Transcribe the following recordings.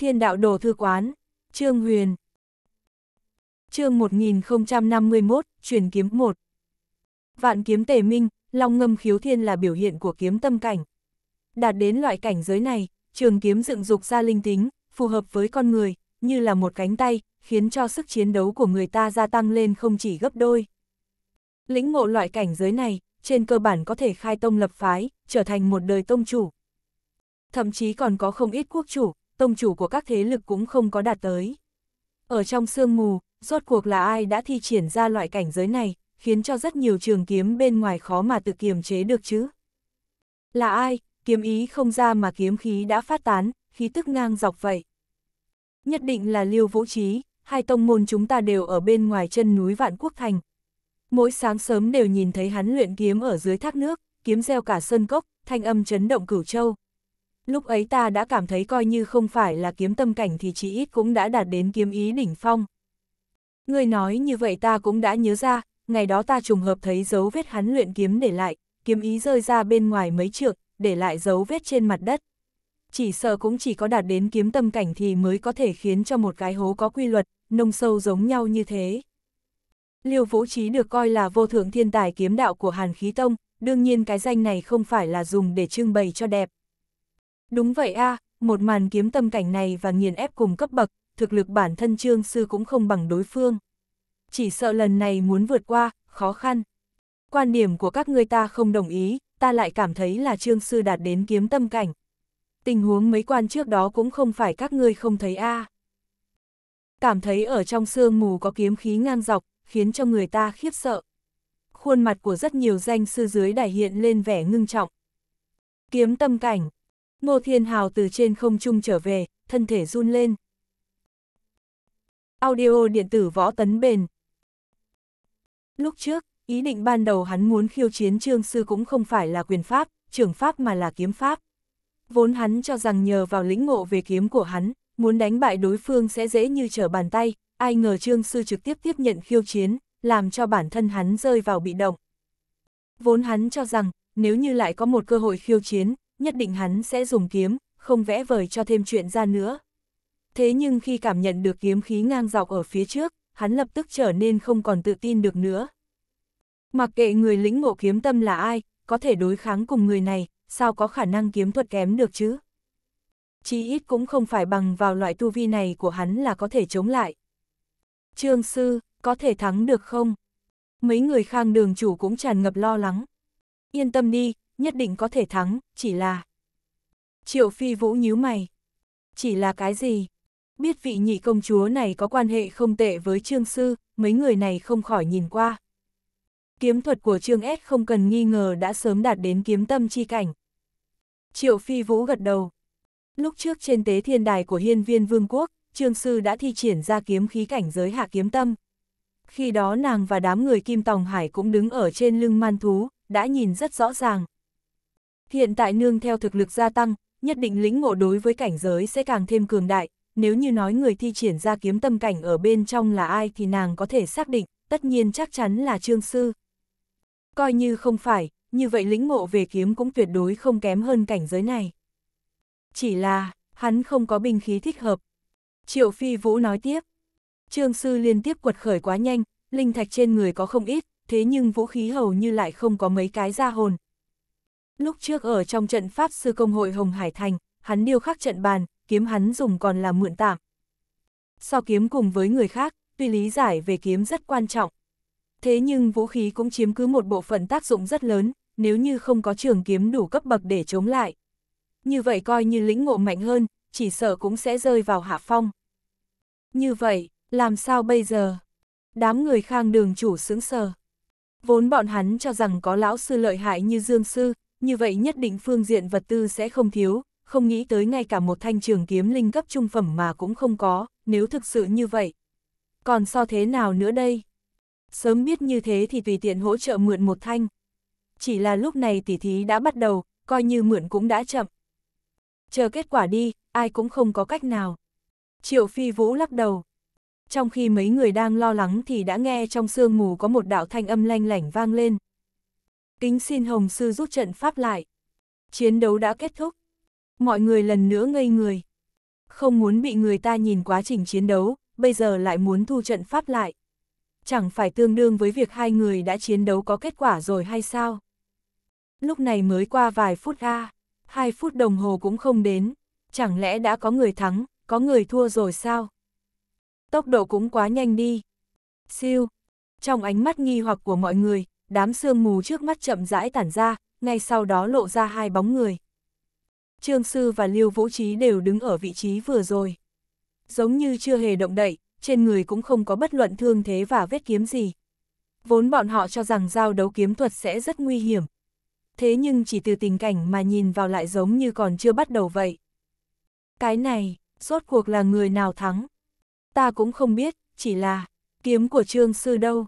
Thiên đạo đồ thư quán, Trương Huyền. Chương 1051, truyền kiếm 1. Vạn kiếm tề minh, long ngâm khiếu thiên là biểu hiện của kiếm tâm cảnh. Đạt đến loại cảnh giới này, trường kiếm dựng dục ra linh tính, phù hợp với con người, như là một cánh tay, khiến cho sức chiến đấu của người ta gia tăng lên không chỉ gấp đôi. Lĩnh ngộ loại cảnh giới này, trên cơ bản có thể khai tông lập phái, trở thành một đời tông chủ. Thậm chí còn có không ít quốc chủ, tông chủ của các thế lực cũng không có đạt tới. Ở trong sương mù, rốt cuộc là ai đã thi triển ra loại cảnh giới này, khiến cho rất nhiều trường kiếm bên ngoài khó mà tự kiềm chế được chứ. Là ai, kiếm ý không ra mà kiếm khí đã phát tán, khí tức ngang dọc vậy. Nhất định là Liêu Vũ Trí, hai tông môn chúng ta đều ở bên ngoài chân núi Vạn Quốc Thành. Mỗi sáng sớm đều nhìn thấy hắn luyện kiếm ở dưới thác nước, kiếm gieo cả sơn cốc, thanh âm chấn động cửu châu, lúc ấy ta đã cảm thấy coi như không phải là kiếm tâm cảnh thì chỉ ít cũng đã đạt đến kiếm ý đỉnh phong. Người nói như vậy ta cũng đã nhớ ra, ngày đó ta trùng hợp thấy dấu vết hắn luyện kiếm để lại, kiếm ý rơi ra bên ngoài mấy trượng, để lại dấu vết trên mặt đất. Chỉ sợ cũng chỉ có đạt đến kiếm tâm cảnh thì mới có thể khiến cho một cái hố có quy luật, nông sâu giống nhau như thế. Liêu Vũ Trí được coi là vô thượng thiên tài kiếm đạo của Hàn Khí Tông, đương nhiên cái danh này không phải là dùng để trưng bày cho đẹp, Đúng vậy a một màn kiếm tâm cảnh này và nghiền ép cùng cấp bậc, thực lực bản thân trương sư cũng không bằng đối phương. Chỉ sợ lần này muốn vượt qua, khó khăn. Quan điểm của các ngươi ta không đồng ý, ta lại cảm thấy là trương sư đạt đến kiếm tâm cảnh. Tình huống mấy quan trước đó cũng không phải các ngươi không thấy a Cảm thấy ở trong sương mù có kiếm khí ngang dọc, khiến cho người ta khiếp sợ. Khuôn mặt của rất nhiều danh sư dưới đại hiện lên vẻ ngưng trọng. Kiếm tâm cảnh Ngô Thiên Hào từ trên không trung trở về, thân thể run lên. Audio điện tử võ tấn bền. Lúc trước, ý định ban đầu hắn muốn khiêu chiến trương sư cũng không phải là quyền pháp, trưởng pháp mà là kiếm pháp. Vốn hắn cho rằng nhờ vào lĩnh ngộ về kiếm của hắn, muốn đánh bại đối phương sẽ dễ như trở bàn tay, ai ngờ trương sư trực tiếp tiếp nhận khiêu chiến, làm cho bản thân hắn rơi vào bị động. Vốn hắn cho rằng, nếu như lại có một cơ hội khiêu chiến, nhất định hắn sẽ dùng kiếm, không vẽ vời cho thêm chuyện ra nữa. Thế nhưng khi cảm nhận được kiếm khí ngang dọc ở phía trước, hắn lập tức trở nên không còn tự tin được nữa. Mặc kệ người lĩnh ngộ kiếm tâm là ai, có thể đối kháng cùng người này, sao có khả năng kiếm thuật kém được chứ? Chí ít cũng không phải bằng vào loại tu vi này của hắn là có thể chống lại. Trương sư, có thể thắng được không? Mấy người khang đường chủ cũng tràn ngập lo lắng. Yên tâm đi, nhất định có thể thắng, chỉ là... Triệu Phi Vũ nhíu mày. Chỉ là cái gì? Biết vị nhị công chúa này có quan hệ không tệ với Trương Sư, mấy người này không khỏi nhìn qua. Kiếm thuật của Trương S không cần nghi ngờ đã sớm đạt đến kiếm tâm chi cảnh. Triệu Phi Vũ gật đầu. Lúc trước trên tế thiên đài của hiên viên vương quốc, Trương Sư đã thi triển ra kiếm khí cảnh giới hạ kiếm tâm. Khi đó nàng và đám người Kim Tòng Hải cũng đứng ở trên lưng man thú, đã nhìn rất rõ ràng, Hiện tại nương theo thực lực gia tăng, nhất định lĩnh ngộ đối với cảnh giới sẽ càng thêm cường đại, nếu như nói người thi triển ra kiếm tâm cảnh ở bên trong là ai thì nàng có thể xác định, tất nhiên chắc chắn là Trương Sư. Coi như không phải, như vậy lĩnh ngộ về kiếm cũng tuyệt đối không kém hơn cảnh giới này. Chỉ là, hắn không có binh khí thích hợp. Triệu Phi Vũ nói tiếp, Trương Sư liên tiếp quật khởi quá nhanh, linh thạch trên người có không ít, thế nhưng vũ khí hầu như lại không có mấy cái ra hồn, Lúc trước ở trong trận Pháp Sư Công hội Hồng Hải Thành, hắn điêu khắc trận bàn, kiếm hắn dùng còn là mượn tạm. So kiếm cùng với người khác, tuy lý giải về kiếm rất quan trọng. Thế nhưng vũ khí cũng chiếm cứ một bộ phận tác dụng rất lớn, nếu như không có trường kiếm đủ cấp bậc để chống lại. Như vậy coi như lĩnh ngộ mạnh hơn, chỉ sợ cũng sẽ rơi vào hạ phong. Như vậy, làm sao bây giờ? Đám người khang đường chủ sướng sờ. Vốn bọn hắn cho rằng có lão sư lợi hại như Dương Sư, như vậy nhất định phương diện vật tư sẽ không thiếu, không nghĩ tới ngay cả một thanh trường kiếm linh cấp trung phẩm mà cũng không có, nếu thực sự như vậy. Còn so thế nào nữa đây? Sớm biết như thế thì tùy tiện hỗ trợ mượn một thanh. Chỉ là lúc này tỉ thí đã bắt đầu, coi như mượn cũng đã chậm. Chờ kết quả đi, ai cũng không có cách nào. Triệu Phi Vũ lắc đầu. Trong khi mấy người đang lo lắng thì đã nghe trong sương mù có một đạo thanh âm lanh lảnh vang lên, kính xin Hồng Sư rút trận pháp lại. Chiến đấu đã kết thúc. Mọi người lần nữa ngây người. Không muốn bị người ta nhìn quá trình chiến đấu, bây giờ lại muốn thu trận pháp lại. Chẳng phải tương đương với việc hai người đã chiến đấu có kết quả rồi hay sao? Lúc này mới qua vài phút a, hai phút đồng hồ cũng không đến, chẳng lẽ đã có người thắng, có người thua rồi sao? Tốc độ cũng quá nhanh đi. Siêu, trong ánh mắt nghi hoặc của mọi người, đám sương mù trước mắt chậm rãi tản ra, ngay sau đó lộ ra hai bóng người. Trương Sư và Lưu Vũ Trí đều đứng ở vị trí vừa rồi. Giống như chưa hề động đậy, trên người cũng không có bất luận thương thế và vết kiếm gì. Vốn bọn họ cho rằng giao đấu kiếm thuật sẽ rất nguy hiểm. Thế nhưng chỉ từ tình cảnh mà nhìn vào lại giống như còn chưa bắt đầu vậy. Cái này, rốt cuộc là người nào thắng? Ta cũng không biết, chỉ là, kiếm của Trương Sư đâu?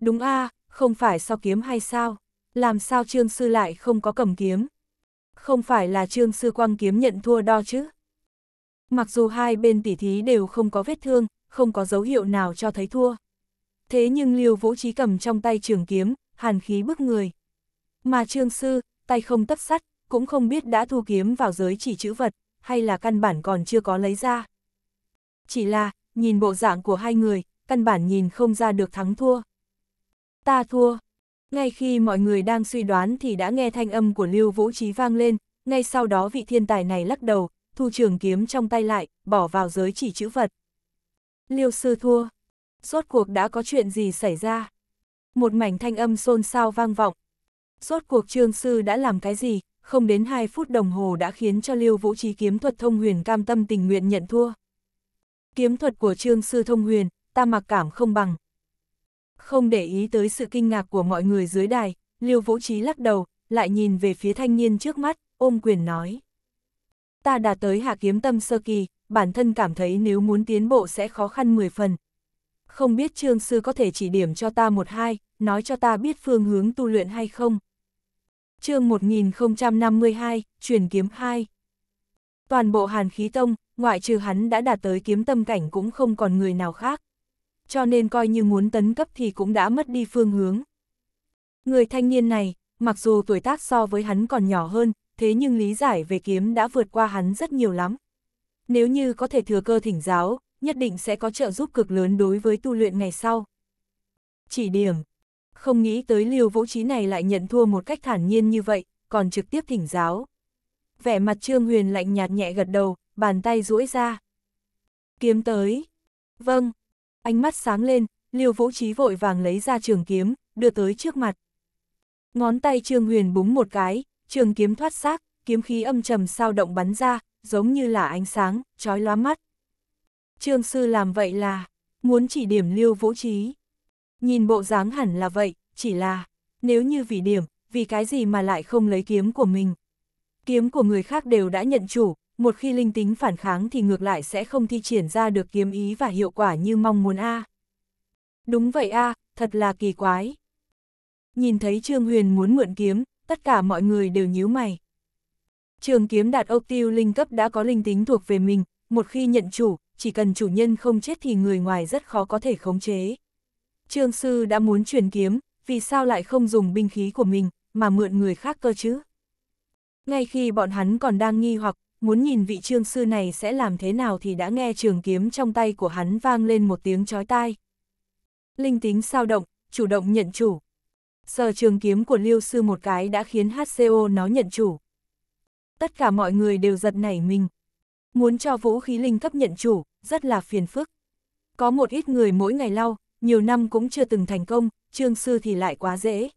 Đúng a à, không phải so kiếm hay sao? Làm sao trương sư lại không có cầm kiếm? Không phải là trương sư quăng kiếm nhận thua đo chứ? Mặc dù hai bên tỉ thí đều không có vết thương, không có dấu hiệu nào cho thấy thua. Thế nhưng liều Vũ Trí cầm trong tay trường kiếm, hàn khí bức người. Mà Trương Sư, tay không tấp sắt, cũng không biết đã thu kiếm vào giới chỉ chữ vật, hay là căn bản còn chưa có lấy ra. Chỉ là, nhìn bộ dạng của hai người, căn bản nhìn không ra được thắng thua ta thua. Ngay khi mọi người đang suy đoán thì đã nghe thanh âm của Lưu Vũ Trí vang lên, ngay sau đó vị thiên tài này lắc đầu, thu trường kiếm trong tay lại, bỏ vào giới chỉ chữ vật. Liêu sư thua. Rốt cuộc đã có chuyện gì xảy ra? Một mảnh thanh âm xôn xao vang vọng. Rốt cuộc trương sư đã làm cái gì? Không đến 2 phút đồng hồ đã khiến cho Lưu Vũ Trí kiếm thuật thông huyền cam tâm tình nguyện nhận thua. Kiếm thuật của trương sư thông huyền, ta mặc cảm không bằng, không để ý tới sự kinh ngạc của mọi người dưới đài, Liêu Vũ Trí lắc đầu, lại nhìn về phía thanh niên trước mắt, ôm quyền nói. Ta đã tới hạ kiếm tâm sơ kỳ, bản thân cảm thấy nếu muốn tiến bộ sẽ khó khăn 10 phần. Không biết trương sư có thể chỉ điểm cho ta một hai, nói cho ta biết phương hướng tu luyện hay không. chương 1052, truyền kiếm 2 Toàn bộ hàn khí tông, ngoại trừ hắn đã đạt tới kiếm tâm cảnh cũng không còn người nào khác cho nên coi như muốn tấn cấp thì cũng đã mất đi phương hướng. Người thanh niên này, mặc dù tuổi tác so với hắn còn nhỏ hơn, thế nhưng lý giải về kiếm đã vượt qua hắn rất nhiều lắm. Nếu như có thể thừa cơ thỉnh giáo, nhất định sẽ có trợ giúp cực lớn đối với tu luyện ngày sau. Chỉ điểm, không nghĩ tới liều vũ trí này lại nhận thua một cách thản nhiên như vậy, còn trực tiếp thỉnh giáo. Vẻ mặt Trương Huyền lạnh nhạt nhẹ gật đầu, bàn tay duỗi ra. Kiếm tới. Vâng, ánh mắt sáng lên, liêu vũ trí vội vàng lấy ra trường kiếm, đưa tới trước mặt. Ngón tay trương huyền búng một cái, trường kiếm thoát xác, kiếm khí âm trầm sao động bắn ra, giống như là ánh sáng, trói lóa mắt. Trương sư làm vậy là, muốn chỉ điểm liêu vũ trí. Nhìn bộ dáng hẳn là vậy, chỉ là, nếu như vì điểm, vì cái gì mà lại không lấy kiếm của mình. Kiếm của người khác đều đã nhận chủ, một khi linh tính phản kháng thì ngược lại sẽ không thi triển ra được kiếm ý và hiệu quả như mong muốn a. Đúng vậy a, thật là kỳ quái. Nhìn thấy Trương Huyền muốn mượn kiếm, tất cả mọi người đều nhíu mày. Trường kiếm đạt ốc tiêu linh cấp đã có linh tính thuộc về mình, một khi nhận chủ, chỉ cần chủ nhân không chết thì người ngoài rất khó có thể khống chế. Trương sư đã muốn truyền kiếm, vì sao lại không dùng binh khí của mình, mà mượn người khác cơ chứ? Ngay khi bọn hắn còn đang nghi hoặc, muốn nhìn vị trương sư này sẽ làm thế nào thì đã nghe trường kiếm trong tay của hắn vang lên một tiếng chói tai. Linh tính sao động, chủ động nhận chủ. Sờ trường kiếm của liêu sư một cái đã khiến HCO nó nhận chủ. Tất cả mọi người đều giật nảy mình. Muốn cho vũ khí linh cấp nhận chủ, rất là phiền phức. Có một ít người mỗi ngày lau, nhiều năm cũng chưa từng thành công, trương sư thì lại quá dễ.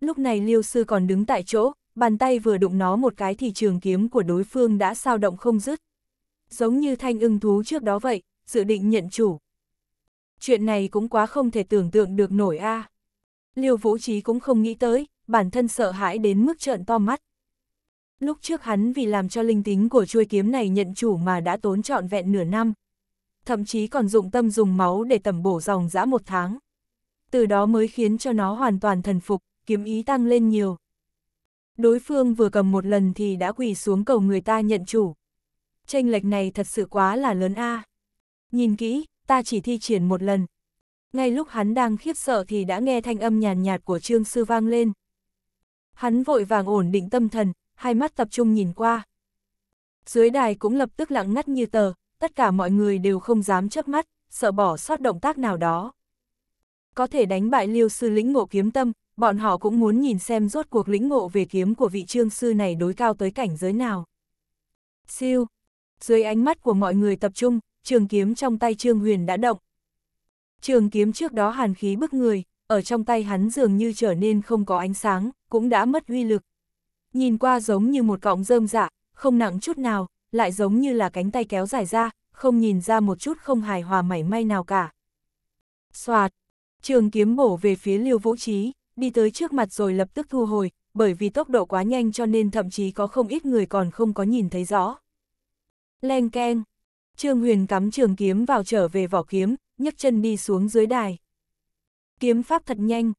Lúc này liêu sư còn đứng tại chỗ, bàn tay vừa đụng nó một cái thì trường kiếm của đối phương đã sao động không dứt. Giống như thanh ưng thú trước đó vậy, dự định nhận chủ. Chuyện này cũng quá không thể tưởng tượng được nổi a. À. Liêu Vũ Trí cũng không nghĩ tới, bản thân sợ hãi đến mức trợn to mắt. Lúc trước hắn vì làm cho linh tính của chuôi kiếm này nhận chủ mà đã tốn trọn vẹn nửa năm. Thậm chí còn dụng tâm dùng máu để tẩm bổ dòng dã một tháng. Từ đó mới khiến cho nó hoàn toàn thần phục, kiếm ý tăng lên nhiều. Đối phương vừa cầm một lần thì đã quỳ xuống cầu người ta nhận chủ. Tranh lệch này thật sự quá là lớn a. Nhìn kỹ, ta chỉ thi triển một lần. Ngay lúc hắn đang khiếp sợ thì đã nghe thanh âm nhàn nhạt của Trương Sư vang lên. Hắn vội vàng ổn định tâm thần, hai mắt tập trung nhìn qua. Dưới đài cũng lập tức lặng ngắt như tờ, tất cả mọi người đều không dám chớp mắt, sợ bỏ sót động tác nào đó. Có thể đánh bại Liêu Sư lĩnh ngộ kiếm tâm, bọn họ cũng muốn nhìn xem rốt cuộc lĩnh ngộ về kiếm của vị trương sư này đối cao tới cảnh giới nào. Siêu! Dưới ánh mắt của mọi người tập trung, trường kiếm trong tay Trương Huyền đã động. Trường kiếm trước đó hàn khí bức người, ở trong tay hắn dường như trở nên không có ánh sáng, cũng đã mất uy lực. Nhìn qua giống như một cọng rơm dạ, không nặng chút nào, lại giống như là cánh tay kéo dài ra, không nhìn ra một chút không hài hòa mảy may nào cả. Xoạt! Trường kiếm bổ về phía liêu vũ trí đi tới trước mặt rồi lập tức thu hồi, bởi vì tốc độ quá nhanh cho nên thậm chí có không ít người còn không có nhìn thấy rõ. Leng keng, Trương Huyền cắm trường kiếm vào trở về vỏ kiếm, nhấc chân đi xuống dưới đài. Kiếm pháp thật nhanh,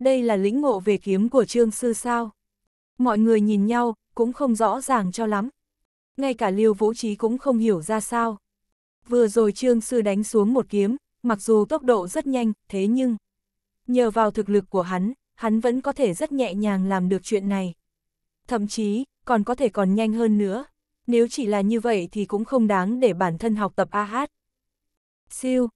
đây là lĩnh ngộ về kiếm của Trương Sư sao. Mọi người nhìn nhau, cũng không rõ ràng cho lắm. Ngay cả Liêu Vũ Trí cũng không hiểu ra sao. Vừa rồi Trương Sư đánh xuống một kiếm, mặc dù tốc độ rất nhanh, thế nhưng nhờ vào thực lực của hắn, hắn vẫn có thể rất nhẹ nhàng làm được chuyện này. Thậm chí, còn có thể còn nhanh hơn nữa. Nếu chỉ là như vậy thì cũng không đáng để bản thân học tập ah. Siêu.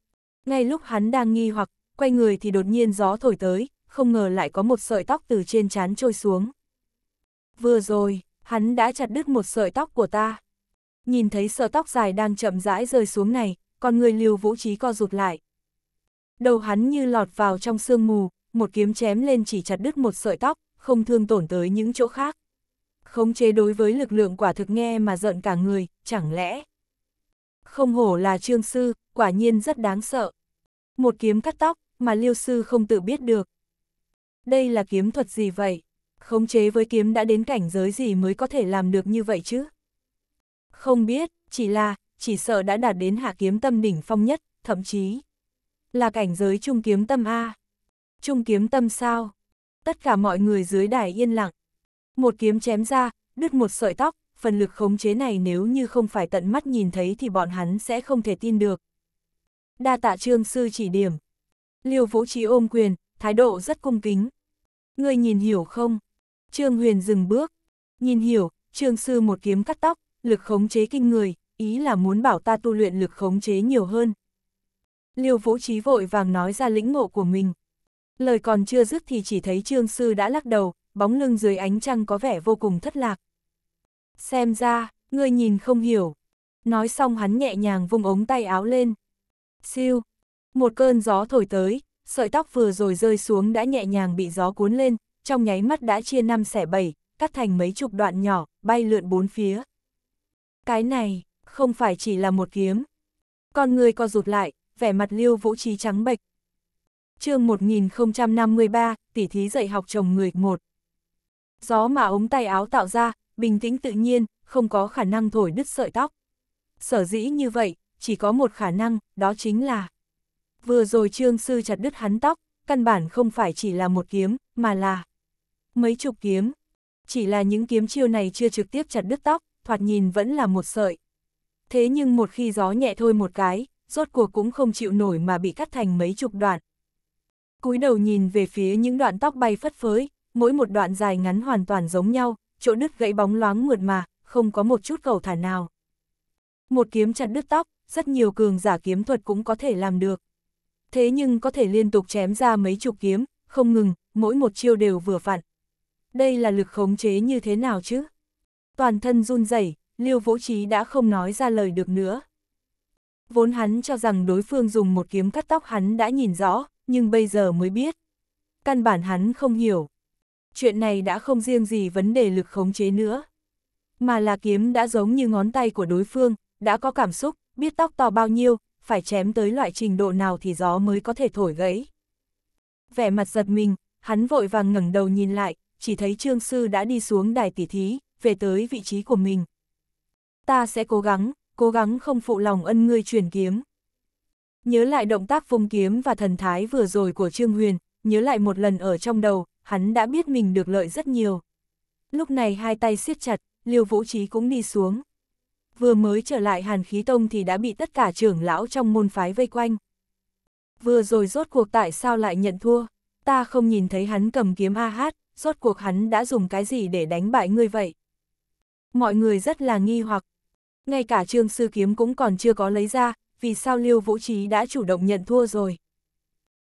Ngay lúc hắn đang nghi hoặc, quay người thì đột nhiên gió thổi tới, không ngờ lại có một sợi tóc từ trên trán trôi xuống. Vừa rồi, hắn đã chặt đứt một sợi tóc của ta. Nhìn thấy sợi tóc dài đang chậm rãi rơi xuống này, con người liều vũ trí co rụt lại, Đầu hắn như lọt vào trong sương mù, một kiếm chém lên chỉ chặt đứt một sợi tóc, không thương tổn tới những chỗ khác. Khống chế đối với lực lượng quả thực nghe mà giận cả người, chẳng lẽ... Không hổ là trương sư, quả nhiên rất đáng sợ. Một kiếm cắt tóc, mà liêu sư không tự biết được. Đây là kiếm thuật gì vậy? Khống chế với kiếm đã đến cảnh giới gì mới có thể làm được như vậy chứ? Không biết, chỉ là, chỉ sợ đã đạt đến hạ kiếm tâm đỉnh phong nhất, thậm chí là cảnh giới trung kiếm tâm A. Trung kiếm tâm sao? Tất cả mọi người dưới đài yên lặng. Một kiếm chém ra, đứt một sợi tóc, phần lực khống chế này nếu như không phải tận mắt nhìn thấy thì bọn hắn sẽ không thể tin được. Đa tạ trương sư chỉ điểm. Liêu vũ trí ôm quyền, thái độ rất cung kính. Người nhìn hiểu không? Trương huyền dừng bước. Nhìn hiểu, trương sư một kiếm cắt tóc, lực khống chế kinh người, ý là muốn bảo ta tu luyện lực khống chế nhiều hơn, Liêu Vũ Trí vội vàng nói ra lĩnh ngộ của mình. Lời còn chưa dứt thì chỉ thấy Trương Sư đã lắc đầu, bóng lưng dưới ánh trăng có vẻ vô cùng thất lạc. Xem ra, ngươi nhìn không hiểu. Nói xong hắn nhẹ nhàng vung ống tay áo lên. Siêu, một cơn gió thổi tới, sợi tóc vừa rồi rơi xuống đã nhẹ nhàng bị gió cuốn lên, trong nháy mắt đã chia năm xẻ bảy, cắt thành mấy chục đoạn nhỏ, bay lượn bốn phía. Cái này, không phải chỉ là một kiếm. Con người co rụt lại, vẻ mặt liêu Vũ Trí trắng bệch. chương 1053, tỷ thí dạy học chồng người một. Gió mà ống tay áo tạo ra, bình tĩnh tự nhiên, không có khả năng thổi đứt sợi tóc. Sở dĩ như vậy, chỉ có một khả năng, đó chính là Vừa rồi trương sư chặt đứt hắn tóc, căn bản không phải chỉ là một kiếm, mà là mấy chục kiếm. Chỉ là những kiếm chiêu này chưa trực tiếp chặt đứt tóc, thoạt nhìn vẫn là một sợi. Thế nhưng một khi gió nhẹ thôi một cái, rốt cuộc cũng không chịu nổi mà bị cắt thành mấy chục đoạn. cúi đầu nhìn về phía những đoạn tóc bay phất phới, mỗi một đoạn dài ngắn hoàn toàn giống nhau, chỗ đứt gãy bóng loáng mượt mà, không có một chút cầu thả nào. Một kiếm chặt đứt tóc, rất nhiều cường giả kiếm thuật cũng có thể làm được. Thế nhưng có thể liên tục chém ra mấy chục kiếm, không ngừng, mỗi một chiêu đều vừa vặn. Đây là lực khống chế như thế nào chứ? Toàn thân run rẩy, Liêu Vũ Trí đã không nói ra lời được nữa vốn hắn cho rằng đối phương dùng một kiếm cắt tóc hắn đã nhìn rõ, nhưng bây giờ mới biết. Căn bản hắn không hiểu. Chuyện này đã không riêng gì vấn đề lực khống chế nữa. Mà là kiếm đã giống như ngón tay của đối phương, đã có cảm xúc, biết tóc to bao nhiêu, phải chém tới loại trình độ nào thì gió mới có thể thổi gãy. Vẻ mặt giật mình, hắn vội vàng ngẩng đầu nhìn lại, chỉ thấy trương sư đã đi xuống đài tỉ thí, về tới vị trí của mình. Ta sẽ cố gắng, cố gắng không phụ lòng ân ngươi truyền kiếm. Nhớ lại động tác vung kiếm và thần thái vừa rồi của Trương Huyền, nhớ lại một lần ở trong đầu, hắn đã biết mình được lợi rất nhiều. Lúc này hai tay siết chặt, Liêu Vũ Trí cũng đi xuống. Vừa mới trở lại Hàn Khí Tông thì đã bị tất cả trưởng lão trong môn phái vây quanh. Vừa rồi rốt cuộc tại sao lại nhận thua, ta không nhìn thấy hắn cầm kiếm a hát, rốt cuộc hắn đã dùng cái gì để đánh bại ngươi vậy? Mọi người rất là nghi hoặc, ngay cả trương sư kiếm cũng còn chưa có lấy ra, vì sao Lưu Vũ Trí đã chủ động nhận thua rồi.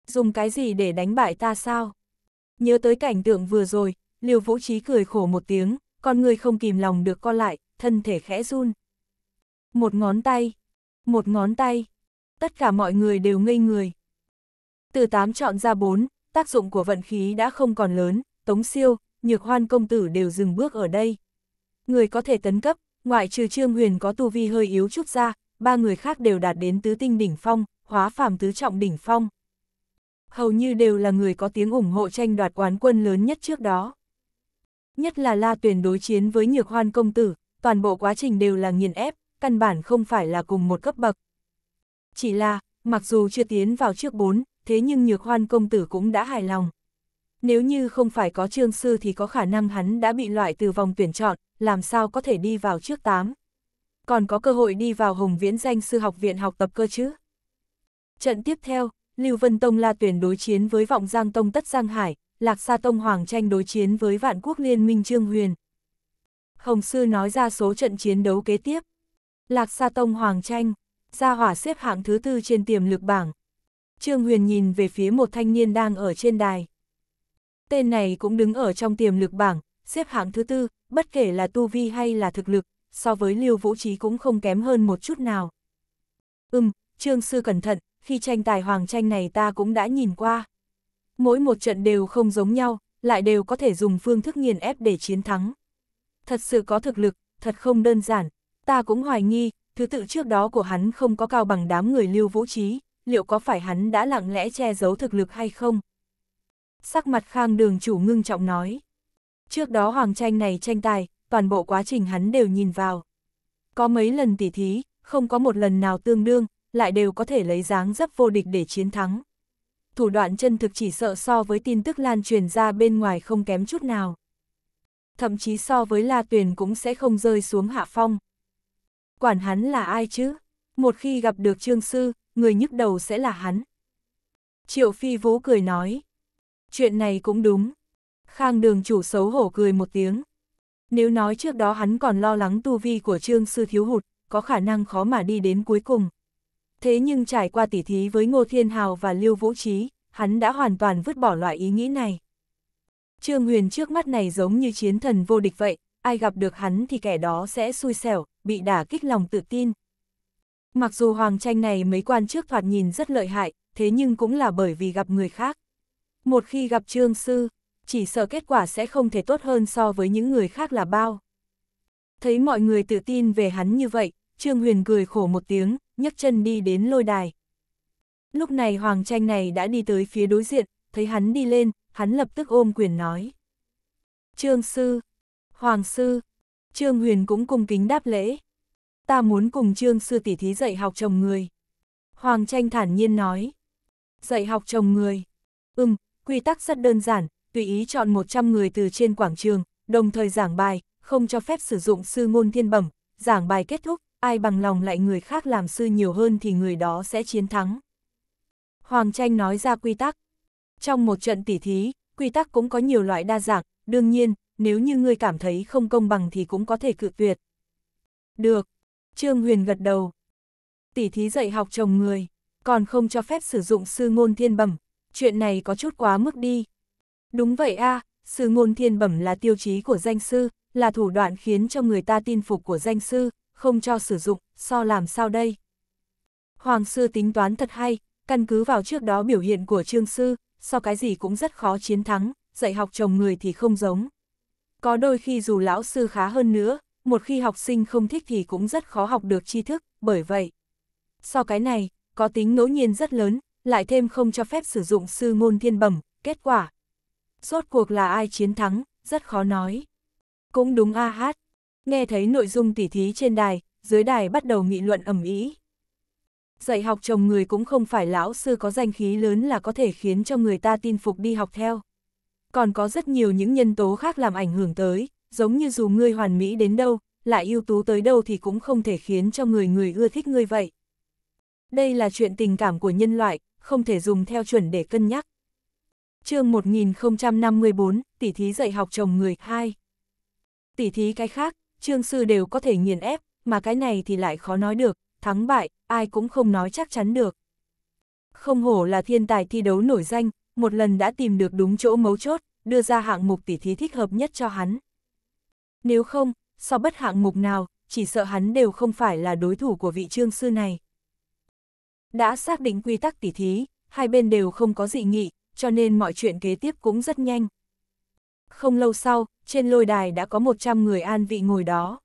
Dùng cái gì để đánh bại ta sao? Nhớ tới cảnh tượng vừa rồi, Lưu Vũ Trí cười khổ một tiếng, con người không kìm lòng được co lại, thân thể khẽ run. Một ngón tay, một ngón tay, tất cả mọi người đều ngây người. Từ tám chọn ra bốn, tác dụng của vận khí đã không còn lớn, Tống Siêu, Nhược Hoan công tử đều dừng bước ở đây. Người có thể tấn cấp, ngoại trừ Trương Huyền có tu vi hơi yếu chút ra, ba người khác đều đạt đến tứ tinh đỉnh phong, hóa phàm tứ trọng đỉnh phong. Hầu như đều là người có tiếng ủng hộ tranh đoạt quán quân lớn nhất trước đó. Nhất là La Tuyền đối chiến với Nhược Hoan công tử, toàn bộ quá trình đều là nghiền ép, căn bản không phải là cùng một cấp bậc. Chỉ là, mặc dù chưa tiến vào trước bốn, thế nhưng Nhược Hoan công tử cũng đã hài lòng. Nếu như không phải có trương sư thì có khả năng hắn đã bị loại từ vòng tuyển chọn, làm sao có thể đi vào trước tám? Còn có cơ hội đi vào Hồng Viễn danh sư học viện học tập cơ chứ. Trận tiếp theo, Lưu Vân Tông La Tuyển đối chiến với Vọng Giang Tông Tất Giang Hải, Lạc Sa Tông Hoàng Tranh đối chiến với Vạn Quốc Liên Minh Trương Huyền. Hồng Sư nói ra số trận chiến đấu kế tiếp. Lạc Sa Tông Hoàng Tranh, ra hỏa xếp hạng thứ tư trên tiềm lực bảng. Trương Huyền nhìn về phía một thanh niên đang ở trên đài. Tên này cũng đứng ở trong tiềm lực bảng, xếp hạng thứ tư, bất kể là tu vi hay là thực lực, so với Liêu Vũ Trí cũng không kém hơn một chút nào. Ừm, Trương Sư cẩn thận, khi tranh tài hoàng tranh này ta cũng đã nhìn qua. Mỗi một trận đều không giống nhau, lại đều có thể dùng phương thức nghiền ép để chiến thắng. Thật sự có thực lực, thật không đơn giản, ta cũng hoài nghi, thứ tự trước đó của hắn không có cao bằng đám người Lưu Vũ Trí, liệu có phải hắn đã lặng lẽ che giấu thực lực hay không? Sắc mặt Khang đường chủ ngưng trọng nói. Trước đó Hoàng Tranh này tranh tài, toàn bộ quá trình hắn đều nhìn vào. Có mấy lần tỉ thí, không có một lần nào tương đương, lại đều có thể lấy dáng dấp vô địch để chiến thắng. Thủ đoạn chân thực chỉ sợ so với tin tức lan truyền ra bên ngoài không kém chút nào. Thậm chí so với La Tuyền cũng sẽ không rơi xuống hạ phong. Quản hắn là ai chứ? Một khi gặp được trương sư, người nhức đầu sẽ là hắn. Triệu Phi Vũ cười nói. Chuyện này cũng đúng, Khang đường chủ xấu hổ cười một tiếng. Nếu nói trước đó hắn còn lo lắng tu vi của trương sư thiếu hụt, có khả năng khó mà đi đến cuối cùng. Thế nhưng trải qua tỉ thí với Ngô Thiên Hào và Lưu Vũ Trí, hắn đã hoàn toàn vứt bỏ loại ý nghĩ này. Trương Huyền trước mắt này giống như chiến thần vô địch vậy, ai gặp được hắn thì kẻ đó sẽ xui xẻo, bị đả kích lòng tự tin. Mặc dù Hoàng Tranh này mấy quan trước thoạt nhìn rất lợi hại, thế nhưng cũng là bởi vì gặp người khác. Một khi gặp Trương Sư, chỉ sợ kết quả sẽ không thể tốt hơn so với những người khác là bao. Thấy mọi người tự tin về hắn như vậy, Trương Huyền cười khổ một tiếng, nhấc chân đi đến lôi đài. Lúc này Hoàng Tranh này đã đi tới phía đối diện, thấy hắn đi lên, hắn lập tức ôm quyền nói. Trương Sư, Hoàng Sư, Trương Huyền cũng cùng kính đáp lễ. Ta muốn cùng Trương Sư tỷ thí dạy học chồng người. Hoàng Tranh thản nhiên nói. Dạy học chồng người. Ừm, quy tắc rất đơn giản, tùy ý chọn 100 người từ trên quảng trường, đồng thời giảng bài, không cho phép sử dụng sư ngôn thiên bẩm, giảng bài kết thúc, ai bằng lòng lại người khác làm sư nhiều hơn thì người đó sẽ chiến thắng. Hoàng Tranh nói ra quy tắc. Trong một trận tỉ thí, quy tắc cũng có nhiều loại đa dạng, đương nhiên, nếu như ngươi cảm thấy không công bằng thì cũng có thể cự tuyệt. Được. Trương Huyền gật đầu. Tỉ thí dạy học chồng người, còn không cho phép sử dụng sư ngôn thiên bẩm, chuyện này có chút quá mức đi, Đúng vậy a, sư ngôn thiên bẩm là tiêu chí của danh sư, là thủ đoạn khiến cho người ta tin phục của danh sư, không cho sử dụng, so làm sao đây? Hoàng sư tính toán thật hay, căn cứ vào trước đó biểu hiện của trương sư, so cái gì cũng rất khó chiến thắng, dạy học chồng người thì không giống. Có đôi khi dù lão sư khá hơn nữa, một khi học sinh không thích thì cũng rất khó học được tri thức, bởi vậy. So cái này, có tính ngẫu nhiên rất lớn, lại thêm không cho phép sử dụng sư ngôn thiên bẩm, kết quả, rốt cuộc là ai chiến thắng, rất khó nói. Cũng đúng a hát. Nghe thấy nội dung tỉ thí trên đài, dưới đài bắt đầu nghị luận ầm ĩ. Dạy học chồng người cũng không phải lão sư có danh khí lớn là có thể khiến cho người ta tin phục đi học theo. Còn có rất nhiều những nhân tố khác làm ảnh hưởng tới, giống như dù ngươi hoàn mỹ đến đâu, lại ưu tú tới đâu thì cũng không thể khiến cho người người ưa thích ngươi vậy. Đây là chuyện tình cảm của nhân loại, không thể dùng theo chuẩn để cân nhắc chương 1054, tỷ thí dạy học chồng người 2. tỷ thí cái khác, trương sư đều có thể nghiền ép, mà cái này thì lại khó nói được, thắng bại, ai cũng không nói chắc chắn được. Không hổ là thiên tài thi đấu nổi danh, một lần đã tìm được đúng chỗ mấu chốt, đưa ra hạng mục tỷ thí thích hợp nhất cho hắn. Nếu không, so bất hạng mục nào, chỉ sợ hắn đều không phải là đối thủ của vị trương sư này. Đã xác định quy tắc tỷ thí, hai bên đều không có dị nghị, cho nên mọi chuyện kế tiếp cũng rất nhanh. Không lâu sau, trên lôi đài đã có 100 người an vị ngồi đó.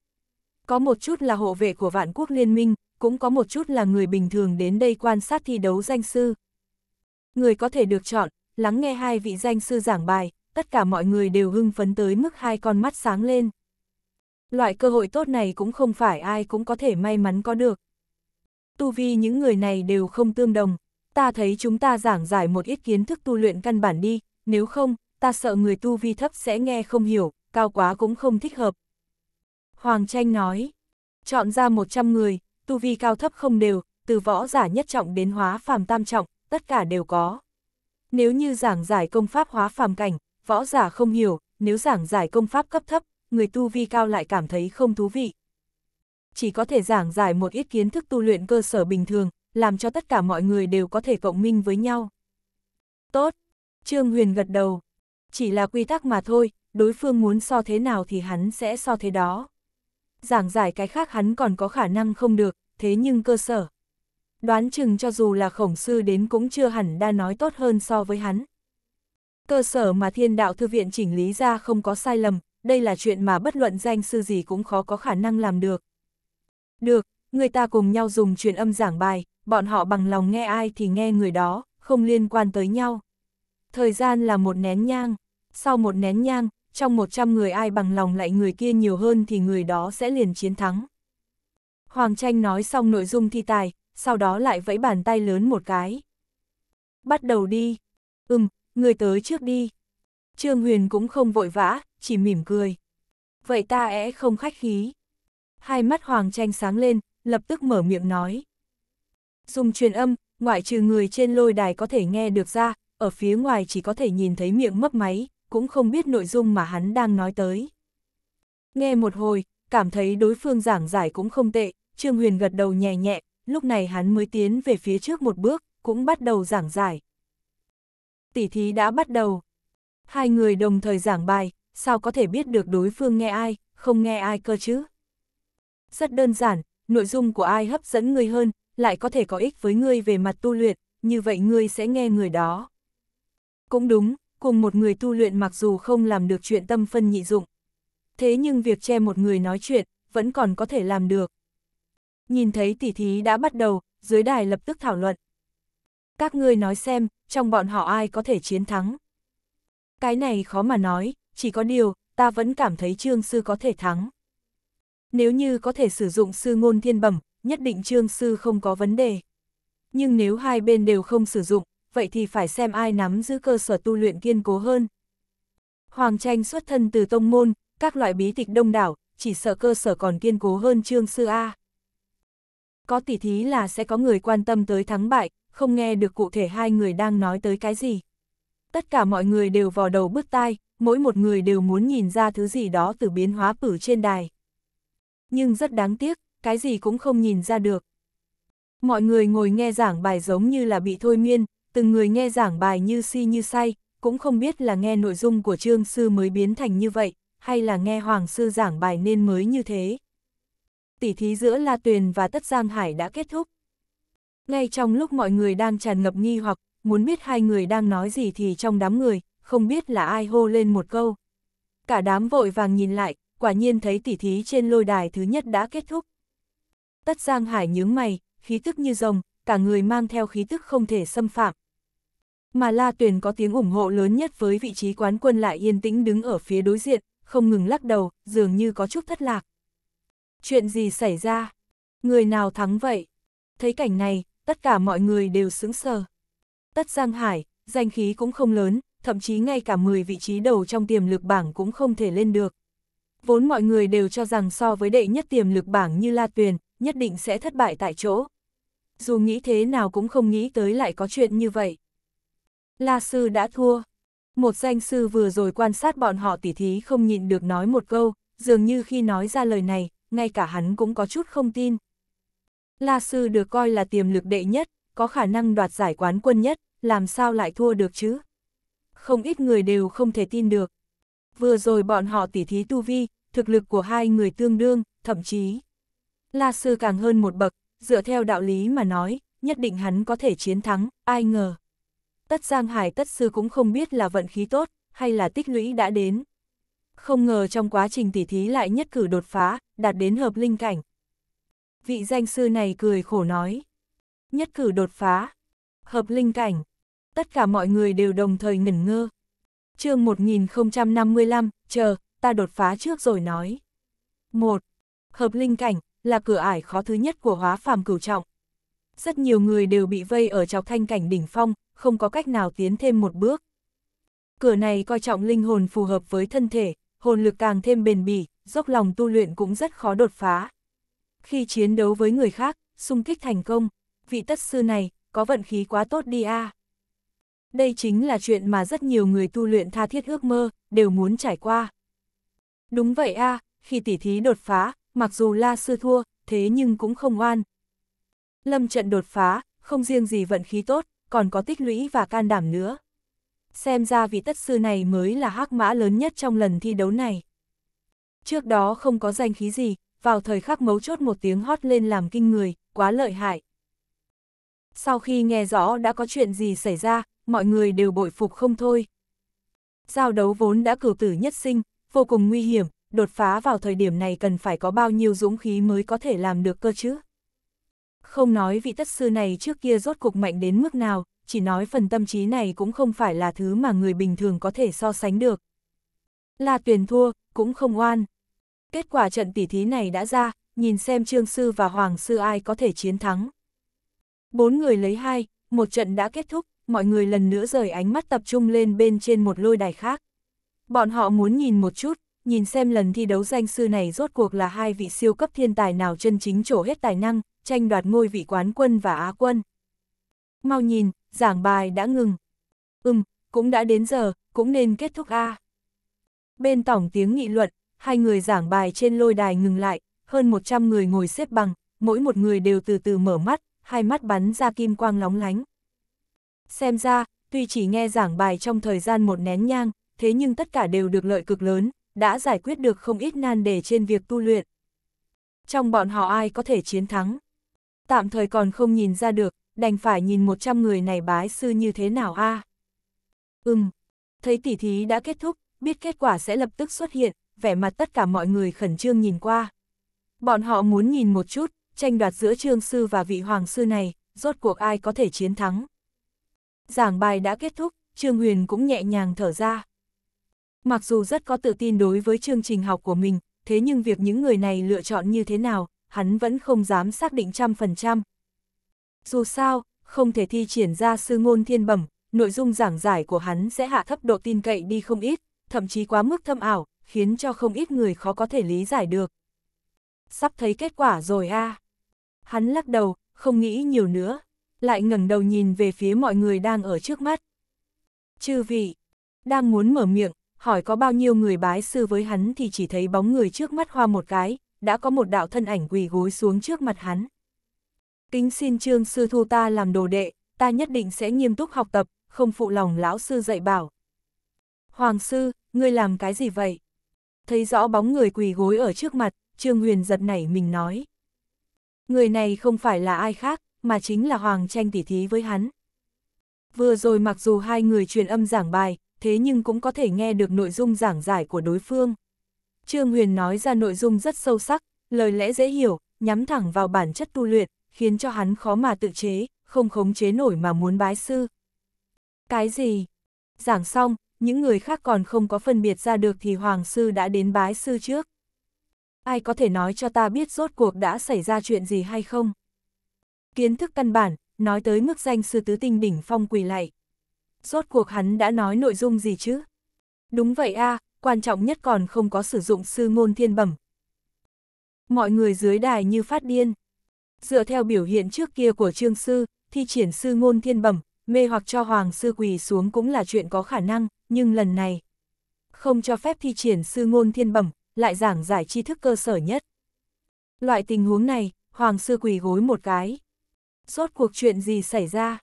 Có một chút là hộ vệ của vạn quốc liên minh, cũng có một chút là người bình thường đến đây quan sát thi đấu danh sư. Người có thể được chọn, lắng nghe hai vị danh sư giảng bài, tất cả mọi người đều hưng phấn tới mức hai con mắt sáng lên. Loại cơ hội tốt này cũng không phải ai cũng có thể may mắn có được. Tu vi những người này đều không tương đồng, ta thấy chúng ta giảng giải một ít kiến thức tu luyện căn bản đi, nếu không, ta sợ người tu vi thấp sẽ nghe không hiểu, cao quá cũng không thích hợp. Hoàng Tranh nói, chọn ra 100 người, tu vi cao thấp không đều, từ võ giả nhất trọng đến hóa phàm tam trọng, tất cả đều có. Nếu như giảng giải công pháp hóa phàm cảnh, võ giả không hiểu, nếu giảng giải công pháp cấp thấp, người tu vi cao lại cảm thấy không thú vị. Chỉ có thể giảng giải một ít kiến thức tu luyện cơ sở bình thường, làm cho tất cả mọi người đều có thể cộng minh với nhau. Tốt, Trương Huyền gật đầu. Chỉ là quy tắc mà thôi, đối phương muốn so thế nào thì hắn sẽ so thế đó. Giảng giải cái khác hắn còn có khả năng không được, thế nhưng cơ sở. Đoán chừng cho dù là khổng sư đến cũng chưa hẳn đã nói tốt hơn so với hắn. Cơ sở mà thiên đạo thư viện chỉnh lý ra không có sai lầm, đây là chuyện mà bất luận danh sư gì cũng khó có khả năng làm được. Được, người ta cùng nhau dùng truyền âm giảng bài, bọn họ bằng lòng nghe ai thì nghe người đó, không liên quan tới nhau. Thời gian là một nén nhang, sau một nén nhang, trong 100 người ai bằng lòng lại người kia nhiều hơn thì người đó sẽ liền chiến thắng. Hoàng Tranh nói xong nội dung thi tài, sau đó lại vẫy bàn tay lớn một cái. Bắt đầu đi. Ừm, người tới trước đi. Trương Huyền cũng không vội vã, chỉ mỉm cười. Vậy ta é không khách khí. Hai mắt Hoàng Tranh sáng lên, lập tức mở miệng nói. Dùng truyền âm, ngoại trừ người trên lôi đài có thể nghe được ra, ở phía ngoài chỉ có thể nhìn thấy miệng mấp máy, cũng không biết nội dung mà hắn đang nói tới. Nghe một hồi, cảm thấy đối phương giảng giải cũng không tệ, Trương Huyền gật đầu nhẹ nhẹ, lúc này hắn mới tiến về phía trước một bước, cũng bắt đầu giảng giải. Tỷ thí đã bắt đầu. Hai người đồng thời giảng bài, sao có thể biết được đối phương nghe ai, không nghe ai cơ chứ? Rất đơn giản, nội dung của ai hấp dẫn người hơn, lại có thể có ích với ngươi về mặt tu luyện, như vậy ngươi sẽ nghe người đó. Cũng đúng, cùng một người tu luyện mặc dù không làm được chuyện tâm phân nhị dụng. Thế nhưng việc che một người nói chuyện, vẫn còn có thể làm được. Nhìn thấy tỉ thí đã bắt đầu, dưới đài lập tức thảo luận. Các ngươi nói xem, trong bọn họ ai có thể chiến thắng. Cái này khó mà nói, chỉ có điều, ta vẫn cảm thấy trương sư có thể thắng. Nếu như có thể sử dụng sư ngôn thiên bẩm, nhất định trương sư không có vấn đề. Nhưng nếu hai bên đều không sử dụng, vậy thì phải xem ai nắm giữ cơ sở tu luyện kiên cố hơn. Hoàng tranh xuất thân từ tông môn, các loại bí tịch đông đảo, chỉ sợ cơ sở còn kiên cố hơn trương sư A. Có tỉ thí là sẽ có người quan tâm tới thắng bại, không nghe được cụ thể hai người đang nói tới cái gì. Tất cả mọi người đều vò đầu bứt tai, mỗi một người đều muốn nhìn ra thứ gì đó từ biến hóa pử trên đài. Nhưng rất đáng tiếc, cái gì cũng không nhìn ra được. Mọi người ngồi nghe giảng bài giống như là bị thôi miên, từng người nghe giảng bài như si như say, cũng không biết là nghe nội dung của trương sư mới biến thành như vậy, hay là nghe hoàng sư giảng bài nên mới như thế. Tỷ thí giữa La Tuyền và Tất Giang Hải đã kết thúc. Ngay trong lúc mọi người đang tràn ngập nghi hoặc, muốn biết hai người đang nói gì thì trong đám người, không biết là ai hô lên một câu. Cả đám vội vàng nhìn lại, quả nhiên thấy tỷ thí trên lôi đài thứ nhất đã kết thúc. Tất Giang Hải nhướng mày, khí tức như rồng, cả người mang theo khí tức không thể xâm phạm. Mà La Tuyền có tiếng ủng hộ lớn nhất với vị trí quán quân lại yên tĩnh đứng ở phía đối diện, không ngừng lắc đầu, dường như có chút thất lạc. Chuyện gì xảy ra? Người nào thắng vậy? Thấy cảnh này, tất cả mọi người đều sững sờ. Tất Giang Hải, danh khí cũng không lớn, thậm chí ngay cả 10 vị trí đầu trong tiềm lực bảng cũng không thể lên được. Vốn mọi người đều cho rằng so với đệ nhất tiềm lực bảng như La Tuyền, nhất định sẽ thất bại tại chỗ. Dù nghĩ thế nào cũng không nghĩ tới lại có chuyện như vậy. La sư đã thua. Một danh sư vừa rồi quan sát bọn họ tỉ thí không nhịn được nói một câu, dường như khi nói ra lời này, ngay cả hắn cũng có chút không tin. La sư được coi là tiềm lực đệ nhất, có khả năng đoạt giải quán quân nhất, làm sao lại thua được chứ? Không ít người đều không thể tin được. Vừa rồi bọn họ tỉ thí tu vi, thực lực của hai người tương đương, thậm chí La Sư càng hơn một bậc, dựa theo đạo lý mà nói, nhất định hắn có thể chiến thắng, ai ngờ. Tất Giang Hải Tất Sư cũng không biết là vận khí tốt, hay là tích lũy đã đến. Không ngờ trong quá trình tỉ thí lại nhất cử đột phá, đạt đến hợp linh cảnh. Vị danh sư này cười khổ nói. Nhất cử đột phá, hợp linh cảnh. Tất cả mọi người đều đồng thời ngẩn ngơ. chương 1055, chờ, ta đột phá trước rồi nói. 1. Hợp linh cảnh, là cửa ải khó thứ nhất của hóa phàm cửu trọng. Rất nhiều người đều bị vây ở chọc thanh cảnh đỉnh phong, không có cách nào tiến thêm một bước. Cửa này coi trọng linh hồn phù hợp với thân thể, hồn lực càng thêm bền bỉ, dốc lòng tu luyện cũng rất khó đột phá. Khi chiến đấu với người khác, xung kích thành công, vị tất sư này, có vận khí quá tốt đi a. À. Đây chính là chuyện mà rất nhiều người tu luyện tha thiết ước mơ, đều muốn trải qua. Đúng vậy a, à, khi tỉ thí đột phá, mặc dù La Sư thua, thế nhưng cũng không oan. Lâm trận đột phá, không riêng gì vận khí tốt, còn có tích lũy và can đảm nữa. Xem ra vị tất sư này mới là hắc mã lớn nhất trong lần thi đấu này. Trước đó không có danh khí gì, vào thời khắc mấu chốt một tiếng hót lên làm kinh người, quá lợi hại. Sau khi nghe rõ đã có chuyện gì xảy ra, mọi người đều bội phục không thôi. Giao đấu vốn đã cửu tử nhất sinh, vô cùng nguy hiểm, đột phá vào thời điểm này cần phải có bao nhiêu dũng khí mới có thể làm được cơ chứ. Không nói vị tất sư này trước kia rốt cục mạnh đến mức nào, chỉ nói phần tâm trí này cũng không phải là thứ mà người bình thường có thể so sánh được. Là tuyển thua, cũng không oan. Kết quả trận tỉ thí này đã ra, nhìn xem Trương Sư và Hoàng Sư ai có thể chiến thắng. Bốn người lấy hai, một trận đã kết thúc, mọi người lần nữa rời ánh mắt tập trung lên bên trên một lôi đài khác. Bọn họ muốn nhìn một chút, nhìn xem lần thi đấu danh sư này rốt cuộc là hai vị siêu cấp thiên tài nào chân chính trổ hết tài năng, tranh đoạt ngôi vị quán quân và á quân. Mau nhìn, giảng bài đã ngừng. Ừm, cũng đã đến giờ, cũng nên kết thúc A. Bên tổng tiếng nghị luận, hai người giảng bài trên lôi đài ngừng lại, hơn 100 người ngồi xếp bằng, mỗi một người đều từ từ mở mắt, hai mắt bắn ra kim quang lóng lánh. Xem ra, tuy chỉ nghe giảng bài trong thời gian một nén nhang, thế nhưng tất cả đều được lợi cực lớn, đã giải quyết được không ít nan đề trên việc tu luyện. Trong bọn họ ai có thể chiến thắng? Tạm thời còn không nhìn ra được, đành phải nhìn 100 người này bái sư như thế nào a Ừm, thấy tỉ thí đã kết thúc, biết kết quả sẽ lập tức xuất hiện, vẻ mặt tất cả mọi người khẩn trương nhìn qua. Bọn họ muốn nhìn một chút, tranh đoạt giữa trương sư và vị hoàng sư này, rốt cuộc ai có thể chiến thắng. Giảng bài đã kết thúc, Trương Huyền cũng nhẹ nhàng thở ra. Mặc dù rất có tự tin đối với chương trình học của mình, thế nhưng việc những người này lựa chọn như thế nào, hắn vẫn không dám xác định trăm phần trăm. Dù sao, không thể thi triển ra sư ngôn thiên bẩm, nội dung giảng giải của hắn sẽ hạ thấp độ tin cậy đi không ít, thậm chí quá mức thâm ảo, khiến cho không ít người khó có thể lý giải được. Sắp thấy kết quả rồi a Hắn lắc đầu, không nghĩ nhiều nữa, lại ngẩng đầu nhìn về phía mọi người đang ở trước mắt. Chư vị, đang muốn mở miệng, hỏi có bao nhiêu người bái sư với hắn thì chỉ thấy bóng người trước mắt hoa một cái, đã có một đạo thân ảnh quỳ gối xuống trước mặt hắn. Kính xin trương sư thu ta làm đồ đệ, ta nhất định sẽ nghiêm túc học tập, không phụ lòng lão sư dạy bảo. Hoàng sư, ngươi làm cái gì vậy? Thấy rõ bóng người quỳ gối ở trước mặt, trương huyền giật nảy mình nói. Người này không phải là ai khác, mà chính là Hoàng tranh tỉ thí với hắn. Vừa rồi mặc dù hai người truyền âm giảng bài, thế nhưng cũng có thể nghe được nội dung giảng giải của đối phương. Trương Huyền nói ra nội dung rất sâu sắc, lời lẽ dễ hiểu, nhắm thẳng vào bản chất tu luyện, khiến cho hắn khó mà tự chế, không khống chế nổi mà muốn bái sư. Cái gì? Giảng xong, những người khác còn không có phân biệt ra được thì Hoàng sư đã đến bái sư trước. Ai có thể nói cho ta biết rốt cuộc đã xảy ra chuyện gì hay không? Kiến thức căn bản, nói tới mức danh sư tứ tinh đỉnh phong quỳ lạy rốt cuộc hắn đã nói nội dung gì chứ? Đúng vậy a, à, quan trọng nhất còn không có sử dụng sư ngôn thiên bẩm. Mọi người dưới đài như phát điên. Dựa theo biểu hiện trước kia của trương sư, thi triển sư ngôn thiên bẩm, mê hoặc cho hoàng sư quỳ xuống cũng là chuyện có khả năng, nhưng lần này không cho phép thi triển sư ngôn thiên bẩm, lại giảng giải tri thức cơ sở nhất. Loại tình huống này, hoàng sư quỳ gối một cái. Rốt cuộc chuyện gì xảy ra?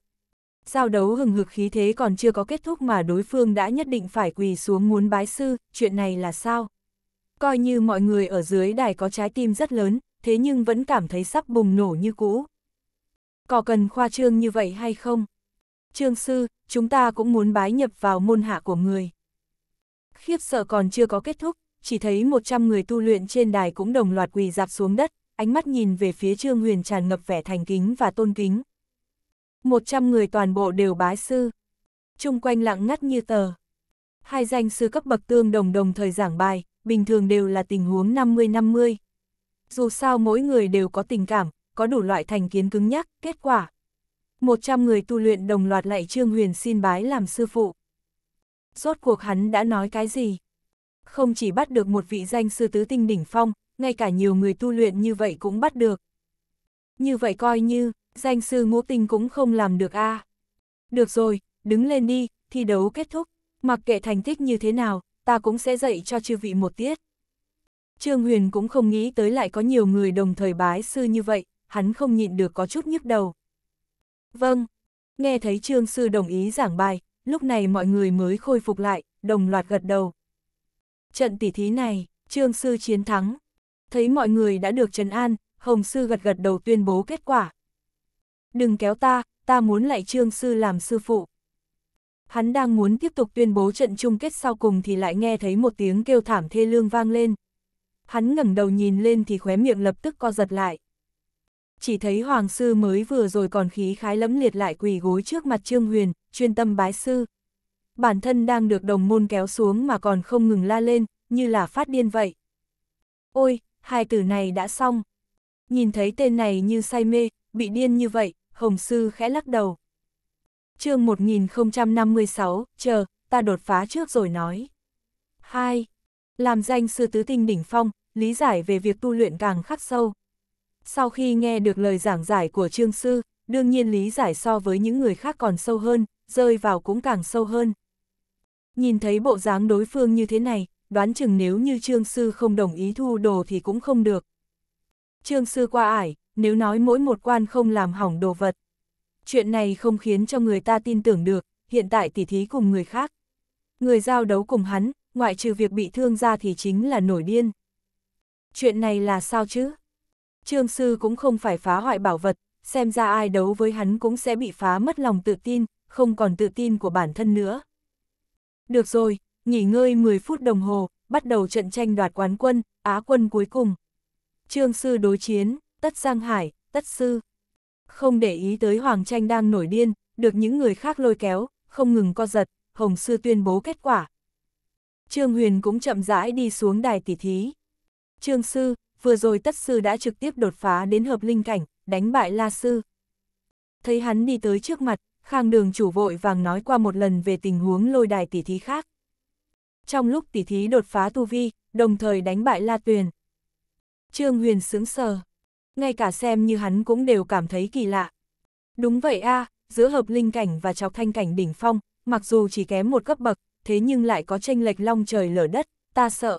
Giao đấu hừng hực khí thế còn chưa có kết thúc mà đối phương đã nhất định phải quỳ xuống muốn bái sư, chuyện này là sao? Coi như mọi người ở dưới đài có trái tim rất lớn, thế nhưng vẫn cảm thấy sắp bùng nổ như cũ. Có cần khoa trương như vậy hay không? Trương sư, chúng ta cũng muốn bái nhập vào môn hạ của người. Khiếp sợ còn chưa có kết thúc, chỉ thấy 100 người tu luyện trên đài cũng đồng loạt quỳ dạp xuống đất, ánh mắt nhìn về phía Trương Huyền tràn ngập vẻ thành kính và tôn kính. 100 người toàn bộ đều bái sư. Trung quanh lặng ngắt như tờ. Hai danh sư cấp bậc tương đồng đồng thời giảng bài, bình thường đều là tình huống 50-50. Dù sao mỗi người đều có tình cảm, có đủ loại thành kiến cứng nhắc, kết quả. 100 người tu luyện đồng loạt lại Trương Huyền xin bái làm sư phụ. Rốt cuộc hắn đã nói cái gì? Không chỉ bắt được một vị danh sư tứ tinh đỉnh phong, ngay cả nhiều người tu luyện như vậy cũng bắt được. Như vậy coi như, Danh sư ngũ tinh cũng không làm được a. À. Được rồi, đứng lên đi, thi đấu kết thúc, mặc kệ thành tích như thế nào, ta cũng sẽ dạy cho chư vị một tiết. Trương Huyền cũng không nghĩ tới lại có nhiều người đồng thời bái sư như vậy, hắn không nhịn được có chút nhức đầu. Vâng, nghe thấy Trương Sư đồng ý giảng bài, lúc này mọi người mới khôi phục lại, đồng loạt gật đầu. Trận tỉ thí này, Trương Sư chiến thắng. Thấy mọi người đã được trấn an, Hồng Sư gật gật đầu tuyên bố kết quả đừng kéo ta, ta muốn lại trương sư làm sư phụ. Hắn đang muốn tiếp tục tuyên bố trận chung kết sau cùng thì lại nghe thấy một tiếng kêu thảm thê lương vang lên. Hắn ngẩng đầu nhìn lên thì khóe miệng lập tức co giật lại. Chỉ thấy Hoàng sư mới vừa rồi còn khí khái lẫm liệt lại quỳ gối trước mặt Trương Huyền, chuyên tâm bái sư. Bản thân đang được đồng môn kéo xuống mà còn không ngừng la lên, như là phát điên vậy. Ôi, hai từ này đã xong. Nhìn thấy tên này như say mê, bị điên như vậy, Hồng Sư khẽ lắc đầu. chương 1056, chờ, ta đột phá trước rồi nói. 2. Làm danh sư tứ tinh đỉnh phong, lý giải về việc tu luyện càng khắc sâu. Sau khi nghe được lời giảng giải của Trương Sư, đương nhiên lý giải so với những người khác còn sâu hơn, rơi vào cũng càng sâu hơn. Nhìn thấy bộ dáng đối phương như thế này, đoán chừng nếu như Trương Sư không đồng ý thu đồ thì cũng không được. Trương Sư qua ải, nếu nói mỗi một quan không làm hỏng đồ vật. Chuyện này không khiến cho người ta tin tưởng được, hiện tại tỉ thí cùng người khác. Người giao đấu cùng hắn, ngoại trừ việc bị thương ra thì chính là nổi điên. Chuyện này là sao chứ? Trương Sư cũng không phải phá hoại bảo vật, xem ra ai đấu với hắn cũng sẽ bị phá mất lòng tự tin, không còn tự tin của bản thân nữa. Được rồi, nghỉ ngơi 10 phút đồng hồ, bắt đầu trận tranh đoạt quán quân, Á quân cuối cùng. Trương Sư đối chiến tất Giang Hải, tất Sư. Không để ý tới Hoàng Tranh đang nổi điên, được những người khác lôi kéo, không ngừng co giật, Hồng Sư tuyên bố kết quả. Trương Huyền cũng chậm rãi đi xuống đài tỉ thí. Trương Sư, vừa rồi tất Sư đã trực tiếp đột phá đến hợp linh cảnh, đánh bại La Sư. Thấy hắn đi tới trước mặt, Khang Đường chủ vội vàng nói qua một lần về tình huống lôi đài tỉ thí khác. Trong lúc tỉ thí đột phá tu vi, đồng thời đánh bại La Tuyền. Trương Huyền sướng sờ ngay cả xem như hắn cũng đều cảm thấy kỳ lạ. Đúng vậy a, à, giữa hợp linh cảnh và chọc thanh cảnh đỉnh phong, mặc dù chỉ kém một cấp bậc, thế nhưng lại có tranh lệch long trời lở đất, ta sợ.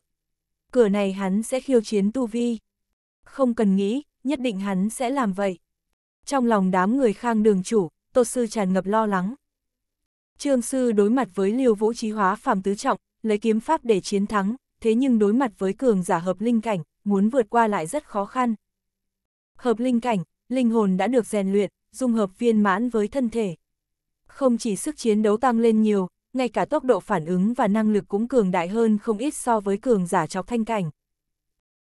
Cửa này hắn sẽ khiêu chiến tu vi. Không cần nghĩ, nhất định hắn sẽ làm vậy. Trong lòng đám người khang đường chủ, tô sư tràn ngập lo lắng. Trương sư đối mặt với liều vũ trí hóa phàm tứ trọng, lấy kiếm pháp để chiến thắng, thế nhưng đối mặt với cường giả hợp linh cảnh, muốn vượt qua lại rất khó khăn. Hợp linh cảnh, linh hồn đã được rèn luyện, dung hợp viên mãn với thân thể. Không chỉ sức chiến đấu tăng lên nhiều, ngay cả tốc độ phản ứng và năng lực cũng cường đại hơn không ít so với cường giả chọc thanh cảnh.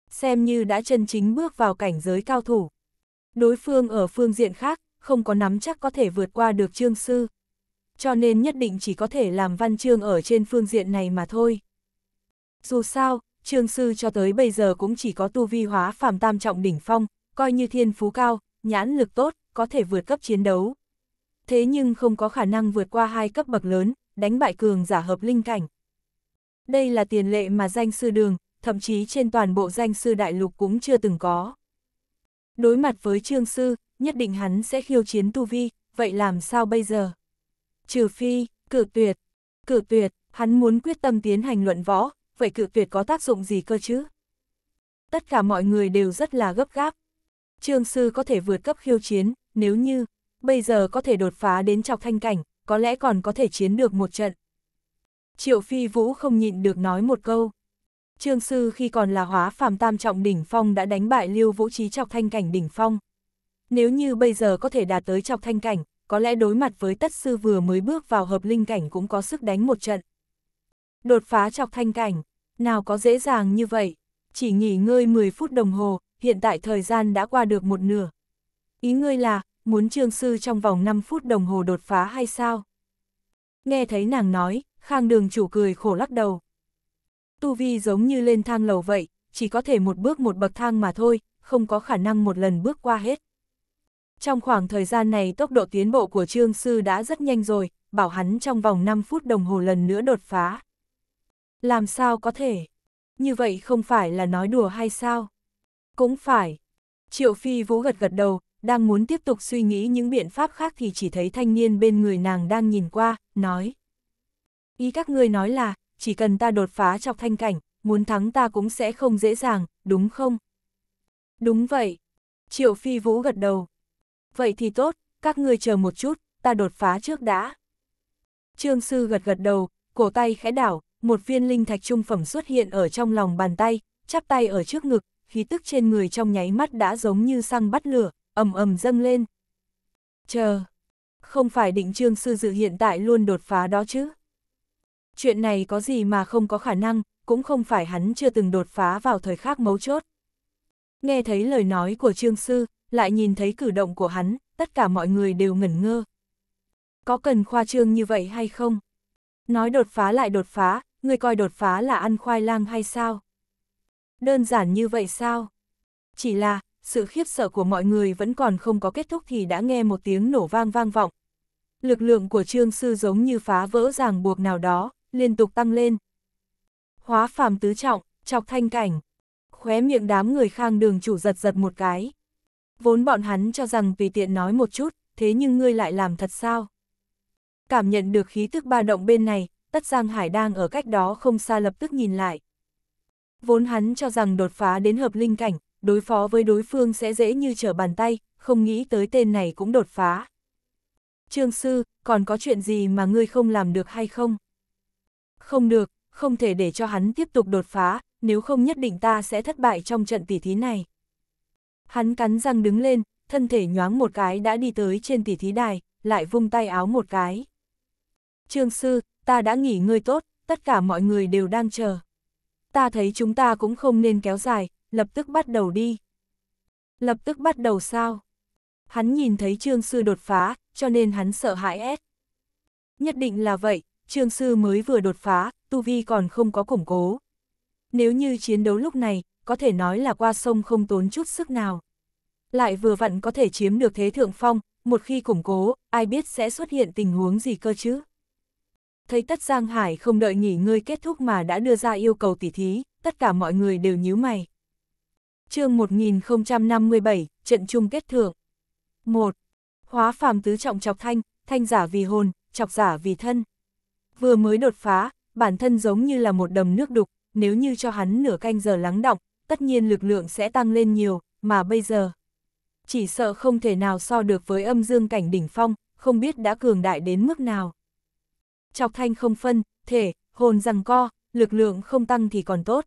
Xem như đã chân chính bước vào cảnh giới cao thủ. Đối phương ở phương diện khác, không có nắm chắc có thể vượt qua được trương sư. Cho nên nhất định chỉ có thể làm văn chương ở trên phương diện này mà thôi. Dù sao, trương sư cho tới bây giờ cũng chỉ có tu vi hóa phàm tam trọng đỉnh phong, coi như thiên phú cao, nhãn lực tốt, có thể vượt cấp chiến đấu. Thế nhưng không có khả năng vượt qua hai cấp bậc lớn, đánh bại cường giả hợp linh cảnh. Đây là tiền lệ mà danh sư đường, thậm chí trên toàn bộ danh sư đại lục cũng chưa từng có. Đối mặt với trương sư, nhất định hắn sẽ khiêu chiến tu vi, vậy làm sao bây giờ? Trừ phi, cử tuyệt, cử tuyệt, hắn muốn quyết tâm tiến hành luận võ, vậy cử tuyệt có tác dụng gì cơ chứ? Tất cả mọi người đều rất là gấp gáp, Trương Sư có thể vượt cấp khiêu chiến, nếu như bây giờ có thể đột phá đến chọc thanh cảnh, có lẽ còn có thể chiến được một trận. Triệu Phi Vũ không nhịn được nói một câu. Trương Sư khi còn là hóa phàm tam trọng đỉnh phong đã đánh bại Lưu Vũ Trí chọc thanh cảnh đỉnh phong. Nếu như bây giờ có thể đạt tới chọc thanh cảnh, có lẽ đối mặt với tất sư vừa mới bước vào hợp linh cảnh cũng có sức đánh một trận. Đột phá chọc thanh cảnh, nào có dễ dàng như vậy, chỉ nghỉ ngơi 10 phút đồng hồ, hiện tại thời gian đã qua được một nửa. Ý ngươi là, muốn trương sư trong vòng 5 phút đồng hồ đột phá hay sao? Nghe thấy nàng nói, Khang đường chủ cười khổ lắc đầu. Tu vi giống như lên thang lầu vậy, chỉ có thể một bước một bậc thang mà thôi, không có khả năng một lần bước qua hết. Trong khoảng thời gian này tốc độ tiến bộ của Trương Sư đã rất nhanh rồi, bảo hắn trong vòng 5 phút đồng hồ lần nữa đột phá. Làm sao có thể? Như vậy không phải là nói đùa hay sao? Cũng phải. Triệu Phi Vũ gật gật đầu, đang muốn tiếp tục suy nghĩ những biện pháp khác thì chỉ thấy thanh niên bên người nàng đang nhìn qua, nói. Ý các ngươi nói là, chỉ cần ta đột phá trong thanh cảnh, muốn thắng ta cũng sẽ không dễ dàng, đúng không? Đúng vậy. Triệu Phi Vũ gật đầu. Vậy thì tốt, các ngươi chờ một chút, ta đột phá trước đã. Trương Sư gật gật đầu, cổ tay khẽ đảo, một viên linh thạch trung phẩm xuất hiện ở trong lòng bàn tay, chắp tay ở trước ngực, khí tức trên người trong nháy mắt đã giống như xăng bắt lửa, ầm ầm dâng lên. Chờ, không phải định trương sư dự hiện tại luôn đột phá đó chứ. Chuyện này có gì mà không có khả năng, cũng không phải hắn chưa từng đột phá vào thời khắc mấu chốt. Nghe thấy lời nói của trương sư, lại nhìn thấy cử động của hắn, tất cả mọi người đều ngẩn ngơ. Có cần khoa trương như vậy hay không? Nói đột phá lại đột phá, người coi đột phá là ăn khoai lang hay sao? Đơn giản như vậy sao? Chỉ là, sự khiếp sợ của mọi người vẫn còn không có kết thúc thì đã nghe một tiếng nổ vang vang vọng. Lực lượng của trương sư giống như phá vỡ ràng buộc nào đó, liên tục tăng lên. Hóa phàm tứ trọng, chọc thanh cảnh. Khóe miệng đám người khang đường chủ giật giật một cái. Vốn bọn hắn cho rằng vì tiện nói một chút, thế nhưng ngươi lại làm thật sao? Cảm nhận được khí tức ba động bên này, Tất Giang Hải đang ở cách đó không xa lập tức nhìn lại, Vốn hắn cho rằng đột phá đến hợp linh cảnh, đối phó với đối phương sẽ dễ như trở bàn tay, không nghĩ tới tên này cũng đột phá. Trương sư, còn có chuyện gì mà ngươi không làm được hay không? Không được, không thể để cho hắn tiếp tục đột phá, nếu không nhất định ta sẽ thất bại trong trận tỉ thí này. Hắn cắn răng đứng lên, thân thể nhoáng một cái đã đi tới trên tỉ thí đài, lại vung tay áo một cái. Trương sư, ta đã nghỉ ngơi tốt, tất cả mọi người đều đang chờ ta thấy chúng ta cũng không nên kéo dài, lập tức bắt đầu đi. Lập tức bắt đầu sao? Hắn nhìn thấy Trương Sư đột phá, cho nên hắn sợ hãi ép. Nhất định là vậy, Trương Sư mới vừa đột phá, Tu Vi còn không có củng cố. Nếu như chiến đấu lúc này, có thể nói là qua sông không tốn chút sức nào. Lại vừa vặn có thể chiếm được thế thượng phong, một khi củng cố, ai biết sẽ xuất hiện tình huống gì cơ chứ? thấy Tất Giang Hải không đợi nghỉ ngơi kết thúc mà đã đưa ra yêu cầu tỉ thí, tất cả mọi người đều nhíu mày. chương 1057, trận chung kết thưởng. 1. Hóa phàm tứ trọng chọc thanh, thanh giả vì hồn, chọc giả vì thân. Vừa mới đột phá, bản thân giống như là một đầm nước đục, nếu như cho hắn nửa canh giờ lắng động, tất nhiên lực lượng sẽ tăng lên nhiều, mà bây giờ. Chỉ sợ không thể nào so được với âm dương cảnh đỉnh phong, không biết đã cường đại đến mức nào chọc thanh không phân, thể, hồn rằng co, lực lượng không tăng thì còn tốt.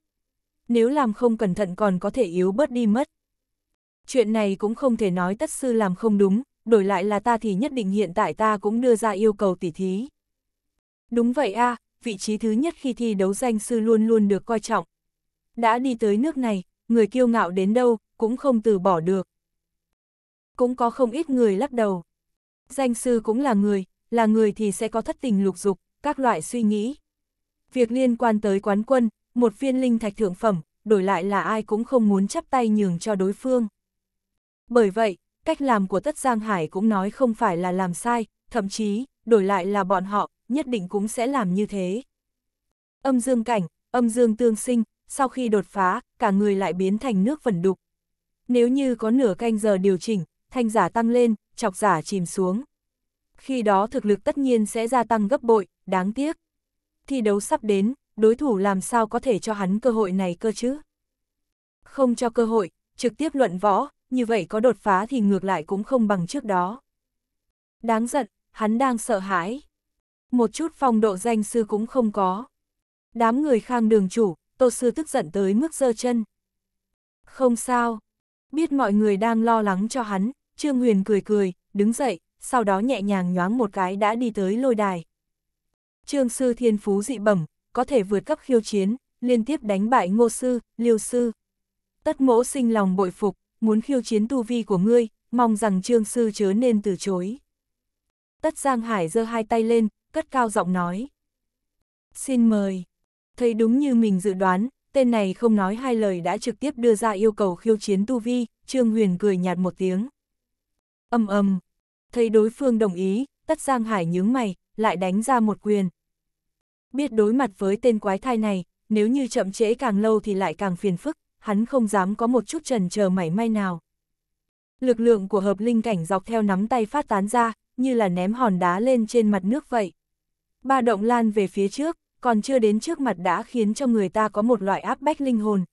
Nếu làm không cẩn thận còn có thể yếu bớt đi mất. Chuyện này cũng không thể nói tất sư làm không đúng, đổi lại là ta thì nhất định hiện tại ta cũng đưa ra yêu cầu tỉ thí. Đúng vậy a à, vị trí thứ nhất khi thi đấu danh sư luôn luôn được coi trọng. Đã đi tới nước này, người kiêu ngạo đến đâu, cũng không từ bỏ được. Cũng có không ít người lắc đầu. Danh sư cũng là người, là người thì sẽ có thất tình lục dục, các loại suy nghĩ. Việc liên quan tới quán quân, một viên linh thạch thượng phẩm, đổi lại là ai cũng không muốn chắp tay nhường cho đối phương. Bởi vậy, cách làm của Tất Giang Hải cũng nói không phải là làm sai, thậm chí, đổi lại là bọn họ, nhất định cũng sẽ làm như thế. Âm dương cảnh, âm dương tương sinh, sau khi đột phá, cả người lại biến thành nước vẩn đục. Nếu như có nửa canh giờ điều chỉnh, thanh giả tăng lên, chọc giả chìm xuống khi đó thực lực tất nhiên sẽ gia tăng gấp bội, đáng tiếc. Thi đấu sắp đến, đối thủ làm sao có thể cho hắn cơ hội này cơ chứ? Không cho cơ hội, trực tiếp luận võ, như vậy có đột phá thì ngược lại cũng không bằng trước đó. Đáng giận, hắn đang sợ hãi. Một chút phong độ danh sư cũng không có. Đám người khang đường chủ, tô sư tức giận tới mức giơ chân. Không sao. Biết mọi người đang lo lắng cho hắn, Trương Huyền cười cười, đứng dậy, sau đó nhẹ nhàng nhoáng một cái đã đi tới lôi đài. Trương sư thiên phú dị bẩm, có thể vượt cấp khiêu chiến, liên tiếp đánh bại ngô sư, liêu sư. Tất mỗ sinh lòng bội phục, muốn khiêu chiến tu vi của ngươi, mong rằng trương sư chớ nên từ chối. Tất Giang Hải giơ hai tay lên, cất cao giọng nói. Xin mời. Thấy đúng như mình dự đoán, tên này không nói hai lời đã trực tiếp đưa ra yêu cầu khiêu chiến tu vi, Trương Huyền cười nhạt một tiếng. Âm ầm thấy đối phương đồng ý, tất Giang Hải nhướng mày, lại đánh ra một quyền. Biết đối mặt với tên quái thai này, nếu như chậm trễ càng lâu thì lại càng phiền phức, hắn không dám có một chút trần chờ mảy may nào. Lực lượng của hợp linh cảnh dọc theo nắm tay phát tán ra, như là ném hòn đá lên trên mặt nước vậy. Ba động lan về phía trước, còn chưa đến trước mặt đã khiến cho người ta có một loại áp bách linh hồn.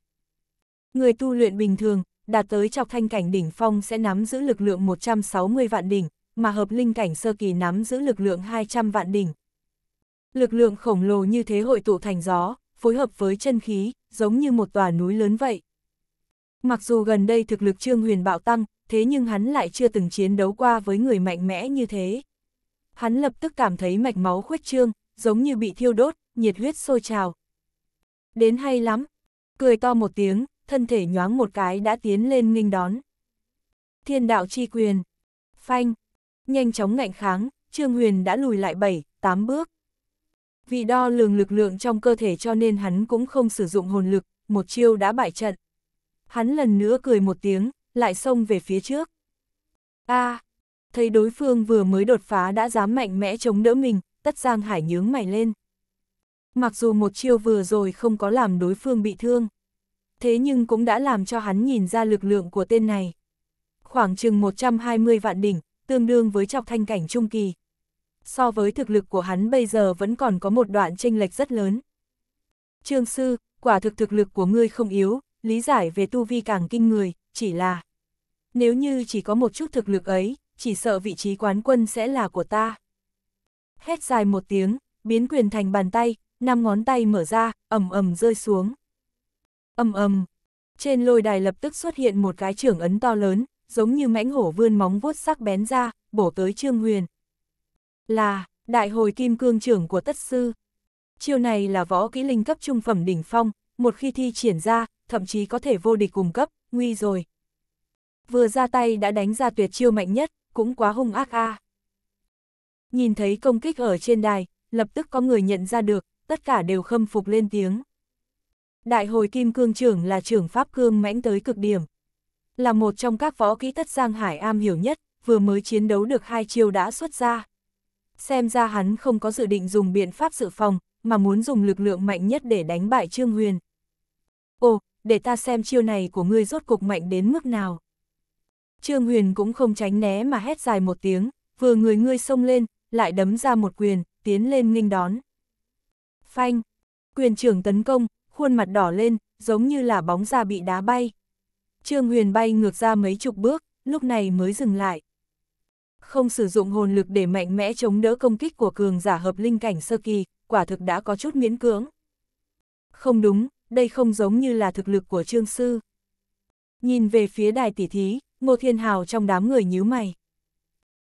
Người tu luyện bình thường, đạt tới chọc thanh cảnh đỉnh phong sẽ nắm giữ lực lượng 160 vạn đỉnh, mà hợp linh cảnh sơ kỳ nắm giữ lực lượng 200 vạn đỉnh. Lực lượng khổng lồ như thế hội tụ thành gió, phối hợp với chân khí, giống như một tòa núi lớn vậy. Mặc dù gần đây thực lực Trương Huyền bạo tăng, thế nhưng hắn lại chưa từng chiến đấu qua với người mạnh mẽ như thế. Hắn lập tức cảm thấy mạch máu khuếch trương, giống như bị thiêu đốt, nhiệt huyết sôi trào. Đến hay lắm, cười to một tiếng, thân thể nhoáng một cái đã tiến lên nghênh đón. Thiên đạo chi quyền, phanh, nhanh chóng ngạnh kháng, Trương Huyền đã lùi lại 7, 8 bước. Vì đo lường lực lượng trong cơ thể cho nên hắn cũng không sử dụng hồn lực, một chiêu đã bại trận. Hắn lần nữa cười một tiếng, lại xông về phía trước. a à, thấy đối phương vừa mới đột phá đã dám mạnh mẽ chống đỡ mình, tất Giang Hải nhướng mày lên. Mặc dù một chiêu vừa rồi không có làm đối phương bị thương, thế nhưng cũng đã làm cho hắn nhìn ra lực lượng của tên này. Khoảng chừng 120 vạn đỉnh, tương đương với chọc thanh cảnh trung kỳ. So với thực lực của hắn bây giờ vẫn còn có một đoạn chênh lệch rất lớn. Trương sư, quả thực thực lực của ngươi không yếu, lý giải về tu vi càng kinh người, chỉ là... Nếu như chỉ có một chút thực lực ấy, chỉ sợ vị trí quán quân sẽ là của ta. Hét dài một tiếng, biến quyền thành bàn tay, năm ngón tay mở ra, ầm ầm rơi xuống. Ầm ầm. Trên lôi đài lập tức xuất hiện một cái trưởng ấn to lớn, giống như mãnh hổ vươn móng vuốt sắc bén ra, bổ tới Trương Huyền. Là, đại hồi kim cương trưởng của tất sư. Chiêu này là võ kỹ linh cấp trung phẩm đỉnh phong, một khi thi triển ra, thậm chí có thể vô địch cùng cấp, nguy rồi. Vừa ra tay đã đánh ra tuyệt chiêu mạnh nhất, cũng quá hung ác a. Nhìn thấy công kích ở trên đài, lập tức có người nhận ra được, tất cả đều khâm phục lên tiếng. Đại hồi kim cương trưởng là trưởng pháp cương mãnh tới cực điểm, là một trong các võ kỹ tất Giang Hải am hiểu nhất, vừa mới chiến đấu được hai chiêu đã xuất ra. Xem ra hắn không có dự định dùng biện pháp dự phòng, mà muốn dùng lực lượng mạnh nhất để đánh bại Trương Huyền. Ồ, để ta xem chiêu này của ngươi rốt cục mạnh đến mức nào. Trương Huyền cũng không tránh né mà hét dài một tiếng, vừa người ngươi xông lên, lại đấm ra một quyền, tiến lên nghênh đón. Phanh, quyền trưởng tấn công, khuôn mặt đỏ lên, giống như là bóng da bị đá bay. Trương Huyền bay ngược ra mấy chục bước, lúc này mới dừng lại. Không sử dụng hồn lực để mạnh mẽ chống đỡ công kích của cường giả hợp linh cảnh sơ kỳ, quả thực đã có chút miễn cưỡng. Không đúng, đây không giống như là thực lực của Trương Sư. Nhìn về phía đài tỷ thí, Ngô Thiên Hào trong đám người nhíu mày.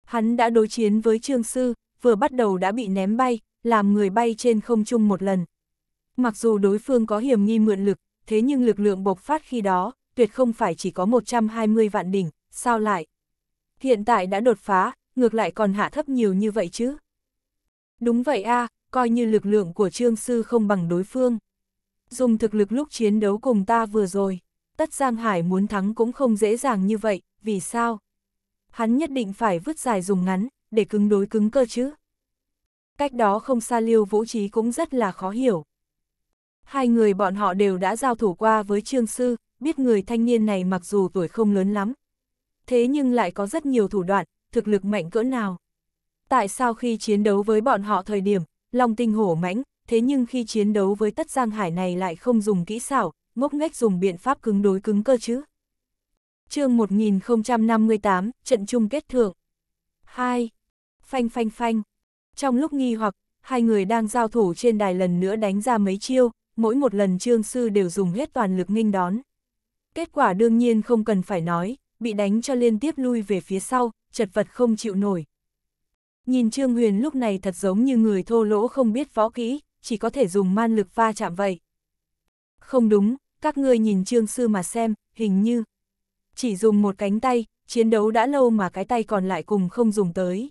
Hắn đã đối chiến với Trương Sư, vừa bắt đầu đã bị ném bay, làm người bay trên không trung một lần. Mặc dù đối phương có hiểm nghi mượn lực, thế nhưng lực lượng bộc phát khi đó, tuyệt không phải chỉ có 120 vạn đỉnh, sao lại? Hiện tại đã đột phá, ngược lại còn hạ thấp nhiều như vậy chứ? Đúng vậy a à, coi như lực lượng của trương sư không bằng đối phương. Dùng thực lực lúc chiến đấu cùng ta vừa rồi, tất Giang Hải muốn thắng cũng không dễ dàng như vậy, vì sao? Hắn nhất định phải vứt dài dùng ngắn, để cứng đối cứng cơ chứ. Cách đó không xa liêu vũ trí cũng rất là khó hiểu. Hai người bọn họ đều đã giao thủ qua với Trương Sư, biết người thanh niên này mặc dù tuổi không lớn lắm. Thế nhưng lại có rất nhiều thủ đoạn, thực lực mạnh cỡ nào. Tại sao khi chiến đấu với bọn họ thời điểm, lòng tinh hổ mãnh, thế nhưng khi chiến đấu với tất giang hải này lại không dùng kỹ xảo, ngốc nghếch dùng biện pháp cứng đối cứng cơ chứ. chương 1058, trận chung kết thượng. 2. Phanh phanh phanh. Trong lúc nghi hoặc, hai người đang giao thủ trên đài lần nữa đánh ra mấy chiêu, mỗi một lần trương sư đều dùng hết toàn lực nghênh đón. Kết quả đương nhiên không cần phải nói, bị đánh cho liên tiếp lui về phía sau, chật vật không chịu nổi. Nhìn Trương Huyền lúc này thật giống như người thô lỗ không biết võ kỹ, chỉ có thể dùng man lực va chạm vậy. Không đúng, các ngươi nhìn Trương Sư mà xem, hình như chỉ dùng một cánh tay, chiến đấu đã lâu mà cái tay còn lại cùng không dùng tới.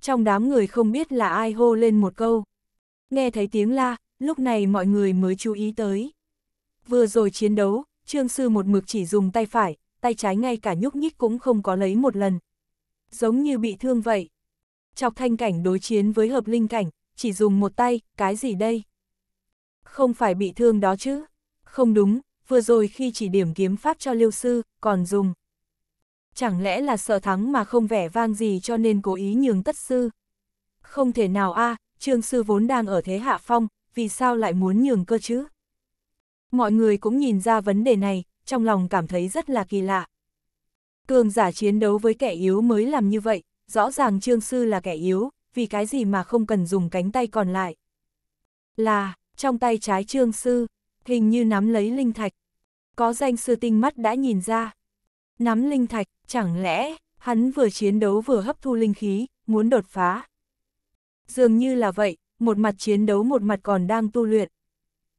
Trong đám người không biết là ai hô lên một câu. Nghe thấy tiếng la, lúc này mọi người mới chú ý tới. Vừa rồi chiến đấu, Trương Sư một mực chỉ dùng tay phải, tay trái ngay cả nhúc nhích cũng không có lấy một lần. Giống như bị thương vậy. Chọc thanh cảnh đối chiến với hợp linh cảnh, chỉ dùng một tay, cái gì đây? Không phải bị thương đó chứ? Không đúng, vừa rồi khi chỉ điểm kiếm pháp cho liêu sư, còn dùng. Chẳng lẽ là sợ thắng mà không vẻ vang gì cho nên cố ý nhường tất sư? Không thể nào a à, trương sư vốn đang ở thế hạ phong, vì sao lại muốn nhường cơ chứ? Mọi người cũng nhìn ra vấn đề này, trong lòng cảm thấy rất là kỳ lạ. Cường giả chiến đấu với kẻ yếu mới làm như vậy, rõ ràng Trương Sư là kẻ yếu, vì cái gì mà không cần dùng cánh tay còn lại. Là, trong tay trái Trương Sư, hình như nắm lấy linh thạch. Có danh sư tinh mắt đã nhìn ra. Nắm linh thạch, chẳng lẽ, hắn vừa chiến đấu vừa hấp thu linh khí, muốn đột phá. Dường như là vậy, một mặt chiến đấu một mặt còn đang tu luyện.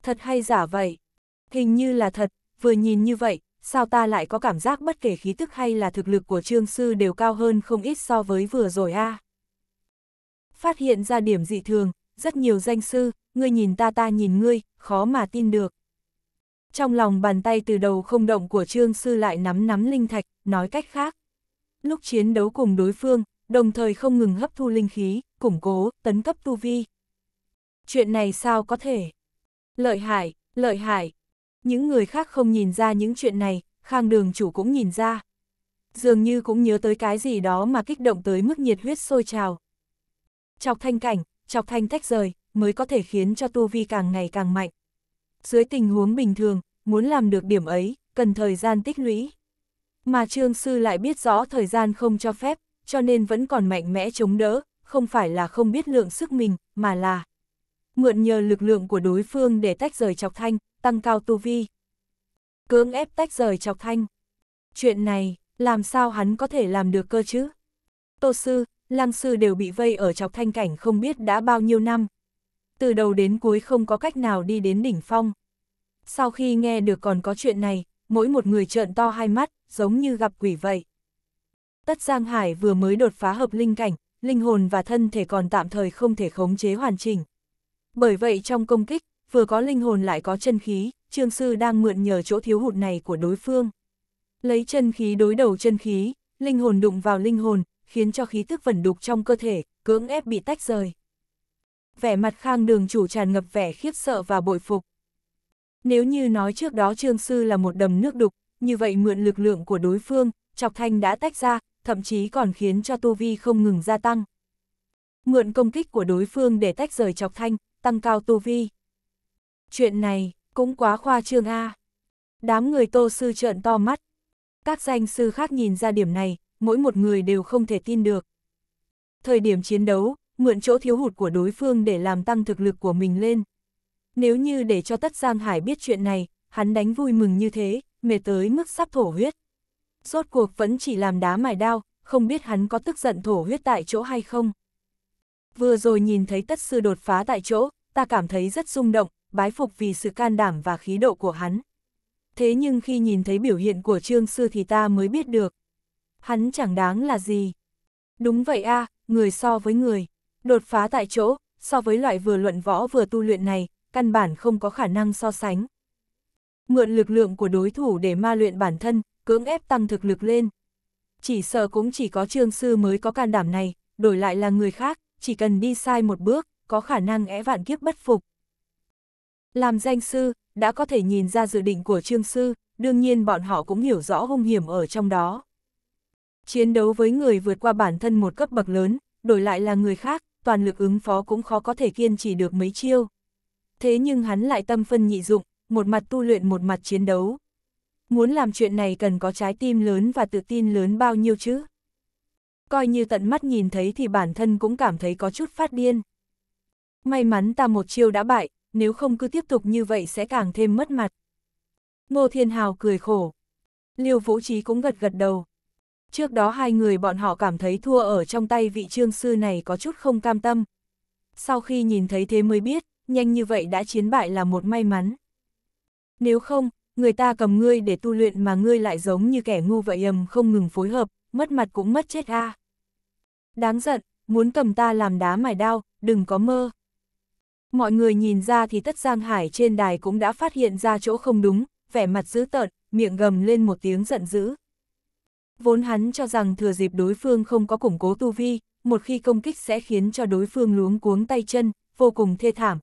Thật hay giả vậy? Hình như là thật, vừa nhìn như vậy, sao ta lại có cảm giác bất kể khí tức hay là thực lực của trương sư đều cao hơn không ít so với vừa rồi a Phát hiện ra điểm dị thường, rất nhiều danh sư, ngươi nhìn ta ta nhìn ngươi, khó mà tin được. Trong lòng bàn tay từ đầu không động của trương sư lại nắm nắm linh thạch, nói cách khác. Lúc chiến đấu cùng đối phương, đồng thời không ngừng hấp thu linh khí, củng cố, tấn cấp tu vi, chuyện này sao có thể? Lợi hại, lợi hại. Những người khác không nhìn ra những chuyện này, khang đường chủ cũng nhìn ra. Dường như cũng nhớ tới cái gì đó mà kích động tới mức nhiệt huyết sôi trào. Chọc thanh cảnh, chọc thanh tách rời, mới có thể khiến cho tu vi càng ngày càng mạnh. Dưới tình huống bình thường, muốn làm được điểm ấy, cần thời gian tích lũy. Mà trương sư lại biết rõ thời gian không cho phép, cho nên vẫn còn mạnh mẽ chống đỡ, không phải là không biết lượng sức mình, mà là mượn nhờ lực lượng của đối phương để tách rời chọc thanh, tăng cao tu vi. Cưỡng ép tách rời chọc thanh. Chuyện này, làm sao hắn có thể làm được cơ chứ? Tô sư, lang sư đều bị vây ở chọc thanh cảnh không biết đã bao nhiêu năm. Từ đầu đến cuối không có cách nào đi đến đỉnh phong. Sau khi nghe được còn có chuyện này, mỗi một người trợn to hai mắt, giống như gặp quỷ vậy. Tất Giang Hải vừa mới đột phá hợp linh cảnh, linh hồn và thân thể còn tạm thời không thể khống chế hoàn chỉnh. Bởi vậy trong công kích, vừa có linh hồn lại có chân khí, Trương Sư đang mượn nhờ chỗ thiếu hụt này của đối phương. Lấy chân khí đối đầu chân khí, linh hồn đụng vào linh hồn, khiến cho khí tức vẩn đục trong cơ thể, cưỡng ép bị tách rời. Vẻ mặt khang đường chủ tràn ngập vẻ khiếp sợ và bội phục. Nếu như nói trước đó Trương Sư là một đầm nước đục, như vậy mượn lực lượng của đối phương, Chọc Thanh đã tách ra, thậm chí còn khiến cho tu vi không ngừng gia tăng. Mượn công kích của đối phương để tách rời Chọc Thanh, tăng cao tu vi. Chuyện này, cũng quá khoa trương A. Đám người tô sư trợn to mắt. Các danh sư khác nhìn ra điểm này, mỗi một người đều không thể tin được. Thời điểm chiến đấu, mượn chỗ thiếu hụt của đối phương để làm tăng thực lực của mình lên. Nếu như để cho Tất Giang Hải biết chuyện này, hắn đánh vui mừng như thế, mệt tới mức sắp thổ huyết. Rốt cuộc vẫn chỉ làm đá mài đao, không biết hắn có tức giận thổ huyết tại chỗ hay không. Vừa rồi nhìn thấy tất sư đột phá tại chỗ, ta cảm thấy rất rung động, bái phục vì sự can đảm và khí độ của hắn. Thế nhưng khi nhìn thấy biểu hiện của trương sư thì ta mới biết được. Hắn chẳng đáng là gì. Đúng vậy a người so với người. Đột phá tại chỗ, so với loại vừa luận võ vừa tu luyện này, căn bản không có khả năng so sánh. Mượn lực lượng của đối thủ để ma luyện bản thân, cưỡng ép tăng thực lực lên. Chỉ sợ cũng chỉ có trương sư mới có can đảm này, đổi lại là người khác, chỉ cần đi sai một bước, có khả năng é vạn kiếp bất phục. Làm danh sư, đã có thể nhìn ra dự định của trương sư, đương nhiên bọn họ cũng hiểu rõ hung hiểm ở trong đó. Chiến đấu với người vượt qua bản thân một cấp bậc lớn, đổi lại là người khác, toàn lực ứng phó cũng khó có thể kiên trì được mấy chiêu. Thế nhưng hắn lại tâm phân nhị dụng, một mặt tu luyện một mặt chiến đấu. Muốn làm chuyện này cần có trái tim lớn và tự tin lớn bao nhiêu chứ? coi như tận mắt nhìn thấy thì bản thân cũng cảm thấy có chút phát điên. May mắn ta một chiêu đã bại, nếu không cứ tiếp tục như vậy sẽ càng thêm mất mặt. Ngô Thiên Hào cười khổ. Liêu Vũ Trí cũng gật gật đầu. Trước đó hai người bọn họ cảm thấy thua ở trong tay vị trương sư này có chút không cam tâm. Sau khi nhìn thấy thế mới biết, nhanh như vậy đã chiến bại là một may mắn. Nếu không, người ta cầm ngươi để tu luyện mà ngươi lại giống như kẻ ngu vậy ầm không ngừng phối hợp, mất mặt cũng mất chết a. À. Đáng giận, muốn cầm ta làm đá mài đao, đừng có mơ. Mọi người nhìn ra thì tất Giang Hải trên đài cũng đã phát hiện ra chỗ không đúng, vẻ mặt dữ tợn, miệng gầm lên một tiếng giận dữ. Vốn hắn cho rằng thừa dịp đối phương không có củng cố tu vi, một khi công kích sẽ khiến cho đối phương luống cuống tay chân, vô cùng thê thảm.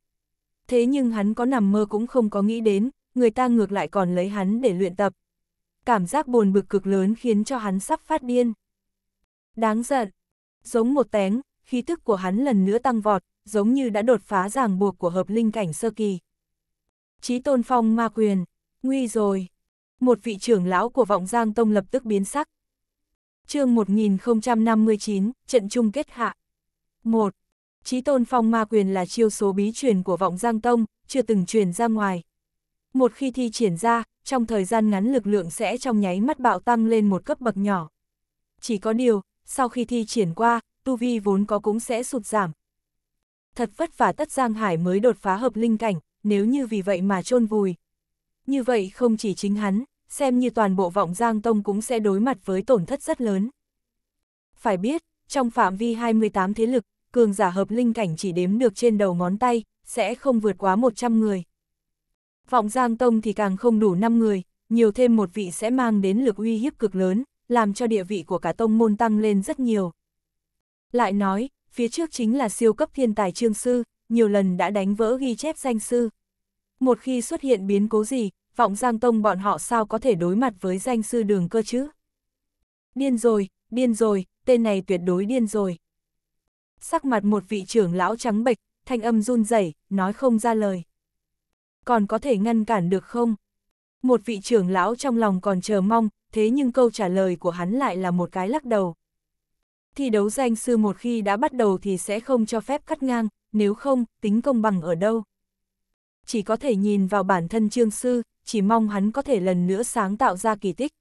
Thế nhưng hắn có nằm mơ cũng không có nghĩ đến, người ta ngược lại còn lấy hắn để luyện tập. Cảm giác buồn bực cực lớn khiến cho hắn sắp phát điên. Đáng giận, Giống một tén, khí tức của hắn lần nữa tăng vọt, giống như đã đột phá ràng buộc của hợp linh cảnh sơ kỳ. Chí tôn phong ma quyền, nguy rồi. Một vị trưởng lão của vọng giang tông lập tức biến sắc. chương 1059, trận chung kết hạ. 1. Chí tôn phong ma quyền là chiêu số bí truyền của vọng giang tông, chưa từng truyền ra ngoài. Một khi thi triển ra, trong thời gian ngắn lực lượng sẽ trong nháy mắt bạo tăng lên một cấp bậc nhỏ. Chỉ có điều, sau khi thi triển qua, tu vi vốn có cũng sẽ sụt giảm. Thật vất vả tất Giang Hải mới đột phá hợp linh cảnh, nếu như vì vậy mà chôn vùi. Như vậy không chỉ chính hắn, xem như toàn bộ vọng Giang Tông cũng sẽ đối mặt với tổn thất rất lớn. Phải biết, trong phạm vi 28 thế lực, cường giả hợp linh cảnh chỉ đếm được trên đầu ngón tay, sẽ không vượt quá 100 người. Vọng Giang Tông thì càng không đủ 5 người, nhiều thêm một vị sẽ mang đến lực uy hiếp cực lớn, làm cho địa vị của cả tông môn tăng lên rất nhiều. Lại nói, phía trước chính là siêu cấp thiên tài trương sư, nhiều lần đã đánh vỡ ghi chép danh sư. Một khi xuất hiện biến cố gì, vọng giang tông bọn họ sao có thể đối mặt với danh sư đường cơ chứ? Điên rồi, điên rồi, tên này tuyệt đối điên rồi. Sắc mặt một vị trưởng lão trắng bệch, thanh âm run rẩy, nói không ra lời. Còn có thể ngăn cản được không? Một vị trưởng lão trong lòng còn chờ mong, thế nhưng câu trả lời của hắn lại là một cái lắc đầu. Thi đấu danh sư một khi đã bắt đầu thì sẽ không cho phép cắt ngang, nếu không, tính công bằng ở đâu. Chỉ có thể nhìn vào bản thân trương sư, chỉ mong hắn có thể lần nữa sáng tạo ra kỳ tích.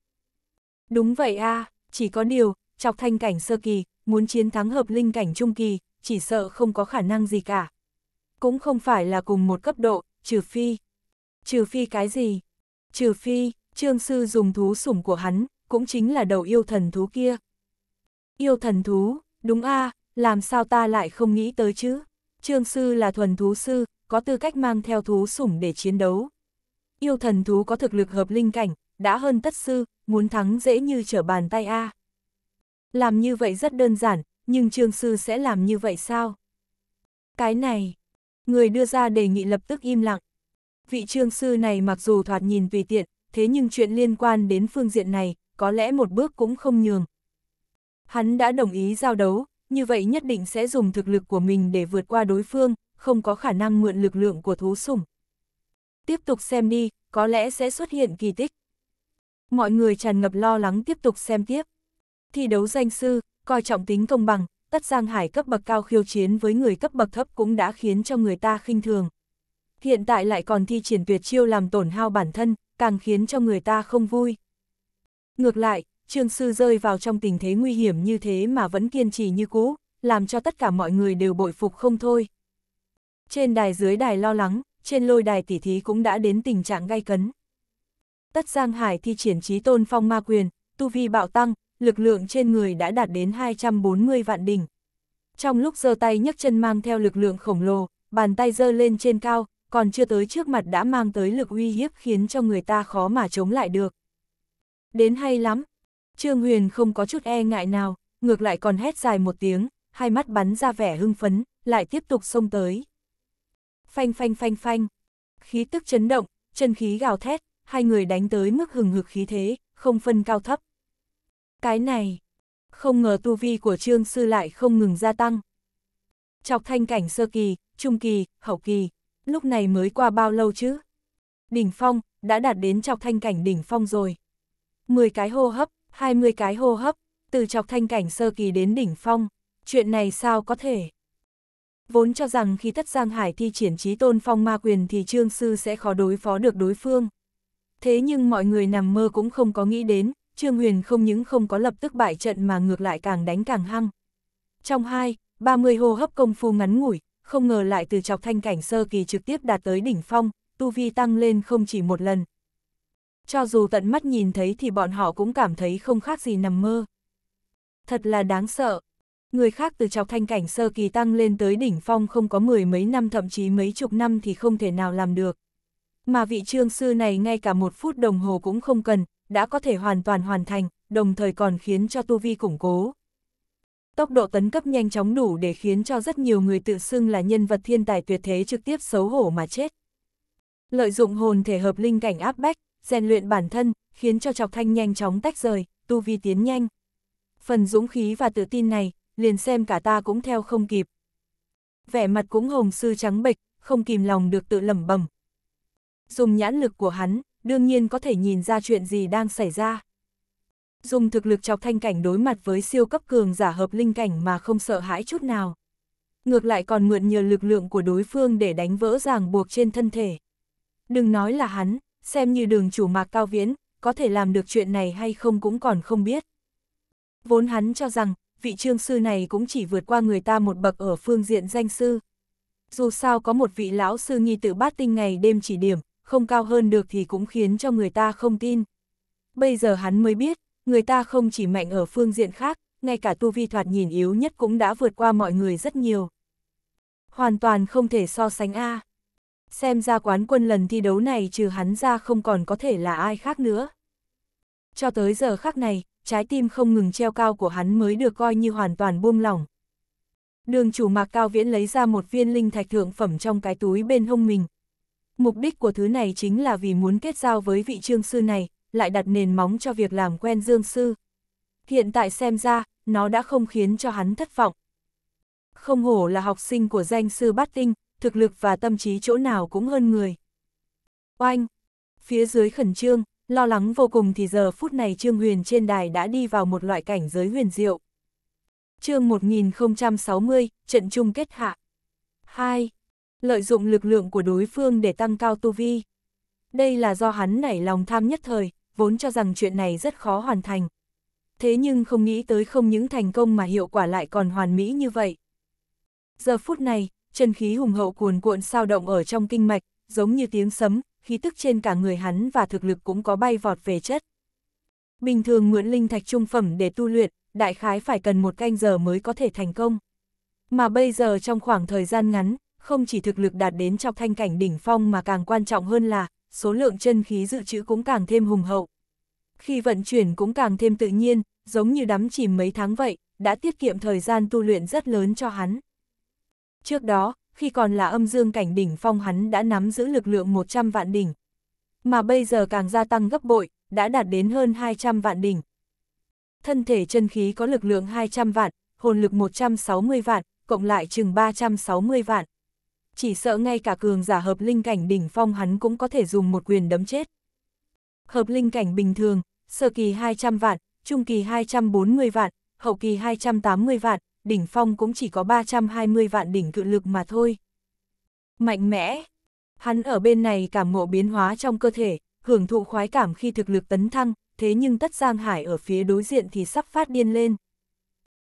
Đúng vậy a à, chỉ có điều, chọc thanh cảnh sơ kỳ, muốn chiến thắng hợp linh cảnh trung kỳ, chỉ sợ không có khả năng gì cả. Cũng không phải là cùng một cấp độ, trừ phi. Trừ phi cái gì? Trừ phi, Trương Sư dùng thú sủng của hắn, cũng chính là đầu yêu thần thú kia. Yêu thần thú, đúng a làm sao ta lại không nghĩ tới chứ? Trương Sư là thuần thú sư, có tư cách mang theo thú sủng để chiến đấu. Yêu thần thú có thực lực hợp linh cảnh, đã hơn tất sư, muốn thắng dễ như trở bàn tay a Làm như vậy rất đơn giản, nhưng Trương Sư sẽ làm như vậy sao? Cái này, người đưa ra đề nghị lập tức im lặng. Vị Trương Sư này mặc dù thoạt nhìn tùy tiện, thế nhưng chuyện liên quan đến phương diện này, có lẽ một bước cũng không nhường. Hắn đã đồng ý giao đấu, như vậy nhất định sẽ dùng thực lực của mình để vượt qua đối phương, không có khả năng mượn lực lượng của thú sủng. Tiếp tục xem đi, có lẽ sẽ xuất hiện kỳ tích. Mọi người tràn ngập lo lắng tiếp tục xem tiếp. Thi đấu danh sư, coi trọng tính công bằng, tất Giang Hải cấp bậc cao khiêu chiến với người cấp bậc thấp cũng đã khiến cho người ta khinh thường. Hiện tại lại còn thi triển tuyệt chiêu làm tổn hao bản thân, càng khiến cho người ta không vui. Ngược lại, Trương Sư rơi vào trong tình thế nguy hiểm như thế mà vẫn kiên trì như cũ, làm cho tất cả mọi người đều bội phục không thôi. Trên đài dưới đài lo lắng, trên lôi đài tỉ thí cũng đã đến tình trạng gay cấn. Tất Giang Hải thi triển trí tôn phong ma quyền, tu vi bạo tăng, lực lượng trên người đã đạt đến 240 vạn đỉnh. Trong lúc giơ tay nhấc chân mang theo lực lượng khổng lồ, bàn tay giơ lên trên cao, còn chưa tới trước mặt đã mang tới lực uy hiếp khiến cho người ta khó mà chống lại được. Đến hay lắm, Trương Huyền không có chút e ngại nào, ngược lại còn hét dài một tiếng, hai mắt bắn ra vẻ hưng phấn, lại tiếp tục xông tới. Phanh phanh phanh phanh, khí tức chấn động, chân khí gào thét, hai người đánh tới mức hừng hực khí thế, không phân cao thấp. Cái này, không ngờ tu vi của Trương Sư lại không ngừng gia tăng. Chọc thanh cảnh sơ kỳ, trung kỳ, hậu kỳ, lúc này mới qua bao lâu chứ? Đỉnh phong, đã đạt đến chọc thanh cảnh đỉnh phong rồi. 10 cái hô hấp, 20 cái hô hấp, từ chọc thanh cảnh sơ kỳ đến đỉnh phong, chuyện này sao có thể? Vốn cho rằng khi tất Giang Hải thi triển trí tôn phong ma quyền thì trương sư sẽ khó đối phó được đối phương. Thế nhưng mọi người nằm mơ cũng không có nghĩ đến, Trương Huyền không những không có lập tức bại trận mà ngược lại càng đánh càng hăng. Trong hai, 30 hô hấp công phu ngắn ngủi, không ngờ lại từ chọc thanh cảnh sơ kỳ trực tiếp đạt tới đỉnh phong, tu vi tăng lên không chỉ một lần. Cho dù tận mắt nhìn thấy thì bọn họ cũng cảm thấy không khác gì nằm mơ. Thật là đáng sợ. Người khác từ chọc thanh cảnh sơ kỳ tăng lên tới đỉnh phong không có mười mấy năm thậm chí mấy chục năm thì không thể nào làm được. Mà vị trương sư này ngay cả một phút đồng hồ cũng không cần, đã có thể hoàn toàn hoàn thành, đồng thời còn khiến cho tu vi củng cố, tốc độ tấn cấp nhanh chóng đủ để khiến cho rất nhiều người tự xưng là nhân vật thiên tài tuyệt thế trực tiếp xấu hổ mà chết. Lợi dụng hồn thể hợp linh cảnh áp bách, rèn luyện bản thân, khiến cho Chọc Thanh nhanh chóng tách rời, tu vi tiến nhanh. Phần dũng khí và tự tin này, liền xem cả ta cũng theo không kịp. Vẻ mặt cũng hồng sư trắng bệch, không kìm lòng được tự lẩm bẩm. Dùng nhãn lực của hắn, đương nhiên có thể nhìn ra chuyện gì đang xảy ra dùng thực lực chọc thanh cảnh đối mặt với siêu cấp cường giả hợp linh cảnh mà không sợ hãi chút nào. Ngược lại còn mượn nhờ lực lượng của đối phương để đánh vỡ ràng buộc trên thân thể. Đừng nói là hắn, xem như đường chủ mạc cao viễn, có thể làm được chuyện này hay không cũng còn không biết. Vốn hắn cho rằng, vị trương sư này cũng chỉ vượt qua người ta một bậc ở phương diện danh sư. Dù sao có một vị lão sư nghi tự bát tinh ngày đêm chỉ điểm, không cao hơn được thì cũng khiến cho người ta không tin. Bây giờ hắn mới biết, người ta không chỉ mạnh ở phương diện khác, ngay cả tu vi thoạt nhìn yếu nhất cũng đã vượt qua mọi người rất nhiều. Hoàn toàn không thể so sánh A. Xem ra quán quân lần thi đấu này trừ hắn ra không còn có thể là ai khác nữa. Cho tới giờ khác này, trái tim không ngừng treo cao của hắn mới được coi như hoàn toàn buông lỏng. Đường chủ mạc cao viễn lấy ra một viên linh thạch thượng phẩm trong cái túi bên hông mình. Mục đích của thứ này chính là vì muốn kết giao với vị trương sư này, lại đặt nền móng cho việc làm quen Dương Sư. Hiện tại xem ra, nó đã không khiến cho hắn thất vọng. Không hổ là học sinh của danh sư bát tinh, thực lực và tâm trí chỗ nào cũng hơn người. Oanh! Phía dưới khẩn trương, lo lắng vô cùng thì giờ phút này Trương Huyền trên đài đã đi vào một loại cảnh giới huyền diệu. chương 1060, trận chung kết hạ. 2. Lợi dụng lực lượng của đối phương để tăng cao tu vi. Đây là do hắn nảy lòng tham nhất thời, vốn cho rằng chuyện này rất khó hoàn thành. Thế nhưng không nghĩ tới không những thành công mà hiệu quả lại còn hoàn mỹ như vậy. Giờ phút này, chân khí hùng hậu cuồn cuộn sao động ở trong kinh mạch, giống như tiếng sấm, khí tức trên cả người hắn và thực lực cũng có bay vọt về chất. Bình thường nguyễn linh thạch trung phẩm để tu luyện, đại khái phải cần một canh giờ mới có thể thành công. Mà bây giờ trong khoảng thời gian ngắn, không chỉ thực lực đạt đến trong thanh cảnh đỉnh phong mà càng quan trọng hơn là số lượng chân khí dự trữ cũng càng thêm hùng hậu. Khi vận chuyển cũng càng thêm tự nhiên, giống như đắm chìm mấy tháng vậy, đã tiết kiệm thời gian tu luyện rất lớn cho hắn. Trước đó, khi còn là âm dương cảnh đỉnh phong hắn đã nắm giữ lực lượng 100 vạn đỉnh. Mà bây giờ càng gia tăng gấp bội, đã đạt đến hơn 200 vạn đỉnh. Thân thể chân khí có lực lượng 200 vạn, hồn lực 160 vạn, cộng lại chừng 360 vạn chỉ sợ ngay cả cường giả hợp linh cảnh đỉnh phong hắn cũng có thể dùng một quyền đấm chết. Hợp linh cảnh bình thường, sơ kỳ 200 vạn, trung kỳ 240 vạn, hậu kỳ 280 vạn, đỉnh phong cũng chỉ có 320 vạn đỉnh cự lực mà thôi. Mạnh mẽ, hắn ở bên này cảm ngộ biến hóa trong cơ thể, hưởng thụ khoái cảm khi thực lực tấn thăng, thế nhưng tất Giang Hải ở phía đối diện thì sắp phát điên lên.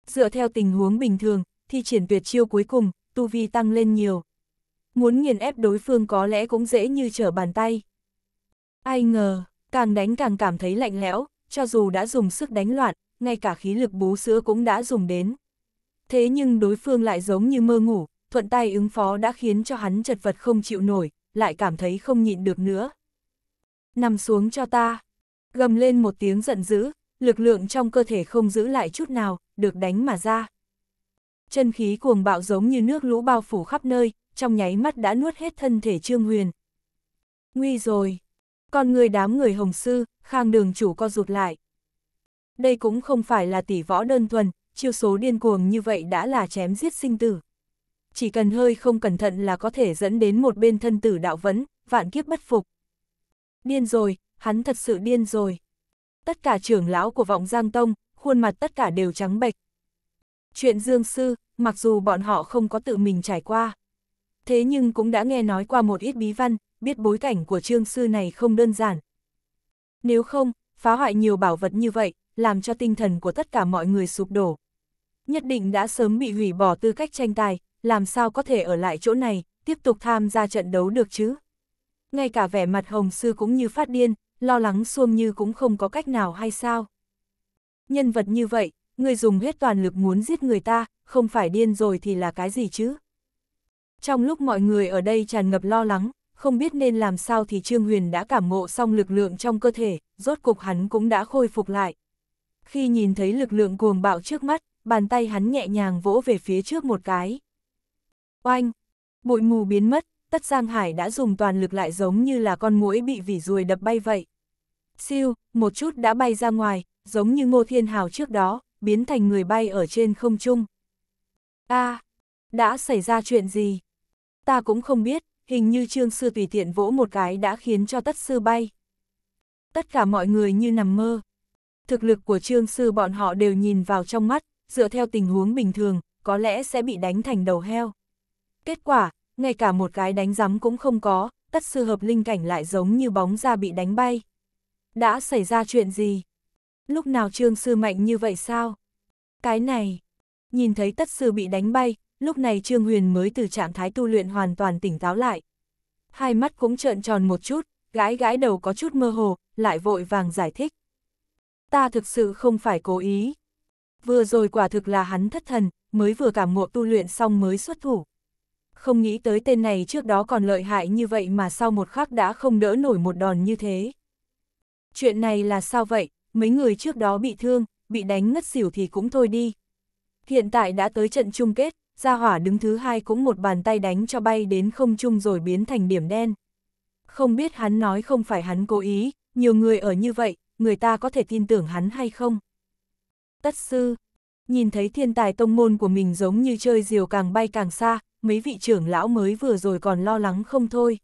Dựa theo tình huống bình thường, thi triển tuyệt chiêu cuối cùng, tu vi tăng lên nhiều, muốn nghiền ép đối phương có lẽ cũng dễ như trở bàn tay. Ai ngờ, càng đánh càng cảm thấy lạnh lẽo, cho dù đã dùng sức đánh loạn, ngay cả khí lực bú sữa cũng đã dùng đến. Thế nhưng đối phương lại giống như mơ ngủ, thuận tay ứng phó đã khiến cho hắn chật vật không chịu nổi, lại cảm thấy không nhịn được nữa. Nằm xuống cho ta. Gầm lên một tiếng giận dữ, lực lượng trong cơ thể không giữ lại chút nào, được đánh mà ra. Chân khí cuồng bạo giống như nước lũ bao phủ khắp nơi, trong nháy mắt đã nuốt hết thân thể Trương Huyền. Nguy rồi! còn người đám người hồng sư, khang đường chủ co rụt lại. Đây cũng không phải là tỷ võ đơn thuần, chiêu số điên cuồng như vậy đã là chém giết sinh tử. Chỉ cần hơi không cẩn thận là có thể dẫn đến một bên thân tử đạo vấn, vạn kiếp bất phục. Điên rồi, hắn thật sự điên rồi. Tất cả trưởng lão của vọng Giang Tông, khuôn mặt tất cả đều trắng bệch. Chuyện Dương Sư, mặc dù bọn họ không có tự mình trải qua, thế nhưng cũng đã nghe nói qua một ít bí văn, biết bối cảnh của trương sư này không đơn giản. Nếu không, phá hoại nhiều bảo vật như vậy, làm cho tinh thần của tất cả mọi người sụp đổ. Nhất định đã sớm bị hủy bỏ tư cách tranh tài, làm sao có thể ở lại chỗ này, tiếp tục tham gia trận đấu được chứ. Ngay cả vẻ mặt hồng sư cũng như phát điên, lo lắng xuông như cũng không có cách nào hay sao. Nhân vật như vậy, người dùng hết toàn lực muốn giết người ta, không phải điên rồi thì là cái gì chứ? Trong lúc mọi người ở đây tràn ngập lo lắng, không biết nên làm sao thì Trương Huyền đã cảm ngộ xong lực lượng trong cơ thể, rốt cục hắn cũng đã khôi phục lại. Khi nhìn thấy lực lượng cuồng bạo trước mắt, bàn tay hắn nhẹ nhàng vỗ về phía trước một cái. Oanh! Bụi mù biến mất, tất Giang Hải đã dùng toàn lực lại giống như là con muỗi bị vỉ ruồi đập bay vậy. Siêu, một chút đã bay ra ngoài, giống như Ngô Thiên Hào trước đó, biến thành người bay ở trên không trung. a à, đã xảy ra chuyện gì? ta cũng không biết, hình như trương sư tùy tiện vỗ một cái đã khiến cho tất sư bay. Tất cả mọi người như nằm mơ. Thực lực của trương sư bọn họ đều nhìn vào trong mắt, dựa theo tình huống bình thường, có lẽ sẽ bị đánh thành đầu heo. Kết quả, ngay cả một cái đánh giấm cũng không có, tất sư hợp linh cảnh lại giống như bóng ra bị đánh bay. Đã xảy ra chuyện gì? Lúc nào trương sư mạnh như vậy sao? Cái này, nhìn thấy tất sư bị đánh bay, lúc này Trương Huyền mới từ trạng thái tu luyện hoàn toàn tỉnh táo lại. Hai mắt cũng trợn tròn một chút, gái gái đầu có chút mơ hồ, lại vội vàng giải thích. Ta thực sự không phải cố ý. Vừa rồi quả thực là hắn thất thần, mới vừa cảm ngộ tu luyện xong mới xuất thủ. Không nghĩ tới tên này trước đó còn lợi hại như vậy mà sau một khắc đã không đỡ nổi một đòn như thế. Chuyện này là sao vậy, mấy người trước đó bị thương, bị đánh ngất xỉu thì cũng thôi đi. Hiện tại đã tới trận chung kết, gia hỏa đứng thứ hai cũng một bàn tay đánh cho bay đến không trung rồi biến thành điểm đen. Không biết hắn nói không phải hắn cố ý, nhiều người ở như vậy, người ta có thể tin tưởng hắn hay không? Tất sư, nhìn thấy thiên tài tông môn của mình giống như chơi diều càng bay càng xa, mấy vị trưởng lão mới vừa rồi còn lo lắng không thôi.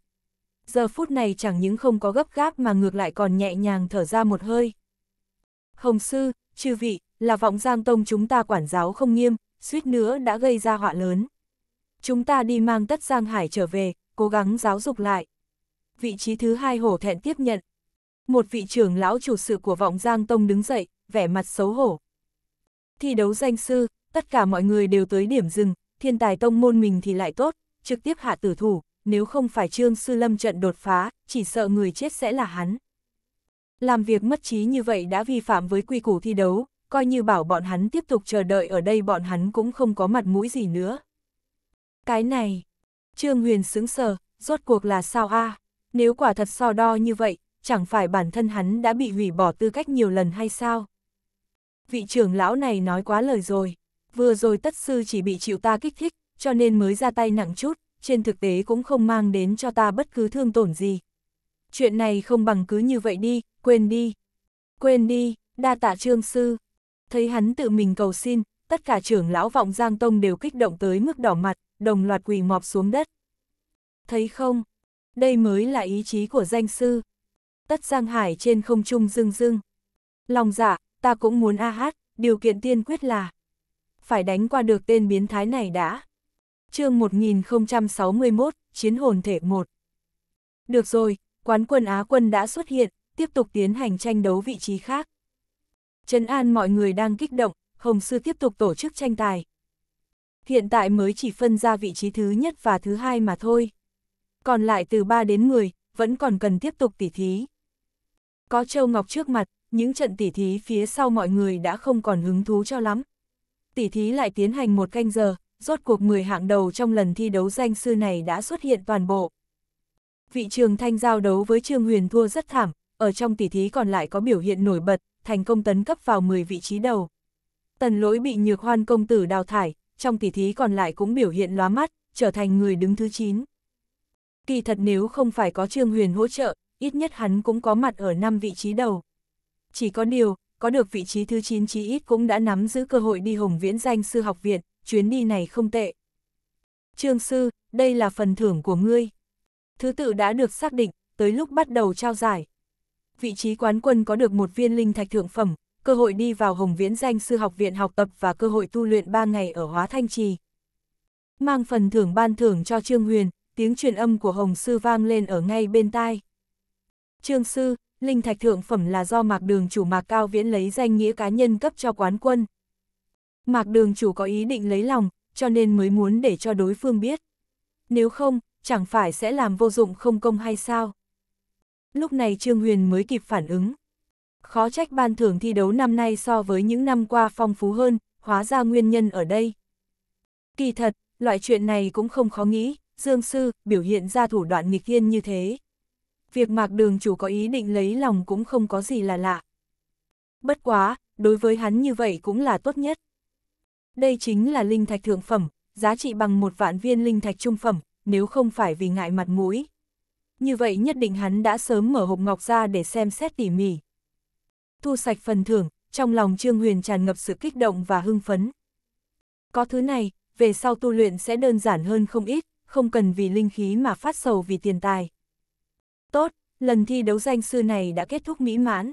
Giờ phút này chẳng những không có gấp gáp mà ngược lại còn nhẹ nhàng thở ra một hơi. Hồng sư, chư vị, là vọng giang tông chúng ta quản giáo không nghiêm, suýt nữa đã gây ra họa lớn. Chúng ta đi mang tất Giang Hải trở về, cố gắng giáo dục lại. Vị trí thứ hai hổ thẹn tiếp nhận. Một vị trưởng lão chủ sự của vọng Giang Tông đứng dậy, vẻ mặt xấu hổ. Thi đấu danh sư, tất cả mọi người đều tới điểm dừng, thiên tài tông môn mình thì lại tốt, trực tiếp hạ tử thủ, nếu không phải Trương Sư Lâm trận đột phá, chỉ sợ người chết sẽ là hắn. Làm việc mất trí như vậy đã vi phạm với quy củ thi đấu, coi như bảo bọn hắn tiếp tục chờ đợi ở đây bọn hắn cũng không có mặt mũi gì nữa. Cái này, Trương Huyền sững sờ, rốt cuộc là sao a? Nếu quả thật so đo như vậy, chẳng phải bản thân hắn đã bị hủy bỏ tư cách nhiều lần hay sao? Vị trưởng lão này nói quá lời rồi, vừa rồi tất sư chỉ bị chịu ta kích thích, cho nên mới ra tay nặng chút, trên thực tế cũng không mang đến cho ta bất cứ thương tổn gì. Chuyện này không bằng cứ như vậy đi, quên đi. Quên đi, đa tạ trương sư, Thấy hắn tự mình cầu xin, tất cả trưởng lão vọng Giang Tông đều kích động tới mức đỏ mặt, đồng loạt quỳ mọp xuống đất. Thấy không? Đây mới là ý chí của danh sư. Tất Giang Hải trên không trung dưng dưng. Lòng dạ, ta cũng muốn a hát, điều kiện tiên quyết là phải đánh qua được tên biến thái này đã. chương 1061, Chiến hồn thể 1 Được rồi, quán quân Á quân đã xuất hiện, tiếp tục tiến hành tranh đấu vị trí khác. Trấn an mọi người đang kích động, Hồng Sư tiếp tục tổ chức tranh tài. Hiện tại mới chỉ phân ra vị trí thứ nhất và thứ hai mà thôi. Còn lại từ 3 đến 10, vẫn còn cần tiếp tục tỉ thí. Có Châu Ngọc trước mặt, những trận tỉ thí phía sau mọi người đã không còn hứng thú cho lắm. Tỉ thí lại tiến hành một canh giờ, rốt cuộc 10 hạng đầu trong lần thi đấu danh sư này đã xuất hiện toàn bộ. Vị trường thanh giao đấu với Trương Huyền thua rất thảm, ở trong tỉ thí còn lại có biểu hiện nổi bật, thành công tấn cấp vào 10 vị trí đầu. Tần lỗi bị nhược hoan công tử đào thải, trong tỷ thí còn lại cũng biểu hiện lóa mắt, trở thành người đứng thứ 9. Kỳ thật nếu không phải có Trương Huyền hỗ trợ, ít nhất hắn cũng có mặt ở 5 vị trí đầu. Chỉ có điều, có được vị trí thứ 9 chí ít cũng đã nắm giữ cơ hội đi hồng viễn danh sư học viện, chuyến đi này không tệ. Trương sư, đây là phần thưởng của ngươi. Thứ tự đã được xác định, tới lúc bắt đầu trao giải vị trí quán quân có được một viên linh thạch thượng phẩm, cơ hội đi vào Hồng Viễn Danh sư học viện học tập và cơ hội tu luyện 3 ngày ở Hóa Thanh Trì. Mang phần thưởng ban thưởng cho Trương Huyền, tiếng truyền âm của Hồng Sư vang lên ở ngay bên tai. Trương Sư, linh thạch thượng phẩm là do mạc đường chủ mạc cao viễn lấy danh nghĩa cá nhân cấp cho quán quân. Mạc đường chủ có ý định lấy lòng, cho nên mới muốn để cho đối phương biết. Nếu không, chẳng phải sẽ làm vô dụng không công hay sao? lúc này Trương Huyền mới kịp phản ứng. Khó trách ban thưởng thi đấu năm nay so với những năm qua phong phú hơn, hóa ra nguyên nhân ở đây. Kỳ thật, loại chuyện này cũng không khó nghĩ, Dương Sư biểu hiện ra thủ đoạn nghịch thiên như thế. Việc mạc đường chủ có ý định lấy lòng cũng không có gì là lạ. Bất quá, đối với hắn như vậy cũng là tốt nhất. Đây chính là linh thạch thượng phẩm, giá trị bằng một vạn viên linh thạch trung phẩm, nếu không phải vì ngại mặt mũi, như vậy nhất định hắn đã sớm mở hộp ngọc ra để xem xét tỉ mỉ. Thu sạch phần thưởng, trong lòng Trương Huyền tràn ngập sự kích động và hưng phấn. Có thứ này, về sau tu luyện sẽ đơn giản hơn không ít, không cần vì linh khí mà phát sầu vì tiền tài. Tốt, lần thi đấu danh sư này đã kết thúc mỹ mãn.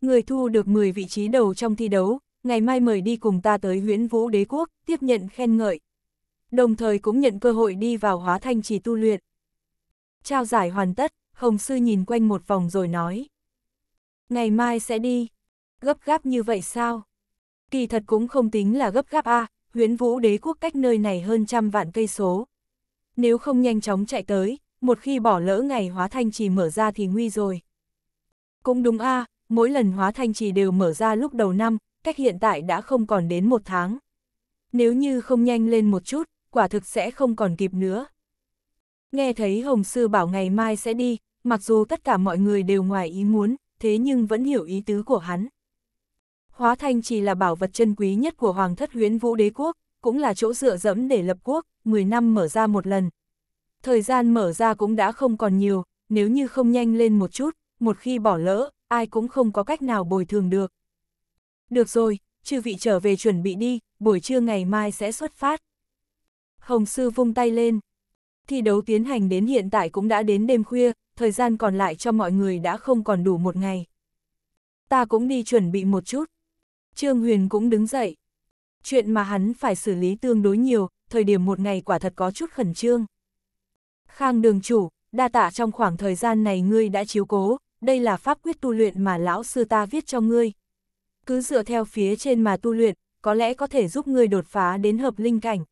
Người thu được 10 vị trí đầu trong thi đấu, ngày mai mời đi cùng ta tới huyễn vũ đế quốc, tiếp nhận khen ngợi. Đồng thời cũng nhận cơ hội đi vào hóa thanh trì tu luyện. Trao giải hoàn tất, Hồng Sư nhìn quanh một vòng rồi nói. Ngày mai sẽ đi. Gấp gáp như vậy sao? Kỳ thật cũng không tính là gấp gáp a à, huyến vũ đế quốc cách nơi này hơn trăm vạn cây số. Nếu không nhanh chóng chạy tới, một khi bỏ lỡ ngày hóa thanh trì mở ra thì nguy rồi. Cũng đúng a à, mỗi lần hóa thanh trì đều mở ra lúc đầu năm, cách hiện tại đã không còn đến một tháng. Nếu như không nhanh lên một chút, quả thực sẽ không còn kịp nữa. Nghe thấy Hồng Sư bảo ngày mai sẽ đi, mặc dù tất cả mọi người đều ngoài ý muốn, thế nhưng vẫn hiểu ý tứ của hắn. Hóa Thanh chỉ là bảo vật chân quý nhất của Hoàng thất huyến vũ đế quốc, cũng là chỗ dựa dẫm để lập quốc, 10 năm mở ra một lần. Thời gian mở ra cũng đã không còn nhiều, nếu như không nhanh lên một chút, một khi bỏ lỡ, ai cũng không có cách nào bồi thường được. Được rồi, chư vị trở về chuẩn bị đi, buổi trưa ngày mai sẽ xuất phát. Hồng Sư vung tay lên, thi đấu tiến hành đến hiện tại cũng đã đến đêm khuya, thời gian còn lại cho mọi người đã không còn đủ một ngày. Ta cũng đi chuẩn bị một chút. Trương Huyền cũng đứng dậy. Chuyện mà hắn phải xử lý tương đối nhiều, thời điểm một ngày quả thật có chút khẩn trương. Khang đường chủ, đa tạ trong khoảng thời gian này ngươi đã chiếu cố, đây là pháp quyết tu luyện mà lão sư ta viết cho ngươi. Cứ dựa theo phía trên mà tu luyện, có lẽ có thể giúp ngươi đột phá đến hợp linh cảnh.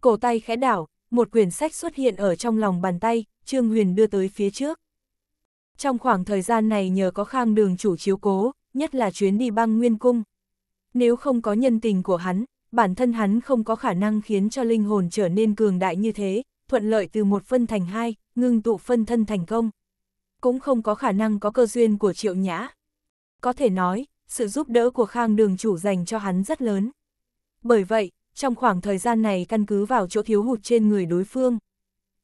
Cổ tay khẽ đảo, một quyển sách xuất hiện ở trong lòng bàn tay, Trương Huyền đưa tới phía trước. Trong khoảng thời gian này nhờ có khang đường chủ chiếu cố, nhất là chuyến đi băng nguyên cung. Nếu không có nhân tình của hắn, bản thân hắn không có khả năng khiến cho linh hồn trở nên cường đại như thế, thuận lợi từ một phân thành hai, ngưng tụ phân thân thành công. Cũng không có khả năng có cơ duyên của triệu nhã. Có thể nói, sự giúp đỡ của khang đường chủ dành cho hắn rất lớn. Bởi vậy, trong khoảng thời gian này căn cứ vào chỗ thiếu hụt trên người đối phương.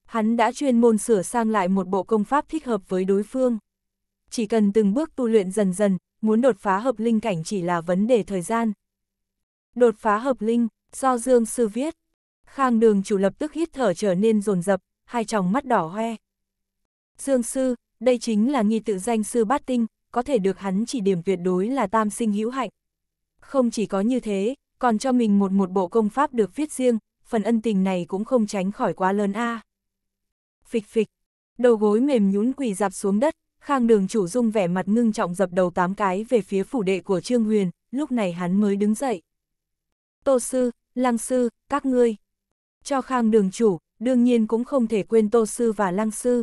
Hắn đã chuyên môn sửa sang lại một bộ công pháp thích hợp với đối phương. Chỉ cần từng bước tu luyện dần dần, muốn đột phá hợp linh cảnh chỉ là vấn đề thời gian. Đột phá hợp linh, do Dương Sư viết. Khang đường chủ lập tức hít thở trở nên rồn rập, hai tròng mắt đỏ hoe. Dương Sư, đây chính là nghi tự danh Sư Bát Tinh, có thể được hắn chỉ điểm tuyệt đối là tam sinh hữu hạnh. Không chỉ có như thế, còn cho mình một một bộ công pháp được viết riêng, phần ân tình này cũng không tránh khỏi quá lớn a. À. Phịch phịch, đầu gối mềm nhún quỳ dạp xuống đất, Khang đường chủ dung vẻ mặt ngưng trọng dập đầu tám cái về phía phủ đệ của Trương Huyền, lúc này hắn mới đứng dậy. Tô sư, lăng sư, các ngươi. Cho Khang đường chủ, đương nhiên cũng không thể quên Tô sư và lăng sư.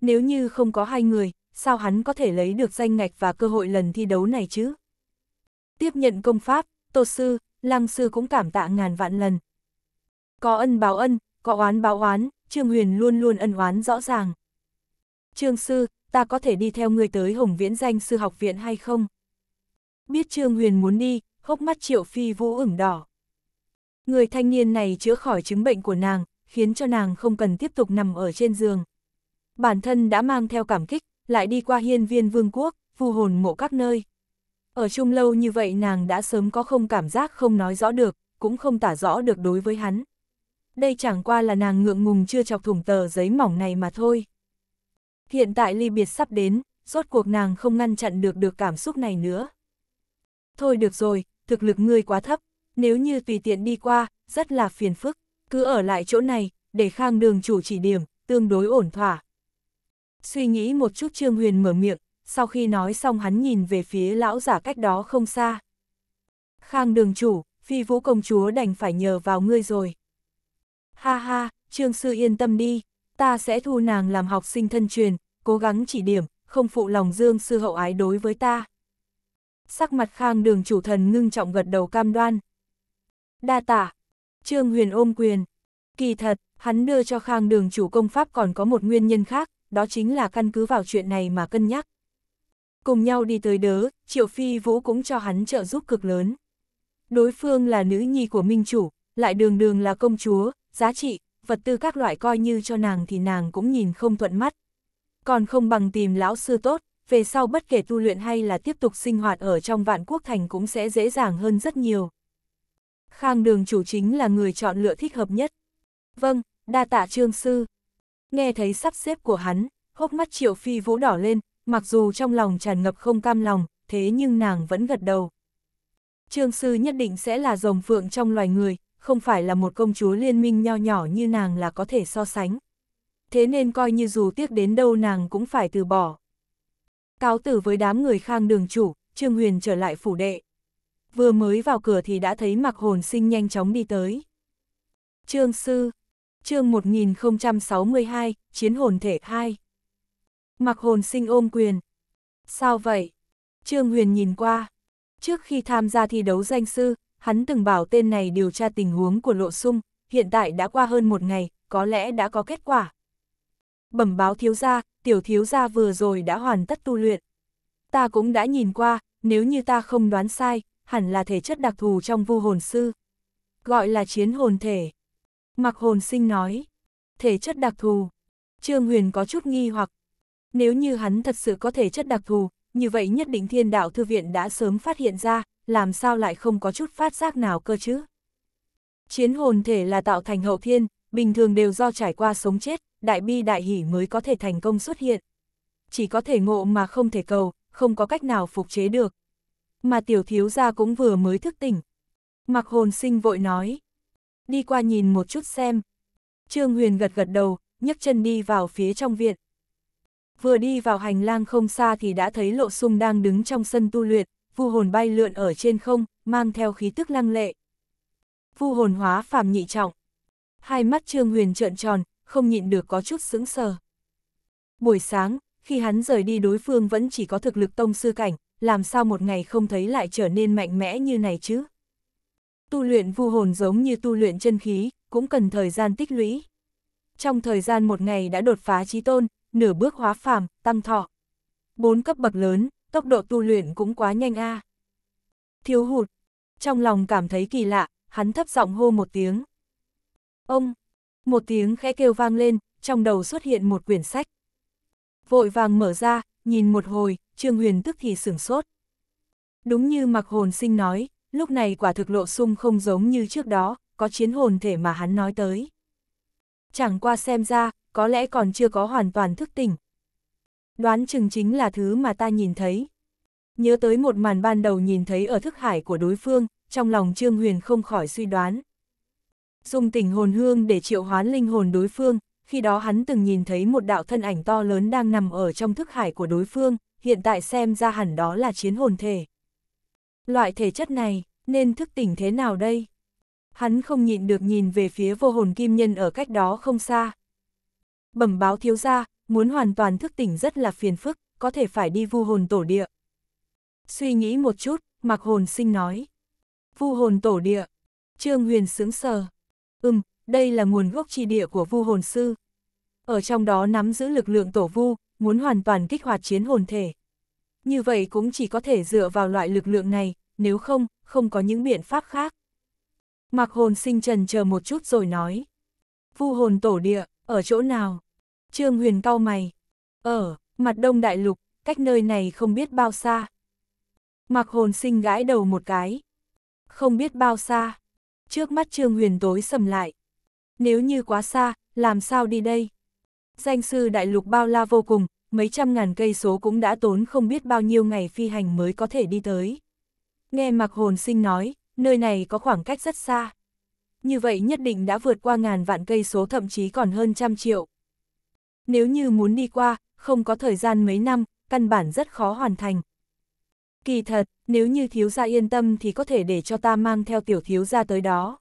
Nếu như không có hai người, sao hắn có thể lấy được danh ngạch và cơ hội lần thi đấu này chứ? Tiếp nhận công pháp, Tô sư, lăng sư cũng cảm tạ ngàn vạn lần. Có ân báo ân, có oán báo oán, Trương Huyền luôn luôn ân oán rõ ràng. Trương sư, ta có thể đi theo ngươi tới Hồng Viễn Danh sư học viện hay không? Biết Trương Huyền muốn đi, hốc mắt Triệu Phi Vũ ửng đỏ. Người thanh niên này chữa khỏi chứng bệnh của nàng, khiến cho nàng không cần tiếp tục nằm ở trên giường. Bản thân đã mang theo cảm kích, lại đi qua hiên viên vương quốc, phù hồn mộ các nơi. Ở chung lâu như vậy nàng đã sớm có không cảm giác không nói rõ được, cũng không tả rõ được đối với hắn. Đây chẳng qua là nàng ngượng ngùng chưa chọc thủng tờ giấy mỏng này mà thôi. Hiện tại ly biệt sắp đến, rốt cuộc nàng không ngăn chặn được được cảm xúc này nữa. Thôi được rồi, thực lực ngươi quá thấp, nếu như tùy tiện đi qua, rất là phiền phức, cứ ở lại chỗ này, để khang đường chủ chỉ điểm, tương đối ổn thỏa. Suy nghĩ một chút Trương Huyền mở miệng, sau khi nói xong hắn nhìn về phía lão giả cách đó không xa. Khang đường chủ, phi vũ công chúa đành phải nhờ vào ngươi rồi. Ha ha, trương sư yên tâm đi, ta sẽ thu nàng làm học sinh thân truyền, cố gắng chỉ điểm, không phụ lòng dương sư hậu ái đối với ta. Sắc mặt khang đường chủ thần ngưng trọng gật đầu cam đoan. Đa tả, trương huyền ôm quyền. Kỳ thật, hắn đưa cho khang đường chủ công pháp còn có một nguyên nhân khác, đó chính là căn cứ vào chuyện này mà cân nhắc. Cùng nhau đi tới đớ, Triệu Phi Vũ cũng cho hắn trợ giúp cực lớn. Đối phương là nữ nhi của minh chủ, lại đường đường là công chúa, giá trị, vật tư các loại coi như cho nàng thì nàng cũng nhìn không thuận mắt. Còn không bằng tìm lão sư tốt, về sau bất kể tu luyện hay là tiếp tục sinh hoạt ở trong vạn quốc thành cũng sẽ dễ dàng hơn rất nhiều. Khang đường chủ chính là người chọn lựa thích hợp nhất. Vâng, đa tạ trương sư. Nghe thấy sắp xếp của hắn, hốc mắt triệu phi vũ đỏ lên, mặc dù trong lòng tràn ngập không cam lòng, thế nhưng nàng vẫn gật đầu. Trương sư nhất định sẽ là rồng phượng trong loài người, không phải là một công chúa liên minh nho nhỏ như nàng là có thể so sánh. Thế nên coi như dù tiếc đến đâu nàng cũng phải từ bỏ. Cáo tử với đám người khang đường chủ, Trương Huyền trở lại phủ đệ. Vừa mới vào cửa thì đã thấy mặc hồn sinh nhanh chóng đi tới. Trương Sư Trương 1062, Chiến hồn thể 2 Mặc hồn sinh ôm quyền. Sao vậy? Trương Huyền nhìn qua. Trước khi tham gia thi đấu danh sư, hắn từng bảo tên này điều tra tình huống của lộ sung, hiện tại đã qua hơn một ngày, có lẽ đã có kết quả. Bẩm báo thiếu gia, tiểu thiếu gia vừa rồi đã hoàn tất tu luyện. Ta cũng đã nhìn qua, nếu như ta không đoán sai, hẳn là thể chất đặc thù trong vu hồn sư. Gọi là chiến hồn thể. Mặc hồn sinh nói, thể chất đặc thù. Trương Huyền có chút nghi hoặc, nếu như hắn thật sự có thể chất đặc thù, như vậy nhất định thiên đạo thư viện đã sớm phát hiện ra, làm sao lại không có chút phát giác nào cơ chứ. Chiến hồn thể là tạo thành hậu thiên, bình thường đều do trải qua sống chết, đại bi đại hỷ mới có thể thành công xuất hiện. Chỉ có thể ngộ mà không thể cầu, không có cách nào phục chế được. Mà tiểu thiếu gia cũng vừa mới thức tỉnh. Mặc hồn sinh vội nói. Đi qua nhìn một chút xem. Trương Huyền gật gật đầu, nhấc chân đi vào phía trong viện. Vừa đi vào hành lang không xa thì đã thấy Lộ Sung đang đứng trong sân tu luyện, vu hồn bay lượn ở trên không, mang theo khí tức lăng lệ. Vu hồn hóa phàm nhị trọng. Hai mắt Trương Huyền trợn tròn, không nhịn được có chút sững sờ. Buổi sáng, khi hắn rời đi đối phương vẫn chỉ có thực lực tông sư cảnh, làm sao một ngày không thấy lại trở nên mạnh mẽ như này chứ? Tu luyện vu hồn giống như tu luyện chân khí, cũng cần thời gian tích lũy. Trong thời gian một ngày đã đột phá trí tôn, nửa bước hóa phàm, tăng thọ. Bốn cấp bậc lớn, tốc độ tu luyện cũng quá nhanh a. À. Thiếu hụt, trong lòng cảm thấy kỳ lạ, hắn thấp giọng hô một tiếng. Ông, một tiếng khẽ kêu vang lên, trong đầu xuất hiện một quyển sách. Vội vàng mở ra, nhìn một hồi, Trương Huyền tức thì sửng sốt. Đúng như mặc hồn sinh nói, lúc này quả thực lộ sung không giống như trước đó, có chiến hồn thể mà hắn nói tới chẳng qua xem ra, có lẽ còn chưa có hoàn toàn thức tỉnh. Đoán chừng chính là thứ mà ta nhìn thấy. Nhớ tới một màn ban đầu nhìn thấy ở thức hải của đối phương, trong lòng Trương Huyền không khỏi suy đoán. Dùng tỉnh hồn hương để triệu hoán linh hồn đối phương, khi đó hắn từng nhìn thấy một đạo thân ảnh to lớn đang nằm ở trong thức hải của đối phương, hiện tại xem ra hẳn đó là chiến hồn thể. Loại thể chất này, nên thức tỉnh thế nào đây? hắn không nhịn được nhìn về phía vô hồn kim nhân ở cách đó không xa. Bẩm báo thiếu ra, muốn hoàn toàn thức tỉnh rất là phiền phức, có thể phải đi vu hồn tổ địa. Suy nghĩ một chút, mặc hồn sinh nói. Vu hồn tổ địa, trương huyền sướng sờ. Ừm, đây là nguồn gốc chi địa của vu hồn sư. Ở trong đó nắm giữ lực lượng tổ vu, muốn hoàn toàn kích hoạt chiến hồn thể. Như vậy cũng chỉ có thể dựa vào loại lực lượng này, nếu không, không có những biện pháp khác. Mạc hồn sinh trần chờ một chút rồi nói. Vu hồn tổ địa, ở chỗ nào? Trương Huyền cau mày. Ở, mặt đông đại lục, cách nơi này không biết bao xa. Mạc hồn sinh gãi đầu một cái. Không biết bao xa. Trước mắt Trương Huyền tối sầm lại. Nếu như quá xa, làm sao đi đây? Danh sư đại lục bao la vô cùng, mấy trăm ngàn cây số cũng đã tốn không biết bao nhiêu ngày phi hành mới có thể đi tới. Nghe Mạc Hồn Sinh nói, nơi này có khoảng cách rất xa. Như vậy nhất định đã vượt qua ngàn vạn cây số thậm chí còn hơn trăm triệu. Nếu như muốn đi qua, không có thời gian mấy năm, căn bản rất khó hoàn thành. Kỳ thật, nếu như thiếu gia yên tâm thì có thể để cho ta mang theo tiểu thiếu gia tới đó.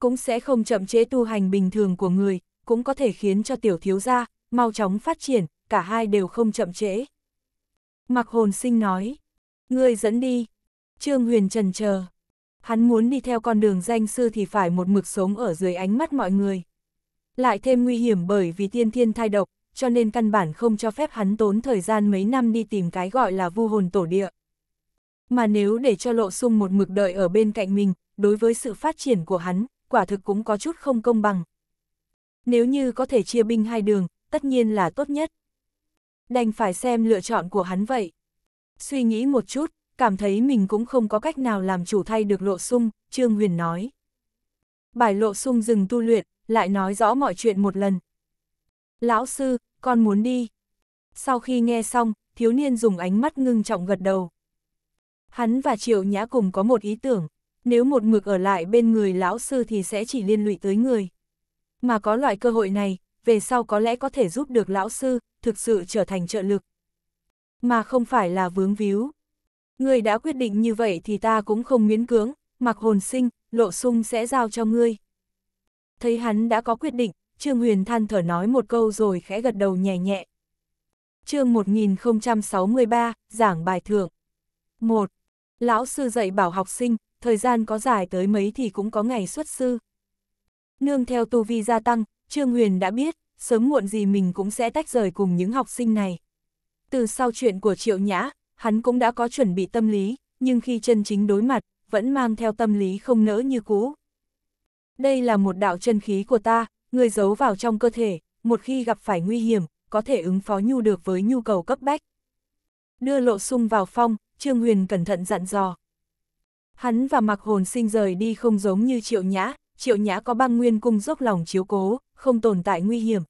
Cũng sẽ không chậm trễ tu hành bình thường của người, cũng có thể khiến cho tiểu thiếu gia mau chóng phát triển, cả hai đều không chậm trễ. Mặc hồn sinh nói, ngươi dẫn đi. Trương Huyền trần chờ hắn muốn đi theo con đường danh sư thì phải một mực sống ở dưới ánh mắt mọi người. Lại thêm nguy hiểm bởi vì tiên thiên thai độc, cho nên căn bản không cho phép hắn tốn thời gian mấy năm đi tìm cái gọi là vu hồn tổ địa. Mà nếu để cho lộ sung một mực đợi ở bên cạnh mình, đối với sự phát triển của hắn, quả thực cũng có chút không công bằng. Nếu như có thể chia binh hai đường, tất nhiên là tốt nhất. Đành phải xem lựa chọn của hắn vậy. Suy nghĩ một chút, cảm thấy mình cũng không có cách nào làm chủ thay được lộ sung, Trương Huyền nói. Bài lộ sung dừng tu luyện, lại nói rõ mọi chuyện một lần. Lão sư, con muốn đi. Sau khi nghe xong, thiếu niên dùng ánh mắt ngưng trọng gật đầu. Hắn và Triệu Nhã cùng có một ý tưởng, nếu một mực ở lại bên người lão sư thì sẽ chỉ liên lụy tới người. Mà có loại cơ hội này, về sau có lẽ có thể giúp được lão sư, thực sự trở thành trợ lực. Mà không phải là vướng víu. Người đã quyết định như vậy thì ta cũng không miễn cưỡng, mặc hồn sinh, lộ sung sẽ giao cho ngươi. Thấy hắn đã có quyết định, Trương Huyền than thở nói một câu rồi khẽ gật đầu nhẹ nhẹ. chương 1063, giảng bài thưởng. 1. Lão sư dạy bảo học sinh, thời gian có dài tới mấy thì cũng có ngày xuất sư. Nương theo tu vi gia tăng, Trương Huyền đã biết, sớm muộn gì mình cũng sẽ tách rời cùng những học sinh này. Từ sau chuyện của Triệu Nhã, hắn cũng đã có chuẩn bị tâm lý, nhưng khi chân chính đối mặt, vẫn mang theo tâm lý không nỡ như cũ. Đây là một đạo chân khí của ta, người giấu vào trong cơ thể, một khi gặp phải nguy hiểm, có thể ứng phó nhu được với nhu cầu cấp bách. Đưa lộ sung vào phong, Trương Huyền cẩn thận dặn dò. Hắn và mặc hồn sinh rời đi không giống như triệu nhã, triệu nhã có băng nguyên cung dốc lòng chiếu cố, không tồn tại nguy hiểm.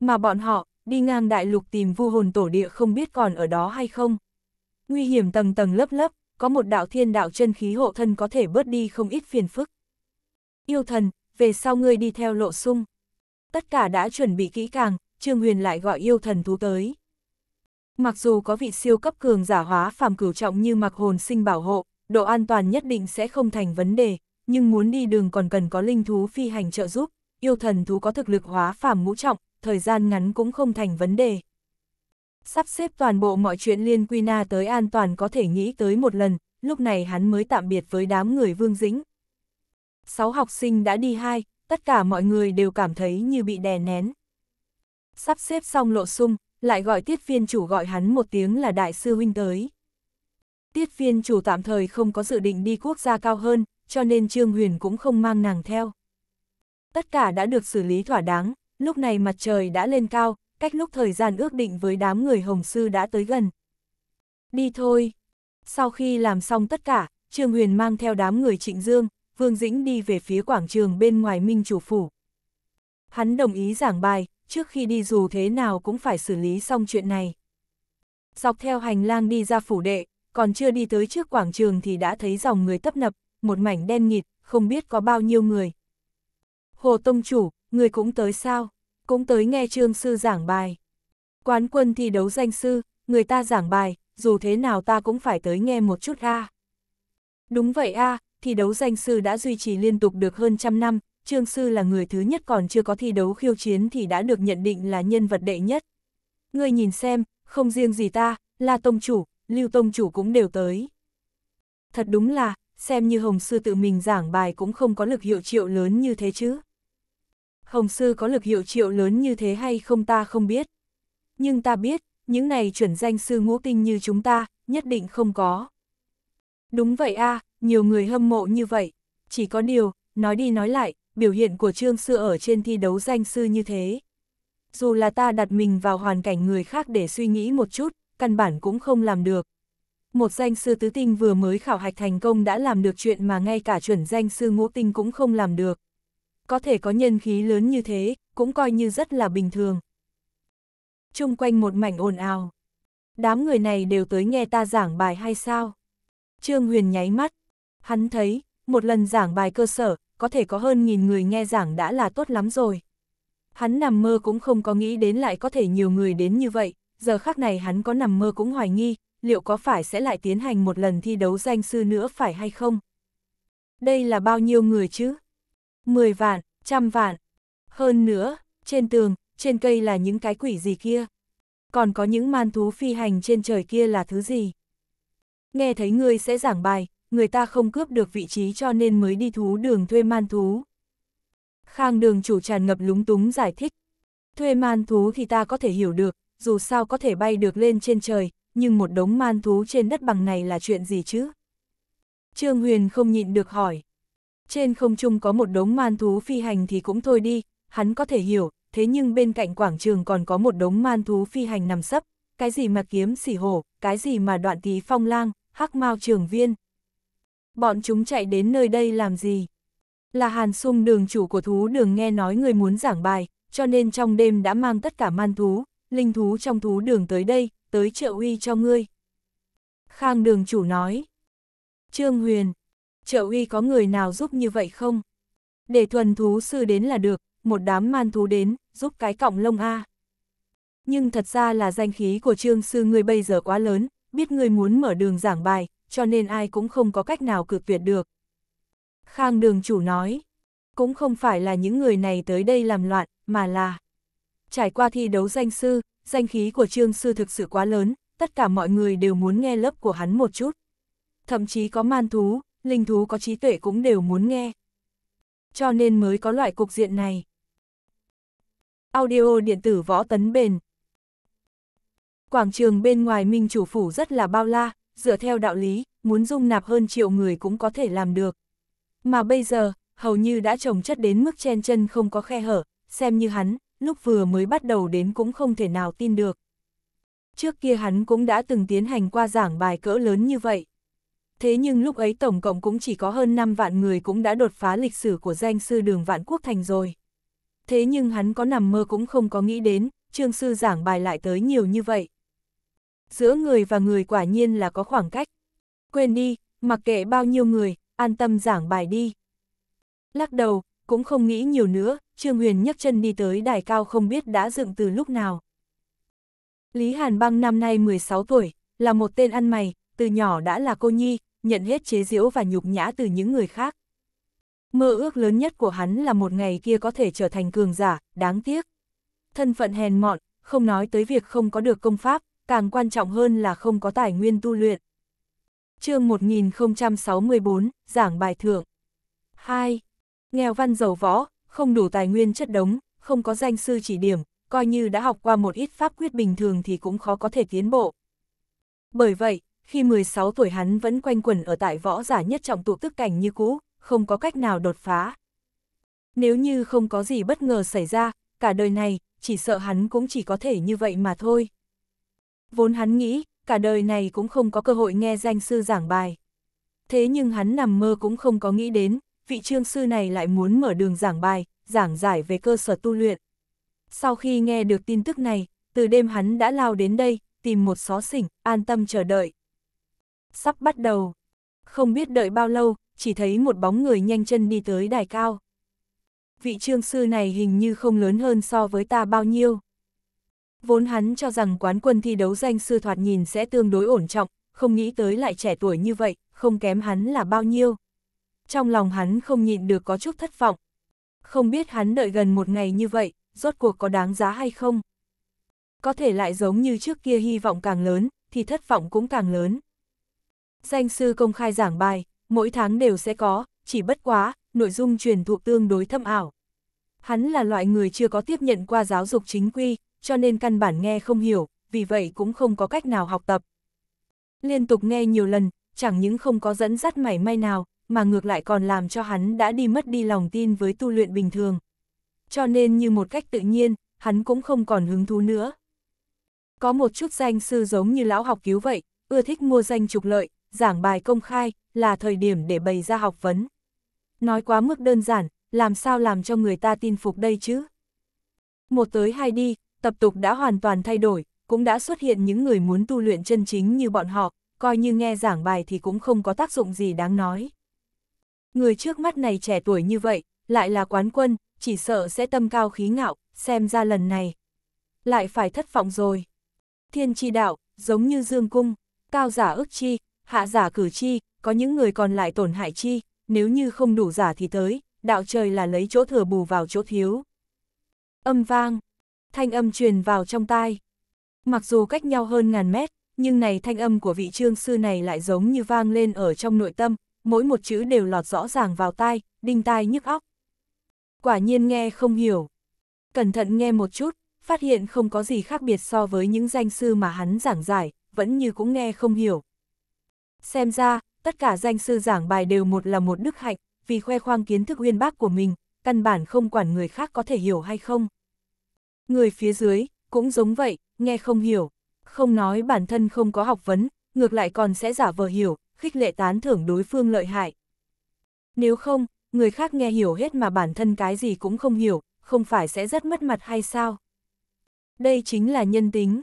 Mà bọn họ, đi ngang đại lục tìm vu hồn tổ địa không biết còn ở đó hay không nguy hiểm tầng tầng lớp lớp, có một đạo thiên đạo chân khí hộ thân có thể bớt đi không ít phiền phức. Yêu thần, về sau ngươi đi theo lộ sung. Tất cả đã chuẩn bị kỹ càng, Trương Huyền lại gọi yêu thần thú tới. Mặc dù có vị siêu cấp cường giả hóa phàm cửu trọng như mặc hồn sinh bảo hộ, độ an toàn nhất định sẽ không thành vấn đề, nhưng muốn đi đường còn cần có linh thú phi hành trợ giúp, yêu thần thú có thực lực hóa phàm ngũ trọng, thời gian ngắn cũng không thành vấn đề sắp xếp toàn bộ mọi chuyện liên quy na tới an toàn có thể nghĩ tới một lần, lúc này hắn mới tạm biệt với đám người Vương Dĩnh. Sáu học sinh đã đi hai, tất cả mọi người đều cảm thấy như bị đè nén. Sắp xếp xong lộ sung, lại gọi tiết viên chủ gọi hắn một tiếng là đại sư huynh tới. Tiết viên chủ tạm thời không có dự định đi quốc gia cao hơn, cho nên Trương Huyền cũng không mang nàng theo. Tất cả đã được xử lý thỏa đáng, lúc này mặt trời đã lên cao, cách lúc thời gian ước định với đám người Hồng Sư đã tới gần. Đi thôi. Sau khi làm xong tất cả, Trương Huyền mang theo đám người Trịnh Dương, Vương Dĩnh đi về phía quảng trường bên ngoài Minh Chủ Phủ. Hắn đồng ý giảng bài, trước khi đi dù thế nào cũng phải xử lý xong chuyện này. Dọc theo hành lang đi ra phủ đệ, còn chưa đi tới trước quảng trường thì đã thấy dòng người tấp nập, một mảnh đen nghịt, không biết có bao nhiêu người. Hồ Tông Chủ, người cũng tới sao? cũng tới nghe trương sư giảng bài. Quán quân thi đấu danh sư, người ta giảng bài, dù thế nào ta cũng phải tới nghe một chút ra Đúng vậy a, thi đấu danh sư đã duy trì liên tục được hơn trăm năm, trương sư là người thứ nhất còn chưa có thi đấu khiêu chiến thì đã được nhận định là nhân vật đệ nhất. Ngươi nhìn xem, không riêng gì ta, là tông chủ, lưu tông chủ cũng đều tới. Thật đúng là, xem như Hồng Sư tự mình giảng bài cũng không có lực hiệu triệu lớn như thế chứ. Hồng Sư có lực hiệu triệu lớn như thế hay không ta không biết. Nhưng ta biết, những này chuẩn danh sư ngũ tinh như chúng ta, nhất định không có. Đúng vậy a, nhiều người hâm mộ như vậy. Chỉ có điều, nói đi nói lại, biểu hiện của Trương Sư ở trên thi đấu danh sư như thế. Dù là ta đặt mình vào hoàn cảnh người khác để suy nghĩ một chút, căn bản cũng không làm được. Một danh sư tứ tinh vừa mới khảo hạch thành công đã làm được chuyện mà ngay cả chuẩn danh sư ngũ tinh cũng không làm được có thể có nhân khí lớn như thế, cũng coi như rất là bình thường. Trung quanh một mảnh ồn ào. Đám người này đều tới nghe ta giảng bài hay sao? Trương Huyền nháy mắt. Hắn thấy, một lần giảng bài cơ sở, có thể có hơn nghìn người nghe giảng đã là tốt lắm rồi. Hắn nằm mơ cũng không có nghĩ đến lại có thể nhiều người đến như vậy, giờ khác này hắn có nằm mơ cũng hoài nghi, liệu có phải sẽ lại tiến hành một lần thi đấu danh sư nữa phải hay không? Đây là bao nhiêu người chứ? 10 vạn, trăm vạn. Hơn nữa, trên tường, trên cây là những cái quỷ gì kia. Còn có những man thú phi hành trên trời kia là thứ gì. Nghe thấy ngươi sẽ giảng bài, người ta không cướp được vị trí cho nên mới đi thú đường thuê man thú. Khang đường chủ tràn ngập lúng túng giải thích. Thuê man thú thì ta có thể hiểu được, dù sao có thể bay được lên trên trời, nhưng một đống man thú trên đất bằng này là chuyện gì chứ? Trương Huyền không nhịn được hỏi trên không trung có một đống man thú phi hành thì cũng thôi đi, hắn có thể hiểu, thế nhưng bên cạnh quảng trường còn có một đống man thú phi hành nằm sấp, cái gì mà kiếm xỉ hổ, cái gì mà đoạn tí phong lang, hắc mao trường viên. Bọn chúng chạy đến nơi đây làm gì? Là Hàn Sung đường chủ của thú đường nghe nói người muốn giảng bài, cho nên trong đêm đã mang tất cả man thú, linh thú trong thú đường tới đây, tới trợ uy cho ngươi. Khang đường chủ nói. Trương Huyền, trợ uy có người nào giúp như vậy không? Để thuần thú sư đến là được, một đám man thú đến, giúp cái cọng lông A. Nhưng thật ra là danh khí của trương sư người bây giờ quá lớn, biết người muốn mở đường giảng bài, cho nên ai cũng không có cách nào cự tuyệt được. Khang đường chủ nói, cũng không phải là những người này tới đây làm loạn, mà là trải qua thi đấu danh sư, danh khí của trương sư thực sự quá lớn, tất cả mọi người đều muốn nghe lớp của hắn một chút. Thậm chí có man thú, linh thú có trí tuệ cũng đều muốn nghe. Cho nên mới có loại cục diện này. Audio điện tử võ tấn bền Quảng trường bên ngoài Minh Chủ Phủ rất là bao la, dựa theo đạo lý, muốn dung nạp hơn triệu người cũng có thể làm được. Mà bây giờ, hầu như đã trồng chất đến mức chen chân không có khe hở, xem như hắn, lúc vừa mới bắt đầu đến cũng không thể nào tin được. Trước kia hắn cũng đã từng tiến hành qua giảng bài cỡ lớn như vậy thế nhưng lúc ấy tổng cộng cũng chỉ có hơn 5 vạn người cũng đã đột phá lịch sử của danh sư đường vạn quốc thành rồi. Thế nhưng hắn có nằm mơ cũng không có nghĩ đến, trương sư giảng bài lại tới nhiều như vậy. Giữa người và người quả nhiên là có khoảng cách. Quên đi, mặc kệ bao nhiêu người, an tâm giảng bài đi. Lắc đầu, cũng không nghĩ nhiều nữa, Trương Huyền nhấc chân đi tới đài cao không biết đã dựng từ lúc nào. Lý Hàn Băng năm nay 16 tuổi, là một tên ăn mày, từ nhỏ đã là cô nhi, nhận hết chế giễu và nhục nhã từ những người khác. Mơ ước lớn nhất của hắn là một ngày kia có thể trở thành cường giả, đáng tiếc. Thân phận hèn mọn, không nói tới việc không có được công pháp, càng quan trọng hơn là không có tài nguyên tu luyện. chương 1064, giảng bài thưởng 2. Nghèo văn giàu võ, không đủ tài nguyên chất đống, không có danh sư chỉ điểm, coi như đã học qua một ít pháp quyết bình thường thì cũng khó có thể tiến bộ. Bởi vậy, khi 16 tuổi hắn vẫn quanh quẩn ở tại võ giả nhất trọng tụ tức cảnh như cũ, không có cách nào đột phá. Nếu như không có gì bất ngờ xảy ra, cả đời này, chỉ sợ hắn cũng chỉ có thể như vậy mà thôi. Vốn hắn nghĩ, cả đời này cũng không có cơ hội nghe danh sư giảng bài. Thế nhưng hắn nằm mơ cũng không có nghĩ đến, vị trương sư này lại muốn mở đường giảng bài, giảng giải về cơ sở tu luyện. Sau khi nghe được tin tức này, từ đêm hắn đã lao đến đây, tìm một xó xỉnh, an tâm chờ đợi sắp bắt đầu. Không biết đợi bao lâu, chỉ thấy một bóng người nhanh chân đi tới đài cao. Vị trương sư này hình như không lớn hơn so với ta bao nhiêu. Vốn hắn cho rằng quán quân thi đấu danh sư thoạt nhìn sẽ tương đối ổn trọng, không nghĩ tới lại trẻ tuổi như vậy, không kém hắn là bao nhiêu. Trong lòng hắn không nhịn được có chút thất vọng. Không biết hắn đợi gần một ngày như vậy, rốt cuộc có đáng giá hay không? Có thể lại giống như trước kia hy vọng càng lớn, thì thất vọng cũng càng lớn. Danh sư công khai giảng bài, mỗi tháng đều sẽ có, chỉ bất quá, nội dung truyền thụ tương đối thâm ảo. Hắn là loại người chưa có tiếp nhận qua giáo dục chính quy, cho nên căn bản nghe không hiểu, vì vậy cũng không có cách nào học tập. Liên tục nghe nhiều lần, chẳng những không có dẫn dắt mảy may nào, mà ngược lại còn làm cho hắn đã đi mất đi lòng tin với tu luyện bình thường. Cho nên như một cách tự nhiên, hắn cũng không còn hứng thú nữa. Có một chút danh sư giống như lão học cứu vậy, ưa thích mua danh trục lợi, giảng bài công khai, là thời điểm để bày ra học vấn. Nói quá mức đơn giản, làm sao làm cho người ta tin phục đây chứ? Một tới hai đi, tập tục đã hoàn toàn thay đổi, cũng đã xuất hiện những người muốn tu luyện chân chính như bọn họ, coi như nghe giảng bài thì cũng không có tác dụng gì đáng nói. Người trước mắt này trẻ tuổi như vậy, lại là quán quân, chỉ sợ sẽ tâm cao khí ngạo, xem ra lần này. Lại phải thất vọng rồi. Thiên tri đạo, giống như dương cung, cao giả ức chi, hạ giả cử chi, có những người còn lại tổn hại chi, nếu như không đủ giả thì tới, đạo trời là lấy chỗ thừa bù vào chỗ thiếu. Âm vang, thanh âm truyền vào trong tai. Mặc dù cách nhau hơn ngàn mét, nhưng này thanh âm của vị trương sư này lại giống như vang lên ở trong nội tâm, mỗi một chữ đều lọt rõ ràng vào tai, đinh tai nhức óc. Quả nhiên nghe không hiểu. Cẩn thận nghe một chút, phát hiện không có gì khác biệt so với những danh sư mà hắn giảng giải, vẫn như cũng nghe không hiểu, xem ra, tất cả danh sư giảng bài đều một là một đức hạnh, vì khoe khoang kiến thức uyên bác của mình, căn bản không quản người khác có thể hiểu hay không. Người phía dưới, cũng giống vậy, nghe không hiểu, không nói bản thân không có học vấn, ngược lại còn sẽ giả vờ hiểu, khích lệ tán thưởng đối phương lợi hại. Nếu không, người khác nghe hiểu hết mà bản thân cái gì cũng không hiểu, không phải sẽ rất mất mặt hay sao? Đây chính là nhân tính.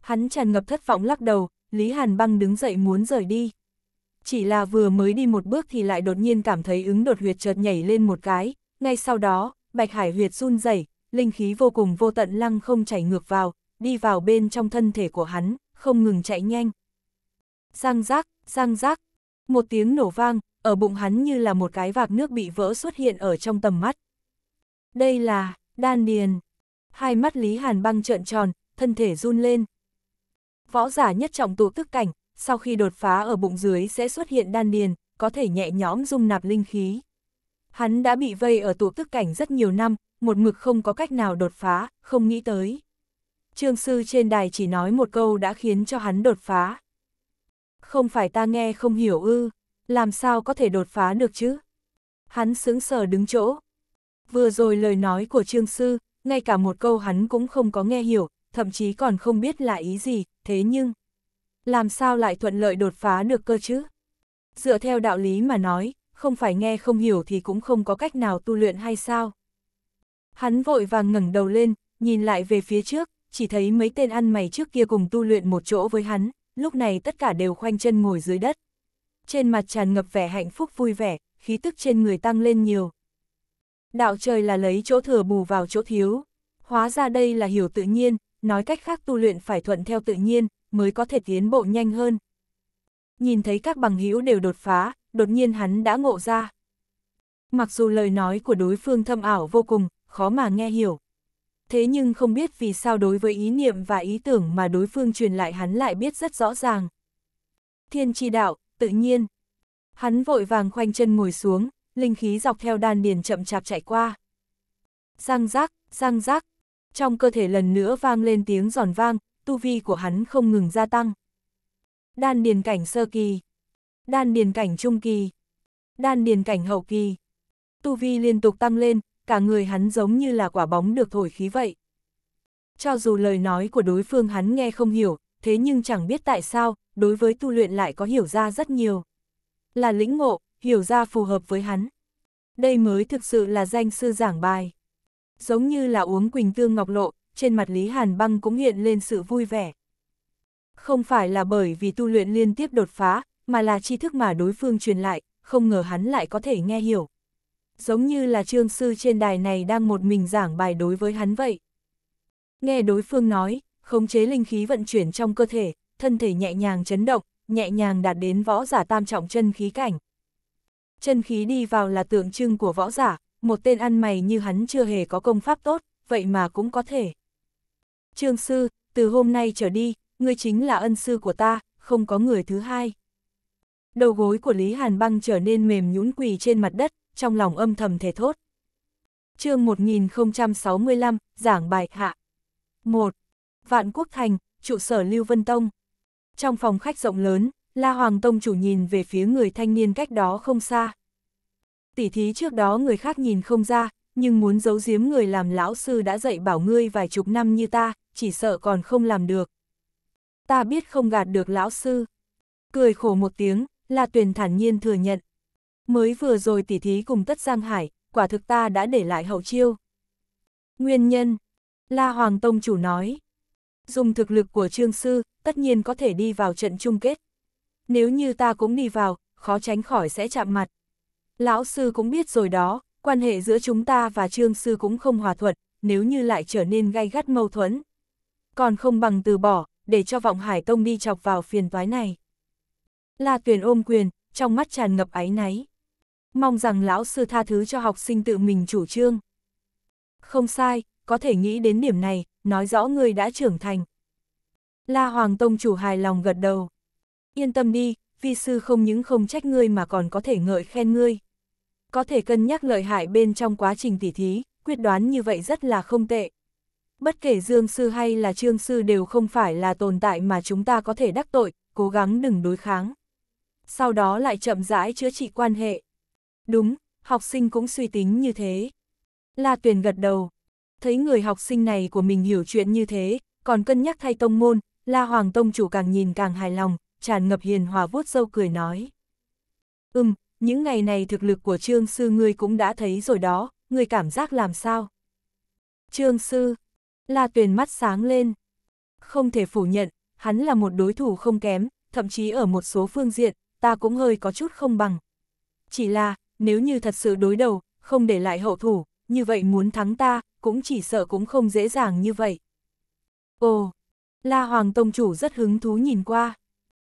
Hắn tràn ngập thất vọng lắc đầu, Lý Hàn băng đứng dậy muốn rời đi. Chỉ là vừa mới đi một bước thì lại đột nhiên cảm thấy ứng đột huyệt chợt nhảy lên một cái, ngay sau đó, bạch hải huyệt run rẩy, linh khí vô cùng vô tận lăng không chảy ngược vào, đi vào bên trong thân thể của hắn, không ngừng chạy nhanh. Giang giác, giang giác, một tiếng nổ vang, ở bụng hắn như là một cái vạc nước bị vỡ xuất hiện ở trong tầm mắt. Đây là, đan điền. Hai mắt Lý Hàn băng trợn tròn, thân thể run lên, Võ giả nhất trọng tụ tức cảnh, sau khi đột phá ở bụng dưới sẽ xuất hiện đan điền, có thể nhẹ nhõm dung nạp linh khí. Hắn đã bị vây ở tụ tức cảnh rất nhiều năm, một mực không có cách nào đột phá, không nghĩ tới. Trương sư trên đài chỉ nói một câu đã khiến cho hắn đột phá. Không phải ta nghe không hiểu ư, làm sao có thể đột phá được chứ? Hắn sững sờ đứng chỗ. Vừa rồi lời nói của trương sư, ngay cả một câu hắn cũng không có nghe hiểu, thậm chí còn không biết là ý gì, thế nhưng, làm sao lại thuận lợi đột phá được cơ chứ? Dựa theo đạo lý mà nói, không phải nghe không hiểu thì cũng không có cách nào tu luyện hay sao? Hắn vội vàng ngẩng đầu lên, nhìn lại về phía trước, chỉ thấy mấy tên ăn mày trước kia cùng tu luyện một chỗ với hắn, lúc này tất cả đều khoanh chân ngồi dưới đất. Trên mặt tràn ngập vẻ hạnh phúc vui vẻ, khí tức trên người tăng lên nhiều. Đạo trời là lấy chỗ thừa bù vào chỗ thiếu, hóa ra đây là hiểu tự nhiên, nói cách khác tu luyện phải thuận theo tự nhiên, mới có thể tiến bộ nhanh hơn. Nhìn thấy các bằng hữu đều đột phá, đột nhiên hắn đã ngộ ra. Mặc dù lời nói của đối phương thâm ảo vô cùng, khó mà nghe hiểu. Thế nhưng không biết vì sao đối với ý niệm và ý tưởng mà đối phương truyền lại hắn lại biết rất rõ ràng. Thiên tri đạo, tự nhiên. Hắn vội vàng khoanh chân ngồi xuống, linh khí dọc theo đan điền chậm chạp chạy qua. Răng rác, răng rác, trong cơ thể lần nữa vang lên tiếng giòn vang, tu vi của hắn không ngừng gia tăng. Đan điền cảnh sơ kỳ, đan điền cảnh trung kỳ, đan điền cảnh hậu kỳ. Tu vi liên tục tăng lên, cả người hắn giống như là quả bóng được thổi khí vậy. Cho dù lời nói của đối phương hắn nghe không hiểu, thế nhưng chẳng biết tại sao, đối với tu luyện lại có hiểu ra rất nhiều. Là lĩnh ngộ, hiểu ra phù hợp với hắn. Đây mới thực sự là danh sư giảng bài giống như là uống quỳnh tương ngọc lộ, trên mặt Lý Hàn băng cũng hiện lên sự vui vẻ. Không phải là bởi vì tu luyện liên tiếp đột phá, mà là tri thức mà đối phương truyền lại, không ngờ hắn lại có thể nghe hiểu. Giống như là trương sư trên đài này đang một mình giảng bài đối với hắn vậy. Nghe đối phương nói, khống chế linh khí vận chuyển trong cơ thể, thân thể nhẹ nhàng chấn động, nhẹ nhàng đạt đến võ giả tam trọng chân khí cảnh. Chân khí đi vào là tượng trưng của võ giả, một tên ăn mày như hắn chưa hề có công pháp tốt, vậy mà cũng có thể. Trương sư, từ hôm nay trở đi, ngươi chính là ân sư của ta, không có người thứ hai. Đầu gối của Lý Hàn băng trở nên mềm nhũn quỳ trên mặt đất, trong lòng âm thầm thề thốt. chương 1065, giảng bài hạ. 1. Vạn Quốc Thành, trụ sở Lưu Vân Tông. Trong phòng khách rộng lớn, La Hoàng Tông chủ nhìn về phía người thanh niên cách đó không xa, Tỷ thí trước đó người khác nhìn không ra, nhưng muốn giấu giếm người làm lão sư đã dạy bảo ngươi vài chục năm như ta, chỉ sợ còn không làm được. Ta biết không gạt được lão sư. Cười khổ một tiếng, La Tuyền thản nhiên thừa nhận. Mới vừa rồi tỷ thí cùng Tất Giang Hải, quả thực ta đã để lại hậu chiêu. Nguyên nhân, La Hoàng Tông chủ nói. Dùng thực lực của trương sư, tất nhiên có thể đi vào trận chung kết. Nếu như ta cũng đi vào, khó tránh khỏi sẽ chạm mặt. Lão sư cũng biết rồi đó, quan hệ giữa chúng ta và trương sư cũng không hòa thuận, nếu như lại trở nên gay gắt mâu thuẫn. Còn không bằng từ bỏ, để cho vọng hải tông đi chọc vào phiền toái này. La tuyển ôm quyền, trong mắt tràn ngập áy náy. Mong rằng lão sư tha thứ cho học sinh tự mình chủ trương. Không sai, có thể nghĩ đến điểm này, nói rõ người đã trưởng thành. La Hoàng Tông chủ hài lòng gật đầu. Yên tâm đi, vi sư không những không trách ngươi mà còn có thể ngợi khen ngươi có thể cân nhắc lợi hại bên trong quá trình tỉ thí, quyết đoán như vậy rất là không tệ. Bất kể Dương Sư hay là Trương Sư đều không phải là tồn tại mà chúng ta có thể đắc tội, cố gắng đừng đối kháng. Sau đó lại chậm rãi chữa trị quan hệ. Đúng, học sinh cũng suy tính như thế. La Tuyền gật đầu. Thấy người học sinh này của mình hiểu chuyện như thế, còn cân nhắc thay tông môn, La Hoàng Tông chủ càng nhìn càng hài lòng, tràn ngập hiền hòa vuốt dâu cười nói. Ừm, những ngày này thực lực của trương sư ngươi cũng đã thấy rồi đó, ngươi cảm giác làm sao? Trương sư, La Tuyền mắt sáng lên. Không thể phủ nhận, hắn là một đối thủ không kém, thậm chí ở một số phương diện, ta cũng hơi có chút không bằng. Chỉ là, nếu như thật sự đối đầu, không để lại hậu thủ, như vậy muốn thắng ta, cũng chỉ sợ cũng không dễ dàng như vậy. Ồ, La Hoàng Tông Chủ rất hứng thú nhìn qua.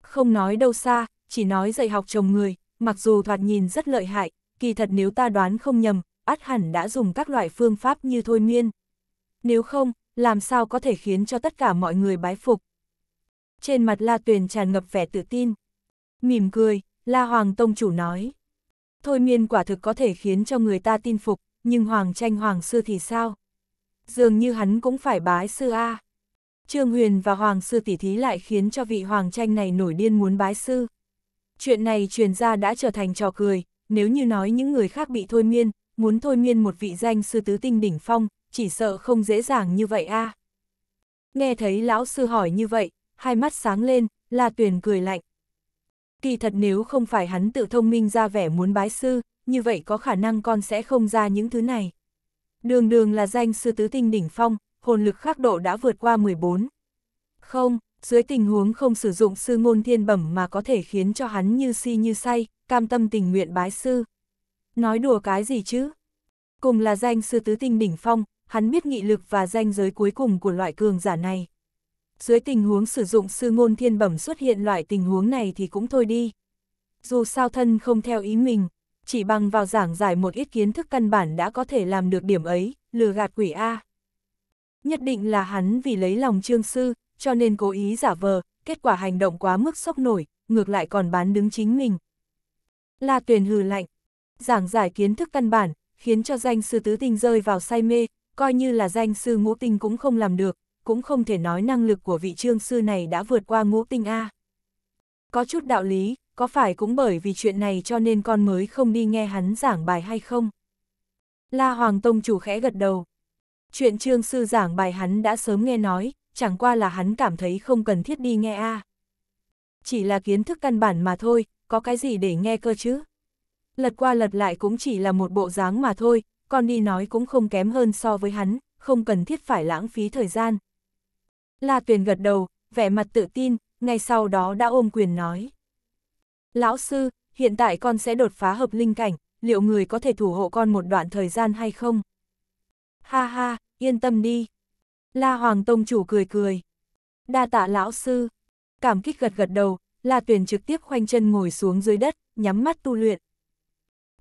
Không nói đâu xa, chỉ nói dạy học chồng người, mặc dù thoạt nhìn rất lợi hại, kỳ thật nếu ta đoán không nhầm, át hẳn đã dùng các loại phương pháp như thôi miên. Nếu không, làm sao có thể khiến cho tất cả mọi người bái phục. Trên mặt La Tuyền tràn ngập vẻ tự tin. Mỉm cười, La Hoàng Tông Chủ nói. Thôi miên quả thực có thể khiến cho người ta tin phục, nhưng Hoàng tranh Hoàng Sư thì sao? Dường như hắn cũng phải bái sư A. Trương Huyền và Hoàng Sư tỷ thí lại khiến cho vị Hoàng tranh này nổi điên muốn bái sư. Chuyện này truyền ra đã trở thành trò cười, nếu như nói những người khác bị thôi miên, muốn thôi miên một vị danh sư tứ tinh đỉnh phong, chỉ sợ không dễ dàng như vậy a. À. Nghe thấy lão sư hỏi như vậy, hai mắt sáng lên, La Tuyền cười lạnh. Kỳ thật nếu không phải hắn tự thông minh ra vẻ muốn bái sư, như vậy có khả năng con sẽ không ra những thứ này. Đường đường là danh sư tứ tinh đỉnh phong, hồn lực khắc độ đã vượt qua 14. Không, dưới tình huống không sử dụng sư ngôn thiên bẩm mà có thể khiến cho hắn như si như say, cam tâm tình nguyện bái sư. Nói đùa cái gì chứ? Cùng là danh sư tứ tinh đỉnh phong, hắn biết nghị lực và danh giới cuối cùng của loại cường giả này. Dưới tình huống sử dụng sư ngôn thiên bẩm xuất hiện loại tình huống này thì cũng thôi đi. Dù sao thân không theo ý mình, chỉ bằng vào giảng giải một ít kiến thức căn bản đã có thể làm được điểm ấy, lừa gạt quỷ A. Nhất định là hắn vì lấy lòng trương sư, cho nên cố ý giả vờ, kết quả hành động quá mức sốc nổi, ngược lại còn bán đứng chính mình. La Tuyền hừ lạnh, giảng giải kiến thức căn bản, khiến cho danh sư tứ tinh rơi vào say mê, coi như là danh sư ngũ tinh cũng không làm được, cũng không thể nói năng lực của vị trương sư này đã vượt qua ngũ tinh A. Có chút đạo lý, có phải cũng bởi vì chuyện này cho nên con mới không đi nghe hắn giảng bài hay không? La Hoàng Tông chủ khẽ gật đầu. Chuyện trương sư giảng bài hắn đã sớm nghe nói, chẳng qua là hắn cảm thấy không cần thiết đi nghe a. À. Chỉ là kiến thức căn bản mà thôi, có cái gì để nghe cơ chứ? Lật qua lật lại cũng chỉ là một bộ dáng mà thôi, con đi nói cũng không kém hơn so với hắn, không cần thiết phải lãng phí thời gian. La Tuyền gật đầu, vẻ mặt tự tin, ngay sau đó đã ôm quyền nói. Lão sư, hiện tại con sẽ đột phá hợp linh cảnh, liệu người có thể thủ hộ con một đoạn thời gian hay không? Ha ha, yên tâm đi, La Hoàng Tông chủ cười cười. Đa tạ lão sư. Cảm kích gật gật đầu, La Tuyền trực tiếp khoanh chân ngồi xuống dưới đất, nhắm mắt tu luyện.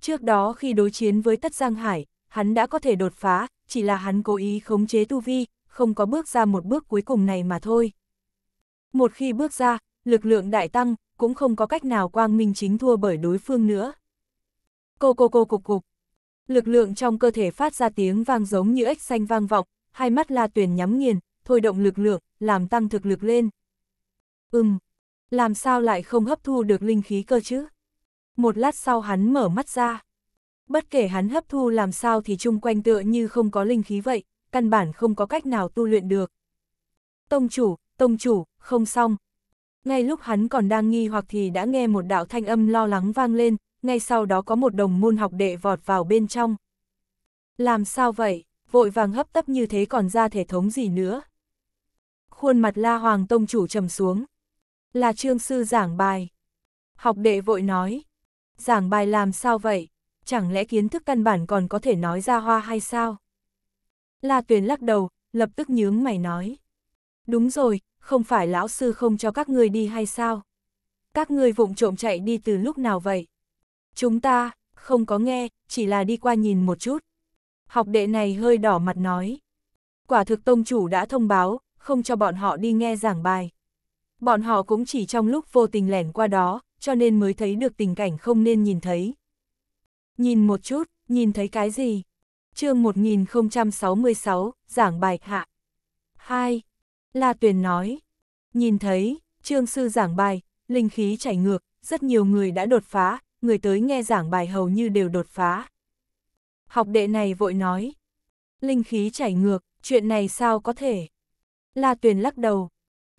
Trước đó khi đối chiến với Tất Giang Hải, hắn đã có thể đột phá, chỉ là hắn cố ý khống chế tu vi, không có bước ra một bước cuối cùng này mà thôi. Một khi bước ra, lực lượng đại tăng, cũng không có cách nào quang minh chính thua bởi đối phương nữa. Cô cô cô cục cục. Lực lượng trong cơ thể phát ra tiếng vang giống như ếch xanh vang vọng, hai mắt La Tuyền nhắm nghiền, thôi động lực lượng, làm tăng thực lực lên. Ừm, làm sao lại không hấp thu được linh khí cơ chứ? Một lát sau hắn mở mắt ra. Bất kể hắn hấp thu làm sao thì chung quanh tựa như không có linh khí vậy, căn bản không có cách nào tu luyện được. Tông chủ, tông chủ, không xong. Ngay lúc hắn còn đang nghi hoặc thì đã nghe một đạo thanh âm lo lắng vang lên, ngay sau đó có một đồng môn học đệ vọt vào bên trong. Làm sao vậy? vội vàng hấp tấp như thế còn ra thể thống gì nữa. Khuôn mặt La Hoàng Tông chủ trầm xuống. Là trương sư giảng bài. Học đệ vội nói. Giảng bài làm sao vậy? Chẳng lẽ kiến thức căn bản còn có thể nói ra hoa hay sao? La Tuyền lắc đầu, lập tức nhướng mày nói. Đúng rồi, không phải lão sư không cho các ngươi đi hay sao? Các ngươi vụng trộm chạy đi từ lúc nào vậy? Chúng ta, không có nghe, chỉ là đi qua nhìn một chút học đệ này hơi đỏ mặt nói. Quả thực tông chủ đã thông báo, không cho bọn họ đi nghe giảng bài. Bọn họ cũng chỉ trong lúc vô tình lẻn qua đó, cho nên mới thấy được tình cảnh không nên nhìn thấy. Nhìn một chút, nhìn thấy cái gì? chương 1066, giảng bài hạ. 2. La Tuyền nói. Nhìn thấy, trương sư giảng bài, linh khí chảy ngược, rất nhiều người đã đột phá, người tới nghe giảng bài hầu như đều đột phá học đệ này vội nói. Linh khí chảy ngược, chuyện này sao có thể? La Tuyền lắc đầu,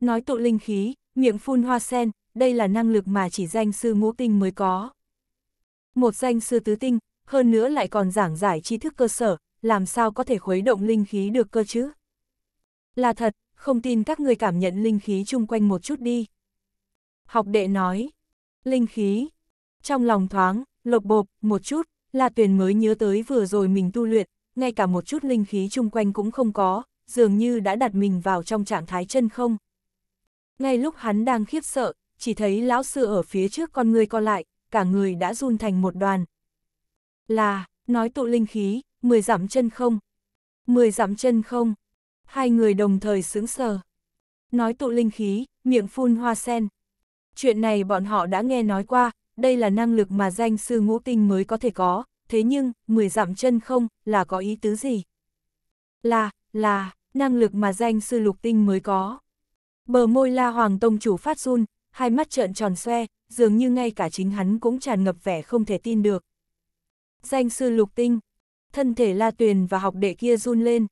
nói tụ linh khí, miệng phun hoa sen, đây là năng lực mà chỉ danh sư ngũ tinh mới có. Một danh sư tứ tinh, hơn nữa lại còn giảng giải tri thức cơ sở, làm sao có thể khuấy động linh khí được cơ chứ? Là thật, không tin các người cảm nhận linh khí chung quanh một chút đi. Học đệ nói, linh khí, trong lòng thoáng, lộc bộp, một chút, La Tuyền mới nhớ tới vừa rồi mình tu luyện, ngay cả một chút linh khí chung quanh cũng không có, dường như đã đặt mình vào trong trạng thái chân không. Ngay lúc hắn đang khiếp sợ, chỉ thấy lão sư ở phía trước con người co lại, cả người đã run thành một đoàn. Là, nói tụ linh khí, mười giảm chân không. mười giảm chân không. Hai người đồng thời sững sờ. Nói tụ linh khí, miệng phun hoa sen. Chuyện này bọn họ đã nghe nói qua, đây là năng lực mà danh sư ngũ tinh mới có thể có, thế nhưng, mười dặm chân không, là có ý tứ gì? Là, là, năng lực mà danh sư lục tinh mới có. Bờ môi la hoàng tông chủ phát run, hai mắt trợn tròn xoe, dường như ngay cả chính hắn cũng tràn ngập vẻ không thể tin được. Danh sư lục tinh, thân thể la tuyền và học đệ kia run lên.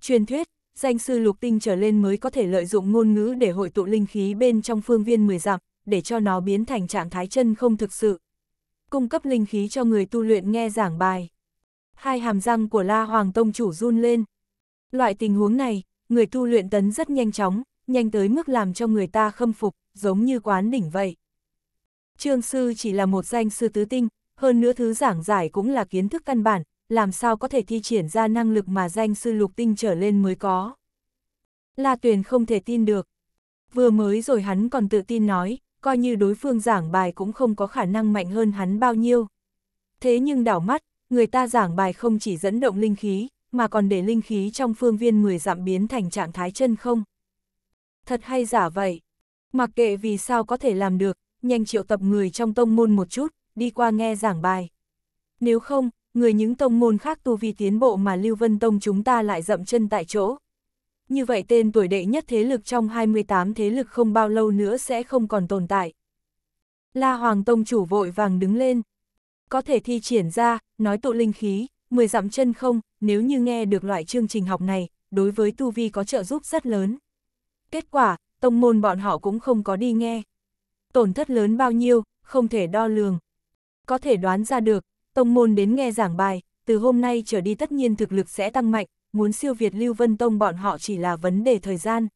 Truyền thuyết, danh sư lục tinh trở lên mới có thể lợi dụng ngôn ngữ để hội tụ linh khí bên trong phương viên mười dặm, để cho nó biến thành trạng thái chân không thực sự. Cung cấp linh khí cho người tu luyện nghe giảng bài. Hai hàm răng của La Hoàng Tông chủ run lên. Loại tình huống này, người tu luyện tấn rất nhanh chóng, nhanh tới mức làm cho người ta khâm phục, giống như quán đỉnh vậy. Trương sư chỉ là một danh sư tứ tinh, hơn nữa thứ giảng giải cũng là kiến thức căn bản, làm sao có thể thi triển ra năng lực mà danh sư lục tinh trở lên mới có. La Tuyền không thể tin được. Vừa mới rồi hắn còn tự tin nói, coi như đối phương giảng bài cũng không có khả năng mạnh hơn hắn bao nhiêu. Thế nhưng đảo mắt, người ta giảng bài không chỉ dẫn động linh khí, mà còn để linh khí trong phương viên người giảm biến thành trạng thái chân không. Thật hay giả vậy? Mặc kệ vì sao có thể làm được, nhanh triệu tập người trong tông môn một chút, đi qua nghe giảng bài. Nếu không, người những tông môn khác tu vi tiến bộ mà Lưu Vân Tông chúng ta lại dậm chân tại chỗ như vậy tên tuổi đệ nhất thế lực trong 28 thế lực không bao lâu nữa sẽ không còn tồn tại. La Hoàng Tông chủ vội vàng đứng lên. Có thể thi triển ra, nói tụ linh khí, 10 dặm chân không, nếu như nghe được loại chương trình học này, đối với Tu Vi có trợ giúp rất lớn. Kết quả, tông môn bọn họ cũng không có đi nghe. Tổn thất lớn bao nhiêu, không thể đo lường. Có thể đoán ra được, tông môn đến nghe giảng bài, từ hôm nay trở đi tất nhiên thực lực sẽ tăng mạnh, muốn siêu việt Lưu Vân Tông bọn họ chỉ là vấn đề thời gian.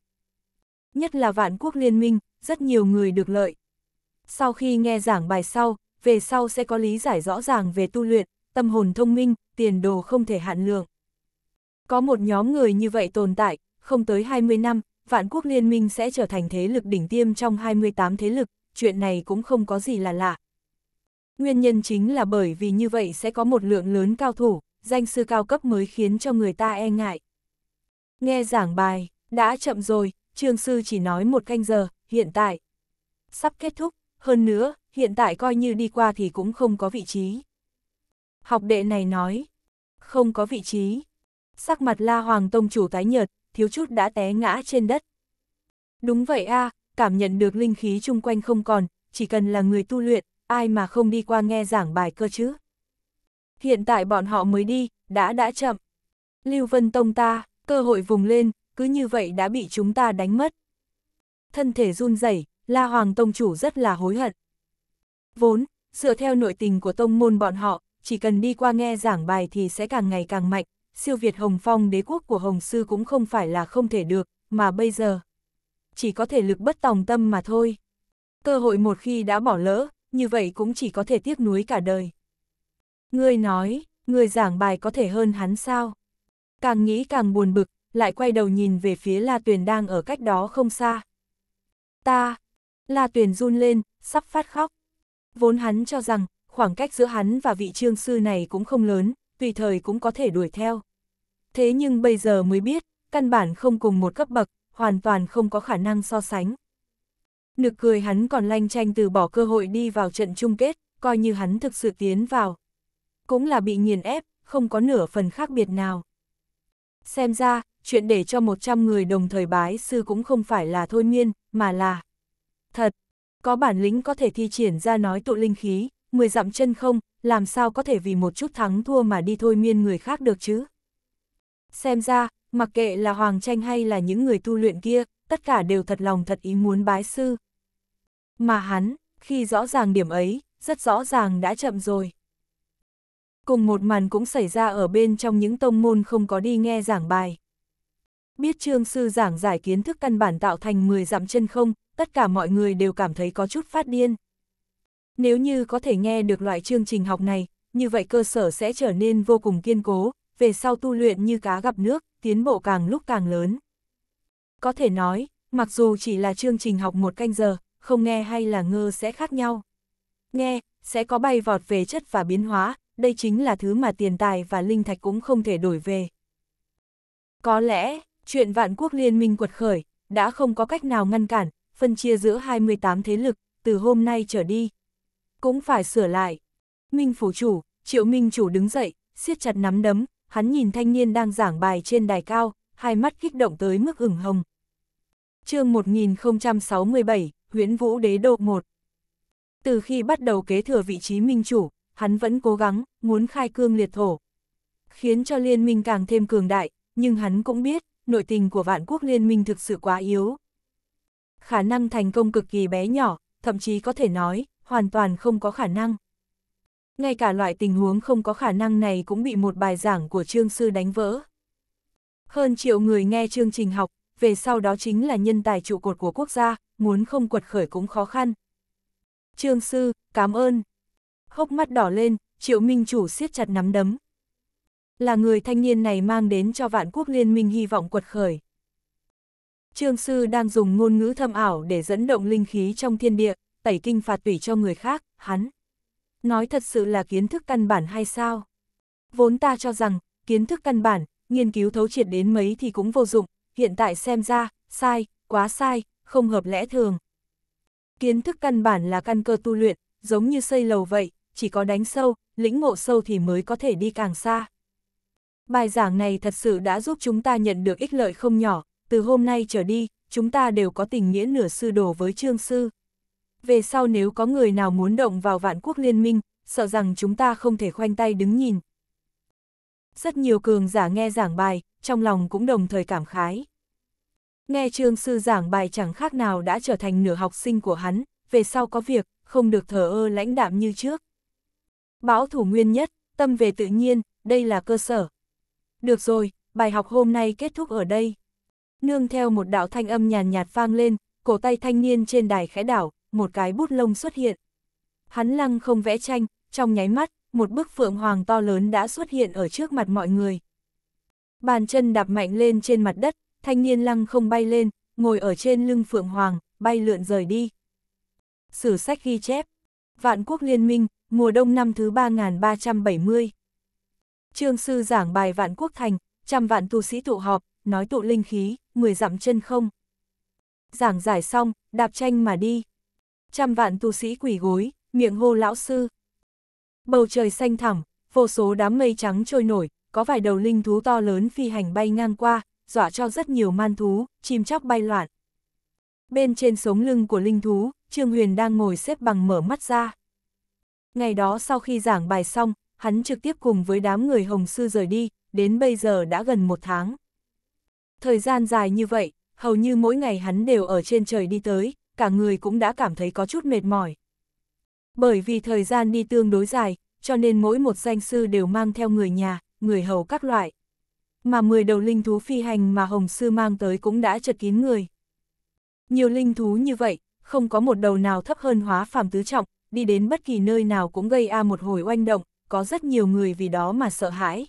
Nhất là vạn quốc liên minh, rất nhiều người được lợi. Sau khi nghe giảng bài sau, về sau sẽ có lý giải rõ ràng về tu luyện, tâm hồn thông minh, tiền đồ không thể hạn lượng. Có một nhóm người như vậy tồn tại, không tới 20 năm, vạn quốc liên minh sẽ trở thành thế lực đỉnh tiêm trong 28 thế lực, chuyện này cũng không có gì là lạ. Nguyên nhân chính là bởi vì như vậy sẽ có một lượng lớn cao thủ, danh sư cao cấp mới khiến cho người ta e ngại. Nghe giảng bài, đã chậm rồi, trương sư chỉ nói một canh giờ, hiện tại. Sắp kết thúc, hơn nữa, hiện tại coi như đi qua thì cũng không có vị trí. Học đệ này nói, không có vị trí. Sắc mặt la hoàng tông chủ tái nhợt, thiếu chút đã té ngã trên đất. Đúng vậy a cảm nhận được linh khí chung quanh không còn, chỉ cần là người tu luyện, ai mà không đi qua nghe giảng bài cơ chứ hiện tại bọn họ mới đi, đã đã chậm. Lưu Vân Tông ta, cơ hội vùng lên, cứ như vậy đã bị chúng ta đánh mất. Thân thể run rẩy, La Hoàng Tông chủ rất là hối hận. Vốn, dựa theo nội tình của tông môn bọn họ, chỉ cần đi qua nghe giảng bài thì sẽ càng ngày càng mạnh, siêu việt Hồng Phong đế quốc của Hồng Sư cũng không phải là không thể được, mà bây giờ. Chỉ có thể lực bất tòng tâm mà thôi. Cơ hội một khi đã bỏ lỡ, như vậy cũng chỉ có thể tiếc nuối cả đời. Ngươi nói, người giảng bài có thể hơn hắn sao? Càng nghĩ càng buồn bực, lại quay đầu nhìn về phía La Tuyền đang ở cách đó không xa. Ta! La Tuyền run lên, sắp phát khóc. Vốn hắn cho rằng, khoảng cách giữa hắn và vị trương sư này cũng không lớn, tùy thời cũng có thể đuổi theo. Thế nhưng bây giờ mới biết, căn bản không cùng một cấp bậc, hoàn toàn không có khả năng so sánh. Nực cười hắn còn lanh tranh từ bỏ cơ hội đi vào trận chung kết, coi như hắn thực sự tiến vào, cũng là bị nghiền ép, không có nửa phần khác biệt nào. Xem ra, chuyện để cho 100 người đồng thời bái sư cũng không phải là thôi miên, mà là thật. Có bản lĩnh có thể thi triển ra nói tụ linh khí, 10 dặm chân không, làm sao có thể vì một chút thắng thua mà đi thôi miên người khác được chứ. Xem ra, mặc kệ là Hoàng Tranh hay là những người tu luyện kia, tất cả đều thật lòng thật ý muốn bái sư. Mà hắn, khi rõ ràng điểm ấy, rất rõ ràng đã chậm rồi. Cùng một màn cũng xảy ra ở bên trong những tông môn không có đi nghe giảng bài. Biết trương sư giảng giải kiến thức căn bản tạo thành 10 dặm chân không, tất cả mọi người đều cảm thấy có chút phát điên. Nếu như có thể nghe được loại chương trình học này, như vậy cơ sở sẽ trở nên vô cùng kiên cố, về sau tu luyện như cá gặp nước, tiến bộ càng lúc càng lớn. Có thể nói, mặc dù chỉ là chương trình học một canh giờ, không nghe hay là ngơ sẽ khác nhau. Nghe, sẽ có bay vọt về chất và biến hóa, đây chính là thứ mà tiền tài và linh thạch cũng không thể đổi về. Có lẽ, chuyện vạn quốc liên minh quật khởi, đã không có cách nào ngăn cản, phân chia giữa 28 thế lực, từ hôm nay trở đi. Cũng phải sửa lại. Minh phủ chủ, triệu minh chủ đứng dậy, siết chặt nắm đấm, hắn nhìn thanh niên đang giảng bài trên đài cao, hai mắt kích động tới mức ửng hồng. chương 1067, huyễn Vũ Đế Độ 1 Từ khi bắt đầu kế thừa vị trí minh chủ, hắn vẫn cố gắng, muốn khai cương liệt thổ. Khiến cho liên minh càng thêm cường đại, nhưng hắn cũng biết, nội tình của vạn quốc liên minh thực sự quá yếu. Khả năng thành công cực kỳ bé nhỏ, thậm chí có thể nói, hoàn toàn không có khả năng. Ngay cả loại tình huống không có khả năng này cũng bị một bài giảng của trương sư đánh vỡ. Hơn triệu người nghe chương trình học, về sau đó chính là nhân tài trụ cột của quốc gia, muốn không quật khởi cũng khó khăn. Trương sư, cảm ơn hốc mắt đỏ lên, triệu minh chủ siết chặt nắm đấm. Là người thanh niên này mang đến cho vạn quốc liên minh hy vọng quật khởi. Trương sư đang dùng ngôn ngữ thâm ảo để dẫn động linh khí trong thiên địa, tẩy kinh phạt tủy cho người khác, hắn. Nói thật sự là kiến thức căn bản hay sao? Vốn ta cho rằng, kiến thức căn bản, nghiên cứu thấu triệt đến mấy thì cũng vô dụng, hiện tại xem ra, sai, quá sai, không hợp lẽ thường. Kiến thức căn bản là căn cơ tu luyện, giống như xây lầu vậy, chỉ có đánh sâu, lĩnh ngộ sâu thì mới có thể đi càng xa. Bài giảng này thật sự đã giúp chúng ta nhận được ích lợi không nhỏ, từ hôm nay trở đi, chúng ta đều có tình nghĩa nửa sư đồ với trương sư. Về sau nếu có người nào muốn động vào vạn quốc liên minh, sợ rằng chúng ta không thể khoanh tay đứng nhìn. Rất nhiều cường giả nghe giảng bài, trong lòng cũng đồng thời cảm khái. Nghe trương sư giảng bài chẳng khác nào đã trở thành nửa học sinh của hắn, về sau có việc, không được thờ ơ lãnh đạm như trước bão thủ nguyên nhất, tâm về tự nhiên, đây là cơ sở. Được rồi, bài học hôm nay kết thúc ở đây. Nương theo một đạo thanh âm nhàn nhạt, vang lên, cổ tay thanh niên trên đài khẽ đảo, một cái bút lông xuất hiện. Hắn lăng không vẽ tranh, trong nháy mắt, một bức phượng hoàng to lớn đã xuất hiện ở trước mặt mọi người. Bàn chân đạp mạnh lên trên mặt đất, thanh niên lăng không bay lên, ngồi ở trên lưng phượng hoàng, bay lượn rời đi. Sử sách ghi chép, vạn quốc liên minh, mùa đông năm thứ 3370. Trương sư giảng bài vạn quốc thành, trăm vạn tu sĩ tụ họp, nói tụ linh khí, 10 dặm chân không. Giảng giải xong, đạp tranh mà đi. Trăm vạn tu sĩ quỷ gối, miệng hô lão sư. Bầu trời xanh thẳm, vô số đám mây trắng trôi nổi, có vài đầu linh thú to lớn phi hành bay ngang qua, dọa cho rất nhiều man thú, chim chóc bay loạn. Bên trên sống lưng của linh thú, Trương Huyền đang ngồi xếp bằng mở mắt ra. Ngày đó sau khi giảng bài xong, hắn trực tiếp cùng với đám người Hồng Sư rời đi, đến bây giờ đã gần một tháng. Thời gian dài như vậy, hầu như mỗi ngày hắn đều ở trên trời đi tới, cả người cũng đã cảm thấy có chút mệt mỏi. Bởi vì thời gian đi tương đối dài, cho nên mỗi một danh sư đều mang theo người nhà, người hầu các loại. Mà 10 đầu linh thú phi hành mà Hồng Sư mang tới cũng đã chật kín người. Nhiều linh thú như vậy, không có một đầu nào thấp hơn hóa phàm tứ trọng, đi đến bất kỳ nơi nào cũng gây a một hồi oanh động, có rất nhiều người vì đó mà sợ hãi.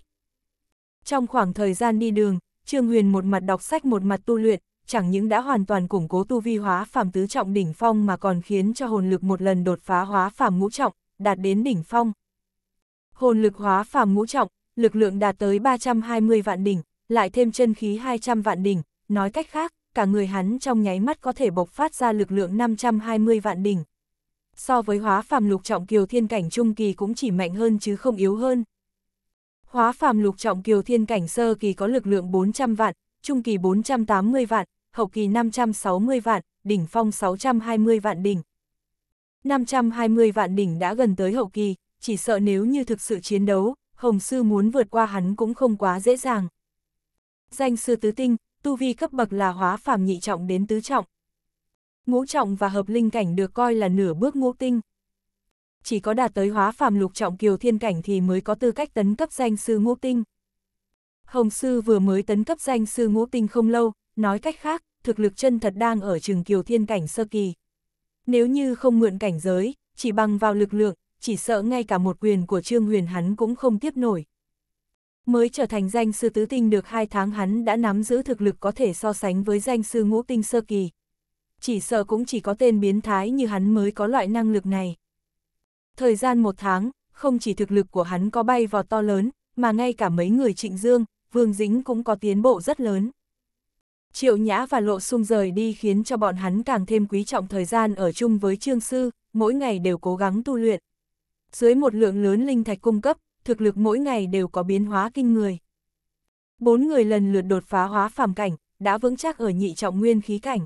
Trong khoảng thời gian đi đường, Trương Huyền một mặt đọc sách một mặt tu luyện, chẳng những đã hoàn toàn củng cố tu vi hóa phàm tứ trọng đỉnh phong mà còn khiến cho hồn lực một lần đột phá hóa phàm ngũ trọng, đạt đến đỉnh phong. Hồn lực hóa phàm ngũ trọng, lực lượng đạt tới 320 vạn đỉnh, lại thêm chân khí 200 vạn đỉnh, nói cách khác, cả người hắn trong nháy mắt có thể bộc phát ra lực lượng 520 vạn đỉnh so với hóa phàm lục trọng kiều thiên cảnh trung kỳ cũng chỉ mạnh hơn chứ không yếu hơn. Hóa phàm lục trọng kiều thiên cảnh sơ kỳ có lực lượng 400 vạn, trung kỳ 480 vạn, hậu kỳ 560 vạn, đỉnh phong 620 vạn đỉnh. 520 vạn đỉnh đã gần tới hậu kỳ, chỉ sợ nếu như thực sự chiến đấu, Hồng Sư muốn vượt qua hắn cũng không quá dễ dàng. Danh sư tứ tinh, tu vi cấp bậc là hóa phàm nhị trọng đến tứ trọng, Ngũ trọng và hợp linh cảnh được coi là nửa bước ngũ tinh. Chỉ có đạt tới hóa phàm lục trọng kiều thiên cảnh thì mới có tư cách tấn cấp danh sư ngũ tinh. Hồng sư vừa mới tấn cấp danh sư ngũ tinh không lâu, nói cách khác, thực lực chân thật đang ở trường kiều thiên cảnh sơ kỳ. Nếu như không mượn cảnh giới, chỉ bằng vào lực lượng, chỉ sợ ngay cả một quyền của Trương Huyền hắn cũng không tiếp nổi. Mới trở thành danh sư tứ tinh được hai tháng hắn đã nắm giữ thực lực có thể so sánh với danh sư ngũ tinh sơ kỳ chỉ sợ cũng chỉ có tên biến thái như hắn mới có loại năng lực này. Thời gian một tháng, không chỉ thực lực của hắn có bay vào to lớn, mà ngay cả mấy người trịnh dương, Vương Dĩnh cũng có tiến bộ rất lớn. Triệu Nhã và Lộ Sung rời đi khiến cho bọn hắn càng thêm quý trọng thời gian ở chung với Trương Sư, mỗi ngày đều cố gắng tu luyện. Dưới một lượng lớn linh thạch cung cấp, thực lực mỗi ngày đều có biến hóa kinh người. Bốn người lần lượt đột phá hóa phàm cảnh, đã vững chắc ở nhị trọng nguyên khí cảnh.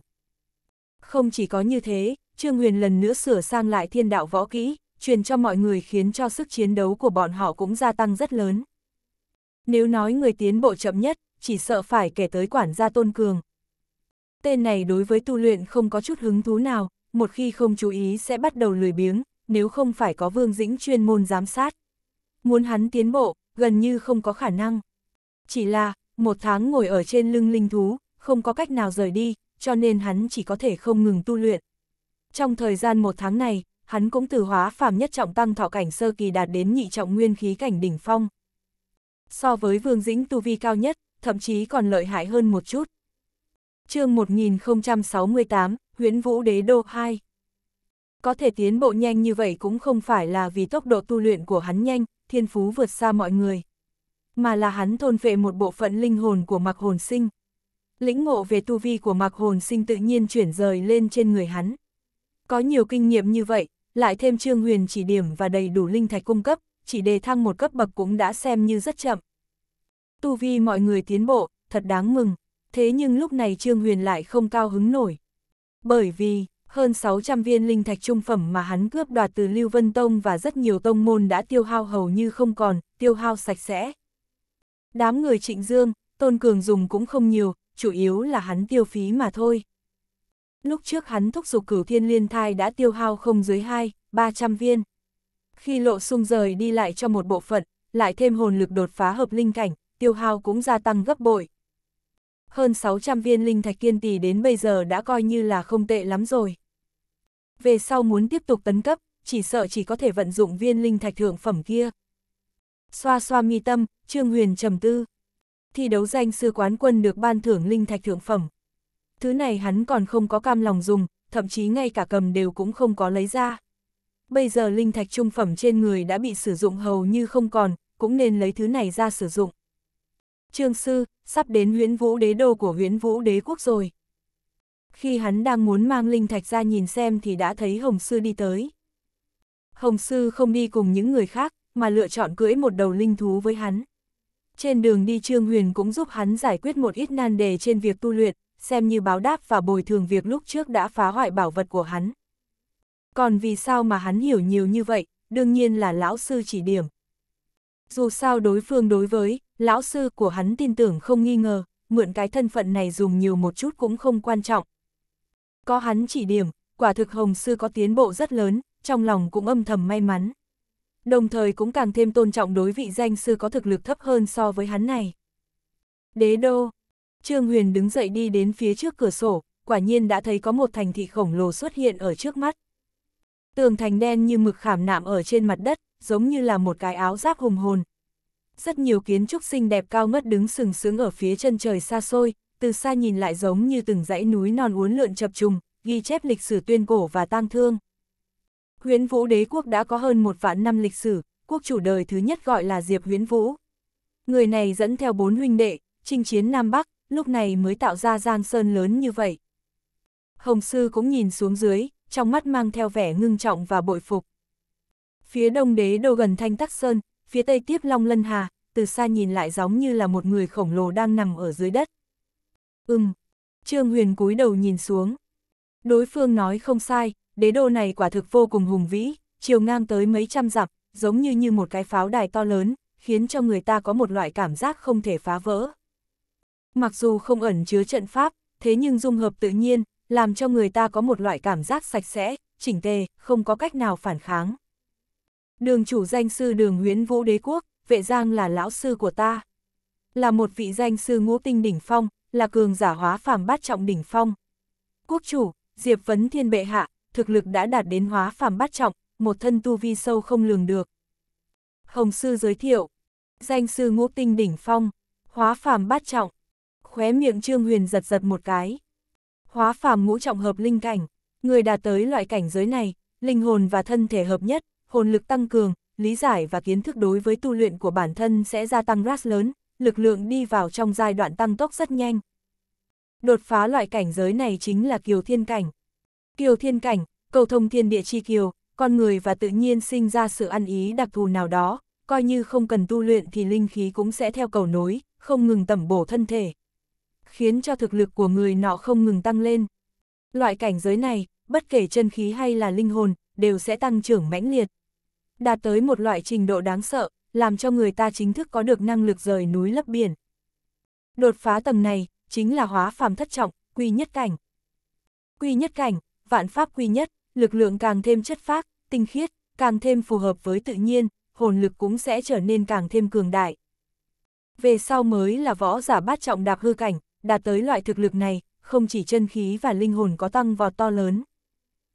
Không chỉ có như thế, Trương Huyền lần nữa sửa sang lại thiên đạo võ kỹ, truyền cho mọi người khiến cho sức chiến đấu của bọn họ cũng gia tăng rất lớn. Nếu nói người tiến bộ chậm nhất, chỉ sợ phải kể tới quản gia Tôn Cường. Tên này đối với tu luyện không có chút hứng thú nào, một khi không chú ý sẽ bắt đầu lười biếng, nếu không phải có Vương Dĩnh chuyên môn giám sát. Muốn hắn tiến bộ, gần như không có khả năng. Chỉ là, một tháng ngồi ở trên lưng linh thú, không có cách nào rời đi, cho nên hắn chỉ có thể không ngừng tu luyện. Trong thời gian một tháng này, hắn cũng từ hóa phàm nhất trọng tăng thọ cảnh sơ kỳ đạt đến nhị trọng nguyên khí cảnh đỉnh phong. So với Vương Dĩnh tu vi cao nhất, thậm chí còn lợi hại hơn một chút. chương 1068, Huyễn Vũ Đế Đô 2 Có thể tiến bộ nhanh như vậy cũng không phải là vì tốc độ tu luyện của hắn nhanh, thiên phú vượt xa mọi người. Mà là hắn thôn phệ một bộ phận linh hồn của mặc hồn sinh lĩnh ngộ về tu vi của mạc hồn sinh tự nhiên chuyển rời lên trên người hắn. Có nhiều kinh nghiệm như vậy, lại thêm Trương Huyền chỉ điểm và đầy đủ linh thạch cung cấp, chỉ đề thăng một cấp bậc cũng đã xem như rất chậm. Tu vi mọi người tiến bộ, thật đáng mừng, thế nhưng lúc này Trương Huyền lại không cao hứng nổi. Bởi vì, hơn 600 viên linh thạch trung phẩm mà hắn cướp đoạt từ Lưu Vân Tông và rất nhiều tông môn đã tiêu hao hầu như không còn, tiêu hao sạch sẽ. Đám người trịnh dương, Tôn Cường dùng cũng không nhiều, chủ yếu là hắn tiêu phí mà thôi. Lúc trước hắn thúc giục cửu thiên liên thai đã tiêu hao không dưới 2, 300 viên. Khi lộ sung rời đi lại cho một bộ phận, lại thêm hồn lực đột phá hợp linh cảnh, tiêu hao cũng gia tăng gấp bội. Hơn 600 viên linh thạch kiên tỷ đến bây giờ đã coi như là không tệ lắm rồi. Về sau muốn tiếp tục tấn cấp, chỉ sợ chỉ có thể vận dụng viên linh thạch thượng phẩm kia. Xoa xoa mi tâm, Trương Huyền trầm tư thi đấu danh sư quán quân được ban thưởng linh thạch thượng phẩm. Thứ này hắn còn không có cam lòng dùng, thậm chí ngay cả cầm đều cũng không có lấy ra. Bây giờ linh thạch trung phẩm trên người đã bị sử dụng hầu như không còn, cũng nên lấy thứ này ra sử dụng. Trương Sư, sắp đến huyễn vũ đế đô của huyễn vũ đế quốc rồi. Khi hắn đang muốn mang linh thạch ra nhìn xem thì đã thấy Hồng Sư đi tới. Hồng Sư không đi cùng những người khác, mà lựa chọn cưỡi một đầu linh thú với hắn. Trên đường đi Trương Huyền cũng giúp hắn giải quyết một ít nan đề trên việc tu luyện, xem như báo đáp và bồi thường việc lúc trước đã phá hoại bảo vật của hắn. Còn vì sao mà hắn hiểu nhiều như vậy, đương nhiên là lão sư chỉ điểm. Dù sao đối phương đối với, lão sư của hắn tin tưởng không nghi ngờ, mượn cái thân phận này dùng nhiều một chút cũng không quan trọng. Có hắn chỉ điểm, quả thực Hồng Sư có tiến bộ rất lớn, trong lòng cũng âm thầm may mắn đồng thời cũng càng thêm tôn trọng đối vị danh sư có thực lực thấp hơn so với hắn này. Đế đô, Trương Huyền đứng dậy đi đến phía trước cửa sổ, quả nhiên đã thấy có một thành thị khổng lồ xuất hiện ở trước mắt. Tường thành đen như mực khảm nạm ở trên mặt đất, giống như là một cái áo giáp hùng hồn. Rất nhiều kiến trúc xinh đẹp cao ngất đứng sừng sững ở phía chân trời xa xôi, từ xa nhìn lại giống như từng dãy núi non uốn lượn chập trùng, ghi chép lịch sử tuyên cổ và tang thương. Huyễn Vũ Đế quốc đã có hơn một vạn năm lịch sử, quốc chủ đời thứ nhất gọi là Diệp Huyễn Vũ. Người này dẫn theo bốn huynh đệ, chinh chiến Nam Bắc, lúc này mới tạo ra giang sơn lớn như vậy. Hồng Sư cũng nhìn xuống dưới, trong mắt mang theo vẻ ngưng trọng và bội phục. Phía đông đế đô gần Thanh Tắc Sơn, phía tây tiếp Long Lân Hà, từ xa nhìn lại giống như là một người khổng lồ đang nằm ở dưới đất. Ừm, Trương Huyền cúi đầu nhìn xuống. Đối phương nói không sai, đế đô này quả thực vô cùng hùng vĩ, chiều ngang tới mấy trăm dặm, giống như như một cái pháo đài to lớn, khiến cho người ta có một loại cảm giác không thể phá vỡ. Mặc dù không ẩn chứa trận pháp, thế nhưng dung hợp tự nhiên, làm cho người ta có một loại cảm giác sạch sẽ, chỉnh tề, không có cách nào phản kháng. Đường chủ danh sư đường huyến vũ đế quốc, vệ giang là lão sư của ta. Là một vị danh sư ngũ tinh đỉnh phong, là cường giả hóa phàm bát trọng đỉnh phong. Quốc chủ, Diệp Vấn Thiên Bệ Hạ, thực lực đã đạt đến hóa phàm bát trọng, một thân tu vi sâu không lường được. Hồng sư giới thiệu, danh sư ngũ tinh đỉnh phong, hóa phàm bát trọng, khóe miệng Trương Huyền giật giật một cái. Hóa phàm ngũ trọng hợp linh cảnh, người đạt tới loại cảnh giới này, linh hồn và thân thể hợp nhất, hồn lực tăng cường, lý giải và kiến thức đối với tu luyện của bản thân sẽ gia tăng rất lớn, lực lượng đi vào trong giai đoạn tăng tốc rất nhanh. Đột phá loại cảnh giới này chính là kiều thiên cảnh. Kiều thiên cảnh, cầu thông thiên địa chi kiều, con người và tự nhiên sinh ra sự ăn ý đặc thù nào đó, coi như không cần tu luyện thì linh khí cũng sẽ theo cầu nối, không ngừng tẩm bổ thân thể, khiến cho thực lực của người nọ không ngừng tăng lên. Loại cảnh giới này, bất kể chân khí hay là linh hồn, đều sẽ tăng trưởng mãnh liệt. Đạt tới một loại trình độ đáng sợ, làm cho người ta chính thức có được năng lực rời núi lấp biển. Đột phá tầng này, chính là hóa phàm thất trọng, quy nhất cảnh. Quy nhất cảnh, vạn pháp quy nhất, lực lượng càng thêm chất phác, tinh khiết, càng thêm phù hợp với tự nhiên, hồn lực cũng sẽ trở nên càng thêm cường đại. Về sau mới là võ giả bát trọng đạp hư cảnh, đạt tới loại thực lực này, không chỉ chân khí và linh hồn có tăng vọt to lớn.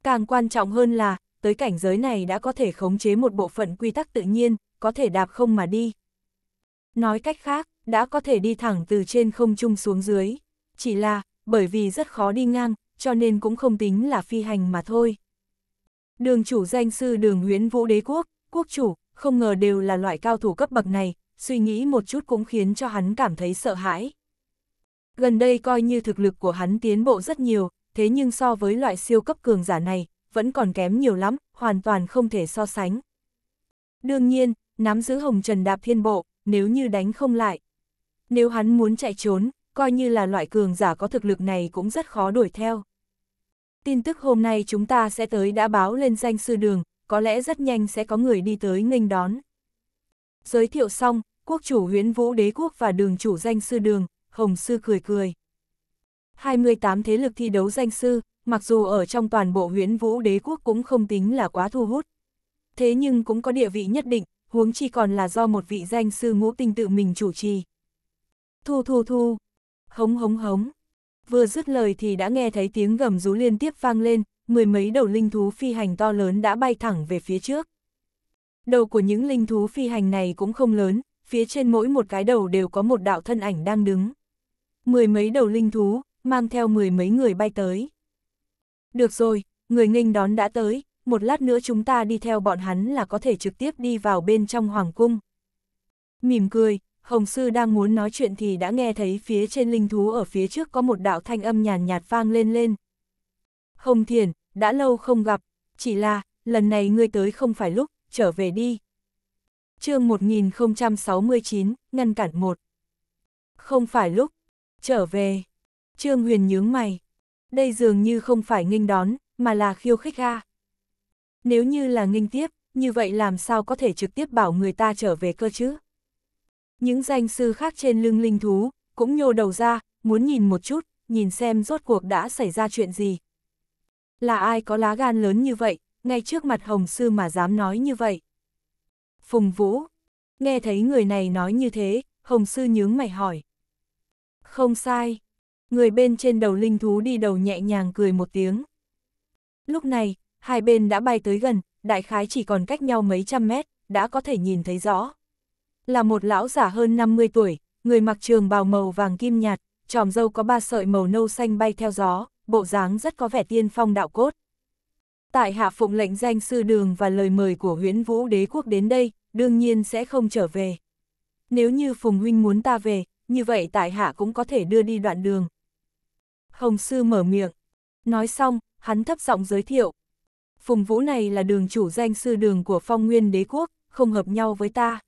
Càng quan trọng hơn là, tới cảnh giới này đã có thể khống chế một bộ phận quy tắc tự nhiên, có thể đạp không mà đi. Nói cách khác, đã có thể đi thẳng từ trên không trung xuống dưới. Chỉ là, bởi vì rất khó đi ngang, cho nên cũng không tính là phi hành mà thôi. Đường chủ danh sư đường huyến vũ đế quốc, quốc chủ, không ngờ đều là loại cao thủ cấp bậc này, suy nghĩ một chút cũng khiến cho hắn cảm thấy sợ hãi. Gần đây coi như thực lực của hắn tiến bộ rất nhiều, thế nhưng so với loại siêu cấp cường giả này, vẫn còn kém nhiều lắm, hoàn toàn không thể so sánh. Đương nhiên, nắm giữ hồng trần đạp thiên bộ, nếu như đánh không lại. Nếu hắn muốn chạy trốn, coi như là loại cường giả có thực lực này cũng rất khó đuổi theo. Tin tức hôm nay chúng ta sẽ tới đã báo lên danh sư đường, có lẽ rất nhanh sẽ có người đi tới nghênh đón. Giới thiệu xong, quốc chủ huyến vũ đế quốc và đường chủ danh sư đường, Hồng Sư cười cười. 28 thế lực thi đấu danh sư, mặc dù ở trong toàn bộ huyến vũ đế quốc cũng không tính là quá thu hút. Thế nhưng cũng có địa vị nhất định, huống chi còn là do một vị danh sư ngũ tinh tự mình chủ trì. Thu thu thu, Hống hống hống. Vừa dứt lời thì đã nghe thấy tiếng gầm rú liên tiếp vang lên, mười mấy đầu linh thú phi hành to lớn đã bay thẳng về phía trước. Đầu của những linh thú phi hành này cũng không lớn, phía trên mỗi một cái đầu đều có một đạo thân ảnh đang đứng. Mười mấy đầu linh thú, mang theo mười mấy người bay tới. Được rồi, người nghênh đón đã tới, một lát nữa chúng ta đi theo bọn hắn là có thể trực tiếp đi vào bên trong hoàng cung. Mỉm cười, Hồng Sư đang muốn nói chuyện thì đã nghe thấy phía trên linh thú ở phía trước có một đạo thanh âm nhàn nhạt, vang lên lên. Hồng Thiền, đã lâu không gặp, chỉ là, lần này ngươi tới không phải lúc, trở về đi. chương 1069, ngăn cản một. Không phải lúc, trở về. Trương Huyền nhướng mày. Đây dường như không phải nghênh đón, mà là khiêu khích a. Nếu như là nghênh tiếp, như vậy làm sao có thể trực tiếp bảo người ta trở về cơ chứ? những danh sư khác trên lưng linh thú, cũng nhô đầu ra, muốn nhìn một chút, nhìn xem rốt cuộc đã xảy ra chuyện gì. Là ai có lá gan lớn như vậy, ngay trước mặt Hồng Sư mà dám nói như vậy. Phùng Vũ, nghe thấy người này nói như thế, Hồng Sư nhướng mày hỏi. Không sai, người bên trên đầu linh thú đi đầu nhẹ nhàng cười một tiếng. Lúc này, hai bên đã bay tới gần, đại khái chỉ còn cách nhau mấy trăm mét, đã có thể nhìn thấy rõ là một lão giả hơn 50 tuổi, người mặc trường bào màu vàng kim nhạt, tròm dâu có ba sợi màu nâu xanh bay theo gió, bộ dáng rất có vẻ tiên phong đạo cốt. Tại hạ phụng lệnh danh sư đường và lời mời của huyễn vũ đế quốc đến đây, đương nhiên sẽ không trở về. Nếu như Phùng Huynh muốn ta về, như vậy tại hạ cũng có thể đưa đi đoạn đường. Hồng Sư mở miệng. Nói xong, hắn thấp giọng giới thiệu. Phùng Vũ này là đường chủ danh sư đường của phong nguyên đế quốc, không hợp nhau với ta.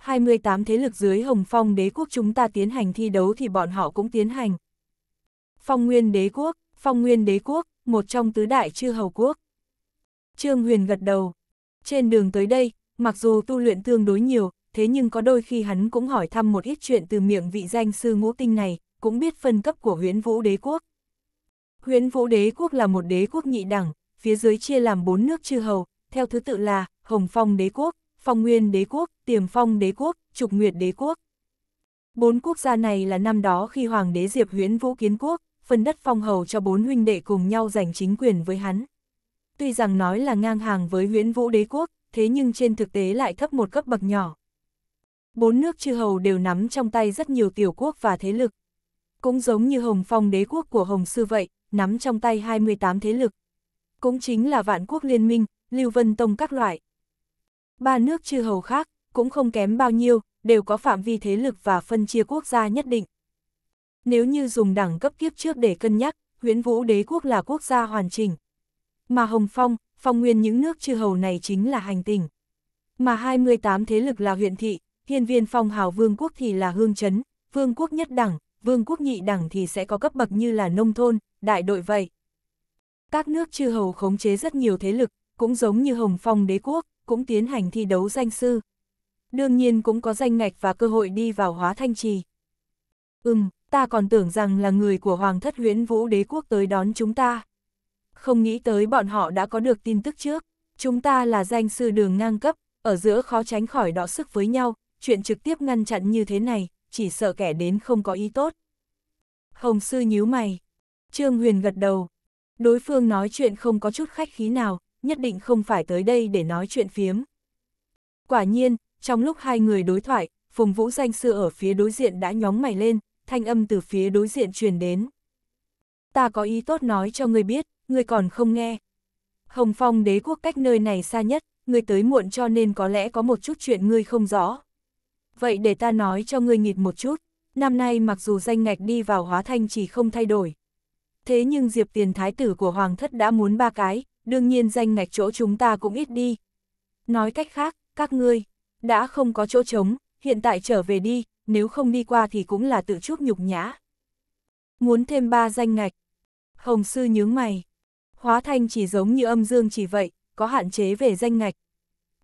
28 thế lực dưới Hồng Phong đế quốc chúng ta tiến hành thi đấu thì bọn họ cũng tiến hành. Phong Nguyên đế quốc, Phong Nguyên đế quốc, một trong tứ đại chư hầu quốc. Trương Huyền gật đầu. Trên đường tới đây, mặc dù tu luyện tương đối nhiều, thế nhưng có đôi khi hắn cũng hỏi thăm một ít chuyện từ miệng vị danh sư ngũ tinh này, cũng biết phân cấp của huyễn vũ đế quốc. Huyễn vũ đế quốc là một đế quốc nhị đẳng, phía dưới chia làm bốn nước chư hầu, theo thứ tự là Hồng Phong đế quốc, Phong Nguyên đế quốc, Tiềm Phong đế quốc, Trục Nguyệt đế quốc. Bốn quốc gia này là năm đó khi Hoàng đế Diệp huyễn vũ kiến quốc, phân đất phong hầu cho bốn huynh đệ cùng nhau giành chính quyền với hắn. Tuy rằng nói là ngang hàng với huyễn vũ đế quốc, thế nhưng trên thực tế lại thấp một cấp bậc nhỏ. Bốn nước chư hầu đều nắm trong tay rất nhiều tiểu quốc và thế lực. Cũng giống như Hồng Phong đế quốc của Hồng Sư vậy, nắm trong tay 28 thế lực. Cũng chính là vạn quốc liên minh, Lưu Vân Tông các loại ba nước chư hầu khác, cũng không kém bao nhiêu, đều có phạm vi thế lực và phân chia quốc gia nhất định. Nếu như dùng đẳng cấp kiếp trước để cân nhắc, huyễn vũ đế quốc là quốc gia hoàn chỉnh. Mà Hồng Phong, phong nguyên những nước chư hầu này chính là hành tinh. Mà 28 thế lực là huyện thị, hiên viên phong hào vương quốc thì là hương chấn, vương quốc nhất đẳng, vương quốc nhị đẳng thì sẽ có cấp bậc như là nông thôn, đại đội vậy. Các nước chư hầu khống chế rất nhiều thế lực, cũng giống như Hồng Phong đế quốc cũng tiến hành thi đấu danh sư. Đương nhiên cũng có danh ngạch và cơ hội đi vào hóa thanh trì. Ừm, ta còn tưởng rằng là người của Hoàng thất huyễn vũ đế quốc tới đón chúng ta. Không nghĩ tới bọn họ đã có được tin tức trước. Chúng ta là danh sư đường ngang cấp, ở giữa khó tránh khỏi đọ sức với nhau, chuyện trực tiếp ngăn chặn như thế này, chỉ sợ kẻ đến không có ý tốt. Hồng sư nhíu mày. Trương Huyền gật đầu. Đối phương nói chuyện không có chút khách khí nào, nhất định không phải tới đây để nói chuyện phiếm. Quả nhiên, trong lúc hai người đối thoại, Phùng Vũ danh sư ở phía đối diện đã nhóng mày lên, thanh âm từ phía đối diện truyền đến. Ta có ý tốt nói cho người biết, người còn không nghe. Hồng Phong đế quốc cách nơi này xa nhất, người tới muộn cho nên có lẽ có một chút chuyện ngươi không rõ. Vậy để ta nói cho ngươi nghịt một chút, năm nay mặc dù danh ngạch đi vào hóa thanh chỉ không thay đổi. Thế nhưng Diệp Tiền Thái tử của Hoàng thất đã muốn ba cái, đương nhiên danh ngạch chỗ chúng ta cũng ít đi. Nói cách khác, các ngươi đã không có chỗ trống, hiện tại trở về đi, nếu không đi qua thì cũng là tự chuốc nhục nhã. Muốn thêm ba danh ngạch. Hồng sư nhướng mày. Hóa thanh chỉ giống như âm dương chỉ vậy, có hạn chế về danh ngạch.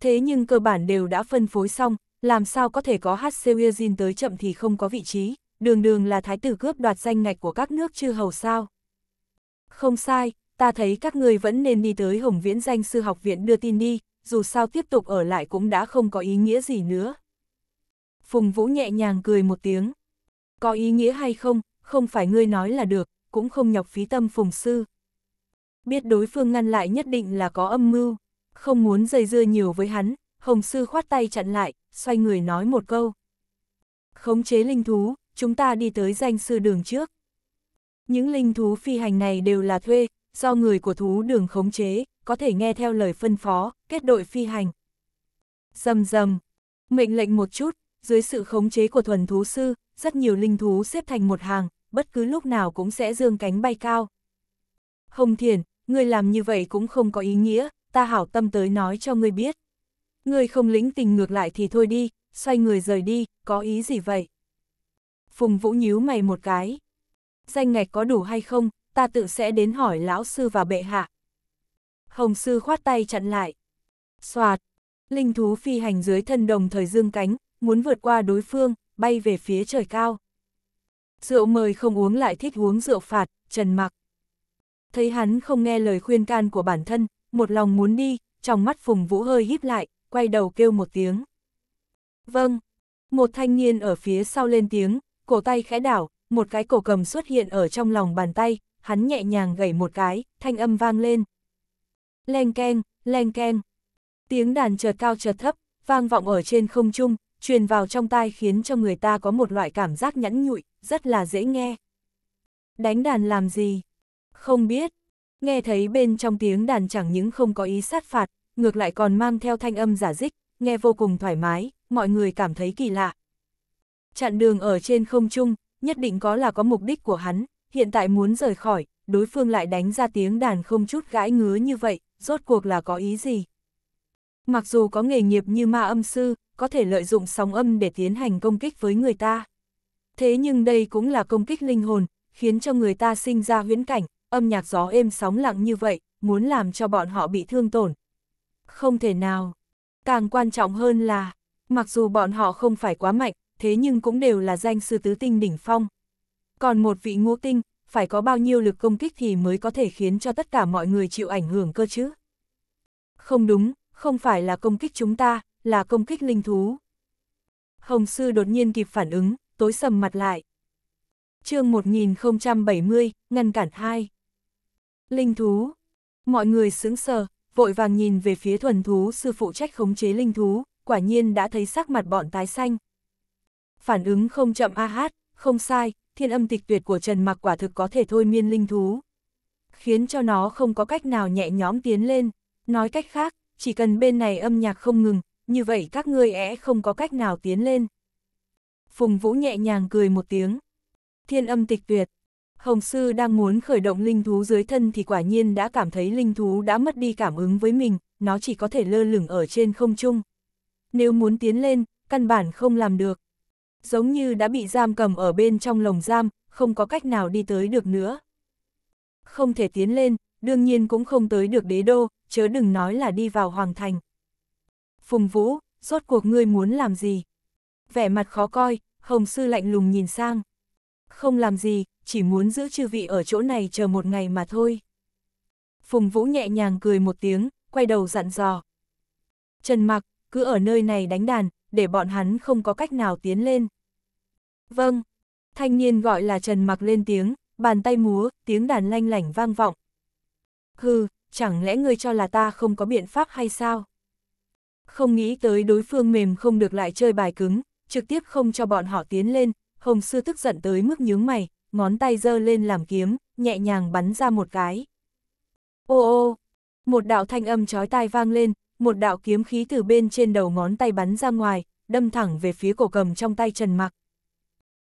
Thế nhưng cơ bản đều đã phân phối xong, làm sao có thể có Hatsewiazin tới chậm thì không có vị trí, đường đường là thái tử cướp đoạt danh ngạch của các nước chư hầu sao. Không sai, ta thấy các ngươi vẫn nên đi tới Hồng Viễn Danh Sư Học Viện đưa tin đi, dù sao tiếp tục ở lại cũng đã không có ý nghĩa gì nữa. Phùng Vũ nhẹ nhàng cười một tiếng. Có ý nghĩa hay không, không phải ngươi nói là được, cũng không nhọc phí tâm Phùng Sư. Biết đối phương ngăn lại nhất định là có âm mưu, không muốn dây dưa nhiều với hắn, Hồng Sư khoát tay chặn lại, xoay người nói một câu. Khống chế linh thú, chúng ta đi tới danh sư đường trước. Những linh thú phi hành này đều là thuê, do người của thú đường khống chế, có thể nghe theo lời phân phó, kết đội phi hành. Dầm dầm, mệnh lệnh một chút, dưới sự khống chế của thuần thú sư, rất nhiều linh thú xếp thành một hàng, bất cứ lúc nào cũng sẽ dương cánh bay cao. Hồng Thiền, người làm như vậy cũng không có ý nghĩa, ta hảo tâm tới nói cho ngươi biết. Ngươi không lĩnh tình ngược lại thì thôi đi, xoay người rời đi, có ý gì vậy? Phùng Vũ nhíu mày một cái. Danh ngạch có đủ hay không, ta tự sẽ đến hỏi lão sư và bệ hạ. Hồng sư khoát tay chặn lại. Xoạt, linh thú phi hành dưới thân đồng thời dương cánh, muốn vượt qua đối phương, bay về phía trời cao. Rượu mời không uống lại thích uống rượu phạt, trần mặc. Thấy hắn không nghe lời khuyên can của bản thân, một lòng muốn đi, trong mắt Phùng Vũ hơi híp lại, quay đầu kêu một tiếng. Vâng, một thanh niên ở phía sau lên tiếng, cổ tay khẽ đảo, một cái cổ cầm xuất hiện ở trong lòng bàn tay, hắn nhẹ nhàng gẩy một cái, thanh âm vang lên. Leng keng, leng keng. Tiếng đàn chợt cao chợt thấp, vang vọng ở trên không trung, truyền vào trong tai khiến cho người ta có một loại cảm giác nhẫn nhụi, rất là dễ nghe. Đánh đàn làm gì? Không biết. Nghe thấy bên trong tiếng đàn chẳng những không có ý sát phạt, ngược lại còn mang theo thanh âm giả dích, nghe vô cùng thoải mái, mọi người cảm thấy kỳ lạ. Chặn đường ở trên không trung, nhất định có là có mục đích của hắn, hiện tại muốn rời khỏi, đối phương lại đánh ra tiếng đàn không chút gãi ngứa như vậy, rốt cuộc là có ý gì? Mặc dù có nghề nghiệp như ma âm sư, có thể lợi dụng sóng âm để tiến hành công kích với người ta. Thế nhưng đây cũng là công kích linh hồn, khiến cho người ta sinh ra huyễn cảnh, âm nhạc gió êm sóng lặng như vậy, muốn làm cho bọn họ bị thương tổn. Không thể nào. Càng quan trọng hơn là, mặc dù bọn họ không phải quá mạnh, thế nhưng cũng đều là danh sư tứ tinh đỉnh phong, còn một vị ngũ tinh, phải có bao nhiêu lực công kích thì mới có thể khiến cho tất cả mọi người chịu ảnh hưởng cơ chứ? Không đúng, không phải là công kích chúng ta, là công kích linh thú. Hồng Sư đột nhiên kịp phản ứng, tối sầm mặt lại. chương 1070, ngăn cản 2. Linh thú. Mọi người sững sờ, vội vàng nhìn về phía thuần thú sư phụ trách khống chế linh thú, quả nhiên đã thấy sắc mặt bọn tái xanh. Phản ứng không chậm a hát, không sai, thiên âm tịch tuyệt của Trần Mặc quả thực có thể thôi miên linh thú. Khiến cho nó không có cách nào nhẹ nhõm tiến lên, nói cách khác, chỉ cần bên này âm nhạc không ngừng, như vậy các ngươi é e không có cách nào tiến lên. Phùng Vũ nhẹ nhàng cười một tiếng. Thiên âm tịch tuyệt. Hồng Sư đang muốn khởi động linh thú dưới thân thì quả nhiên đã cảm thấy linh thú đã mất đi cảm ứng với mình, nó chỉ có thể lơ lửng ở trên không trung. Nếu muốn tiến lên, căn bản không làm được giống như đã bị giam cầm ở bên trong lồng giam, không có cách nào đi tới được nữa. Không thể tiến lên, đương nhiên cũng không tới được đế đô, chớ đừng nói là đi vào hoàng thành. Phùng Vũ, rốt cuộc ngươi muốn làm gì? Vẻ mặt khó coi, Hồng Sư lạnh lùng nhìn sang. Không làm gì, chỉ muốn giữ chư vị ở chỗ này chờ một ngày mà thôi. Phùng Vũ nhẹ nhàng cười một tiếng, quay đầu dặn dò. Trần Mặc, cứ ở nơi này đánh đàn, để bọn hắn không có cách nào tiến lên. Vâng. Thanh niên gọi là Trần Mặc lên tiếng, bàn tay múa, tiếng đàn lanh lảnh vang vọng. Hừ, chẳng lẽ ngươi cho là ta không có biện pháp hay sao? Không nghĩ tới đối phương mềm không được lại chơi bài cứng, trực tiếp không cho bọn họ tiến lên, Hồng Sư tức giận tới mức nhướng mày, ngón tay giơ lên làm kiếm, nhẹ nhàng bắn ra một cái. Ô ô, một đạo thanh âm chói tai vang lên, một đạo kiếm khí từ bên trên đầu ngón tay bắn ra ngoài, đâm thẳng về phía cổ cầm trong tay Trần Mặc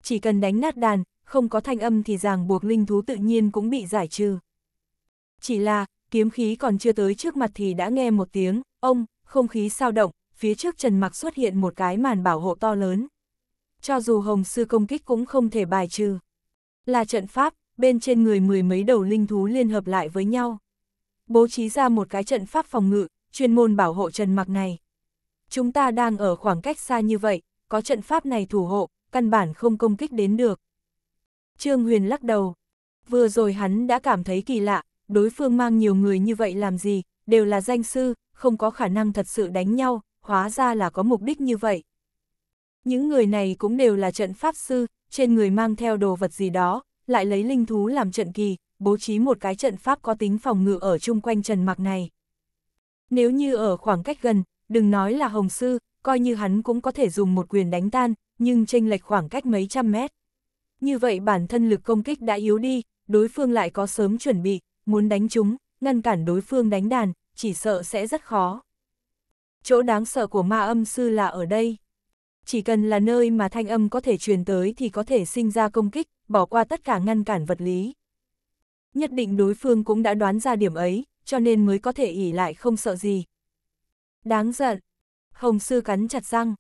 chỉ cần đánh nát đàn, không có thanh âm thì ràng buộc linh thú tự nhiên cũng bị giải trừ. Chỉ là, kiếm khí còn chưa tới trước mặt thì đã nghe một tiếng, ông, không khí sao động, phía trước Trần Mặc xuất hiện một cái màn bảo hộ to lớn. Cho dù Hồng Sư công kích cũng không thể bài trừ. Là trận pháp, bên trên người mười mấy đầu linh thú liên hợp lại với nhau. Bố trí ra một cái trận pháp phòng ngự, chuyên môn bảo hộ Trần Mặc này. Chúng ta đang ở khoảng cách xa như vậy, có trận pháp này thủ hộ, căn bản không công kích đến được. Trương Huyền lắc đầu. Vừa rồi hắn đã cảm thấy kỳ lạ, đối phương mang nhiều người như vậy làm gì, đều là danh sư, không có khả năng thật sự đánh nhau, hóa ra là có mục đích như vậy. Những người này cũng đều là trận pháp sư, trên người mang theo đồ vật gì đó, lại lấy linh thú làm trận kỳ, bố trí một cái trận pháp có tính phòng ngự ở chung quanh trần mạc này. Nếu như ở khoảng cách gần, đừng nói là hồng sư, coi như hắn cũng có thể dùng một quyền đánh tan, nhưng chênh lệch khoảng cách mấy trăm mét. Như vậy bản thân lực công kích đã yếu đi, đối phương lại có sớm chuẩn bị, muốn đánh chúng, ngăn cản đối phương đánh đàn, chỉ sợ sẽ rất khó. Chỗ đáng sợ của ma âm sư là ở đây. Chỉ cần là nơi mà thanh âm có thể truyền tới thì có thể sinh ra công kích, bỏ qua tất cả ngăn cản vật lý. Nhất định đối phương cũng đã đoán ra điểm ấy, cho nên mới có thể ỉ lại không sợ gì. Đáng giận. Hồng sư cắn chặt răng,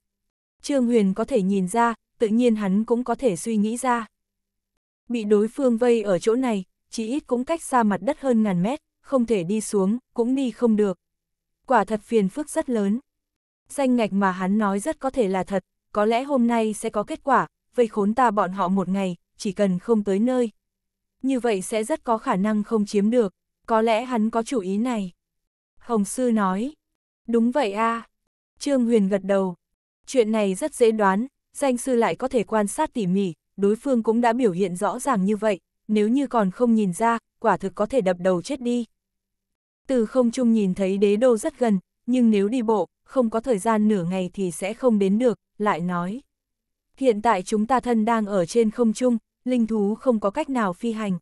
Trương Huyền có thể nhìn ra, tự nhiên hắn cũng có thể suy nghĩ ra. Bị đối phương vây ở chỗ này, chỉ ít cũng cách xa mặt đất hơn ngàn mét, không thể đi xuống, cũng đi không được. Quả thật phiền phức rất lớn. Danh ngạch mà hắn nói rất có thể là thật, có lẽ hôm nay sẽ có kết quả, vây khốn ta bọn họ một ngày, chỉ cần không tới nơi. Như vậy sẽ rất có khả năng không chiếm được, có lẽ hắn có chủ ý này. Hồng Sư nói, đúng vậy a à. Trương Huyền gật đầu, Chuyện này rất dễ đoán, danh sư lại có thể quan sát tỉ mỉ, đối phương cũng đã biểu hiện rõ ràng như vậy, nếu như còn không nhìn ra, quả thực có thể đập đầu chết đi. Từ không trung nhìn thấy đế đô rất gần, nhưng nếu đi bộ, không có thời gian nửa ngày thì sẽ không đến được, lại nói. Hiện tại chúng ta thân đang ở trên không trung, linh thú không có cách nào phi hành.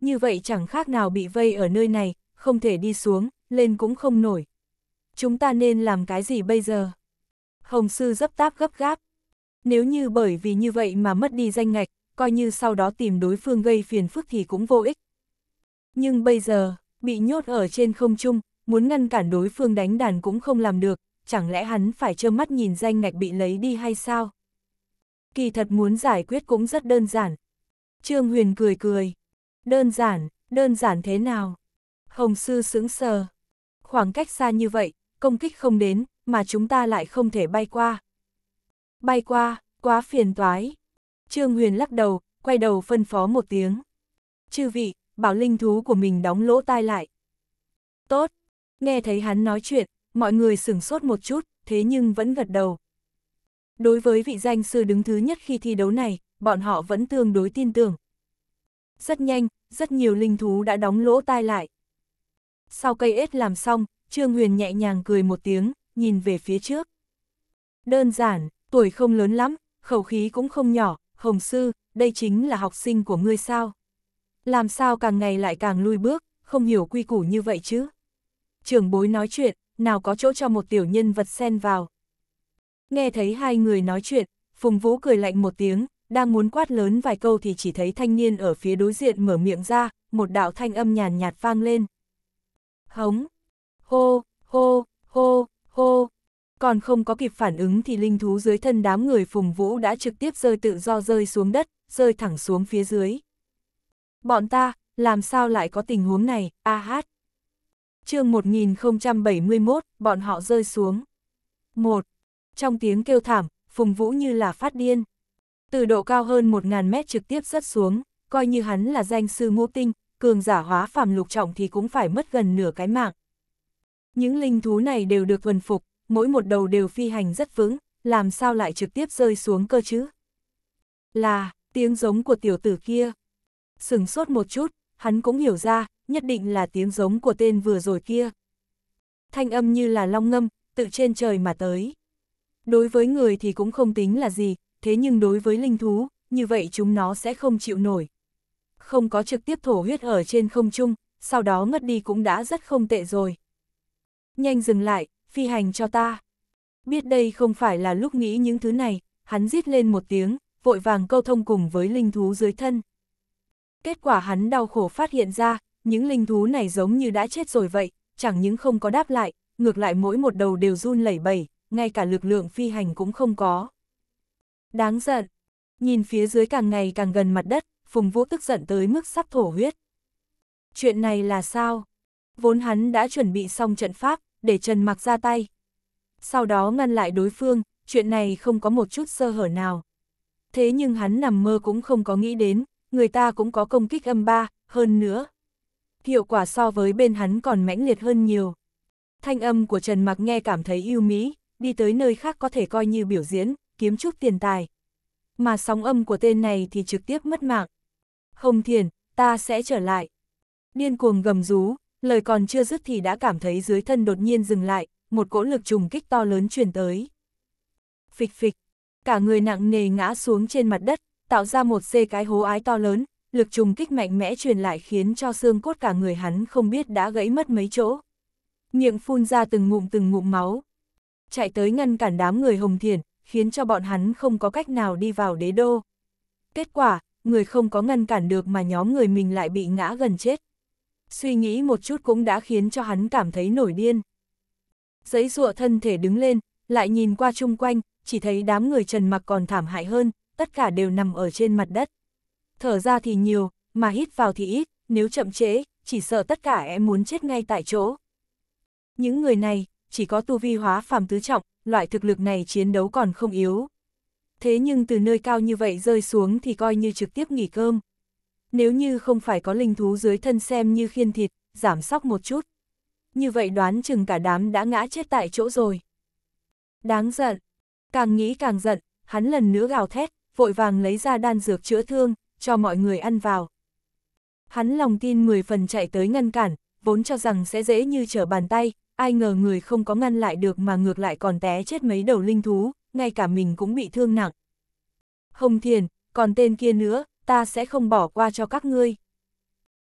Như vậy chẳng khác nào bị vây ở nơi này, không thể đi xuống, lên cũng không nổi. Chúng ta nên làm cái gì bây giờ? Hồng Sư dấp táp gấp gáp. Nếu như bởi vì như vậy mà mất đi danh ngạch, coi như sau đó tìm đối phương gây phiền phức thì cũng vô ích. Nhưng bây giờ, bị nhốt ở trên không trung, muốn ngăn cản đối phương đánh đàn cũng không làm được, chẳng lẽ hắn phải trơ mắt nhìn danh ngạch bị lấy đi hay sao? Kỳ thật muốn giải quyết cũng rất đơn giản. Trương Huyền cười cười. Đơn giản, đơn giản thế nào? Hồng Sư sững sờ. Khoảng cách xa như vậy, công kích không đến, mà chúng ta lại không thể bay qua. Bay qua, quá phiền toái. Trương Huyền lắc đầu, quay đầu phân phó một tiếng. Chư vị, bảo linh thú của mình đóng lỗ tai lại. Tốt, nghe thấy hắn nói chuyện, mọi người sửng sốt một chút, thế nhưng vẫn gật đầu. Đối với vị danh sư đứng thứ nhất khi thi đấu này, bọn họ vẫn tương đối tin tưởng. Rất nhanh, rất nhiều linh thú đã đóng lỗ tai lại. Sau cây ếch làm xong, Trương Huyền nhẹ nhàng cười một tiếng, nhìn về phía trước. Đơn giản, tuổi không lớn lắm, khẩu khí cũng không nhỏ, Hồng Sư, đây chính là học sinh của ngươi sao? Làm sao càng ngày lại càng lui bước, không hiểu quy củ như vậy chứ? trường bối nói chuyện, nào có chỗ cho một tiểu nhân vật xen vào. Nghe thấy hai người nói chuyện, Phùng Vũ cười lạnh một tiếng, đang muốn quát lớn vài câu thì chỉ thấy thanh niên ở phía đối diện mở miệng ra, một đạo thanh âm nhàn nhạt vang lên. Hống, hô, hô, hô, hô. Còn không có kịp phản ứng thì linh thú dưới thân đám người phùng vũ đã trực tiếp rơi tự do rơi xuống đất, rơi thẳng xuống phía dưới. Bọn ta, làm sao lại có tình huống này, a ah. hát. chương 1071, bọn họ rơi xuống. một Trong tiếng kêu thảm, phùng vũ như là phát điên. Từ độ cao hơn 1.000 mét trực tiếp rớt xuống, coi như hắn là danh sư ngũ tinh, cường giả hóa phàm lục trọng thì cũng phải mất gần nửa cái mạng. Những linh thú này đều được thuần phục, mỗi một đầu đều phi hành rất vững, làm sao lại trực tiếp rơi xuống cơ chứ? Là, tiếng giống của tiểu tử kia. Sừng sốt một chút, hắn cũng hiểu ra, nhất định là tiếng giống của tên vừa rồi kia. Thanh âm như là long ngâm, tự trên trời mà tới. Đối với người thì cũng không tính là gì, thế nhưng đối với linh thú, như vậy chúng nó sẽ không chịu nổi. Không có trực tiếp thổ huyết ở trên không trung, sau đó ngất đi cũng đã rất không tệ rồi nhanh dừng lại, phi hành cho ta. Biết đây không phải là lúc nghĩ những thứ này, hắn rít lên một tiếng, vội vàng câu thông cùng với linh thú dưới thân. Kết quả hắn đau khổ phát hiện ra, những linh thú này giống như đã chết rồi vậy, chẳng những không có đáp lại, ngược lại mỗi một đầu đều run lẩy bẩy, ngay cả lực lượng phi hành cũng không có. Đáng giận, nhìn phía dưới càng ngày càng gần mặt đất, Phùng Vũ tức giận tới mức sắp thổ huyết. Chuyện này là sao? Vốn hắn đã chuẩn bị xong trận pháp, để Trần Mặc ra tay. Sau đó ngăn lại đối phương, chuyện này không có một chút sơ hở nào. Thế nhưng hắn nằm mơ cũng không có nghĩ đến, người ta cũng có công kích âm ba, hơn nữa. Hiệu quả so với bên hắn còn mãnh liệt hơn nhiều. Thanh âm của Trần Mặc nghe cảm thấy yêu mỹ, đi tới nơi khác có thể coi như biểu diễn, kiếm chút tiền tài. Mà sóng âm của tên này thì trực tiếp mất mạng. Không thiền, ta sẽ trở lại. Điên cuồng gầm rú, lời còn chưa dứt thì đã cảm thấy dưới thân đột nhiên dừng lại, một cỗ lực trùng kích to lớn truyền tới. Phịch phịch, cả người nặng nề ngã xuống trên mặt đất, tạo ra một xê cái hố ái to lớn, lực trùng kích mạnh mẽ truyền lại khiến cho xương cốt cả người hắn không biết đã gãy mất mấy chỗ. Miệng phun ra từng ngụm từng ngụm máu, chạy tới ngăn cản đám người hồng thiền, khiến cho bọn hắn không có cách nào đi vào đế đô. Kết quả, người không có ngăn cản được mà nhóm người mình lại bị ngã gần chết suy nghĩ một chút cũng đã khiến cho hắn cảm thấy nổi điên. Giấy rụa thân thể đứng lên, lại nhìn qua chung quanh, chỉ thấy đám người trần mặc còn thảm hại hơn, tất cả đều nằm ở trên mặt đất. Thở ra thì nhiều, mà hít vào thì ít, nếu chậm trễ, chỉ sợ tất cả em muốn chết ngay tại chỗ. Những người này, chỉ có tu vi hóa phàm tứ trọng, loại thực lực này chiến đấu còn không yếu. Thế nhưng từ nơi cao như vậy rơi xuống thì coi như trực tiếp nghỉ cơm. Nếu như không phải có linh thú dưới thân xem như khiên thịt, giảm sóc một chút. Như vậy đoán chừng cả đám đã ngã chết tại chỗ rồi. Đáng giận. Càng nghĩ càng giận, hắn lần nữa gào thét, vội vàng lấy ra đan dược chữa thương, cho mọi người ăn vào. Hắn lòng tin 10 phần chạy tới ngăn cản, vốn cho rằng sẽ dễ như trở bàn tay, ai ngờ người không có ngăn lại được mà ngược lại còn té chết mấy đầu linh thú, ngay cả mình cũng bị thương nặng. Hồng Thiền, còn tên kia nữa, ta sẽ không bỏ qua cho các ngươi.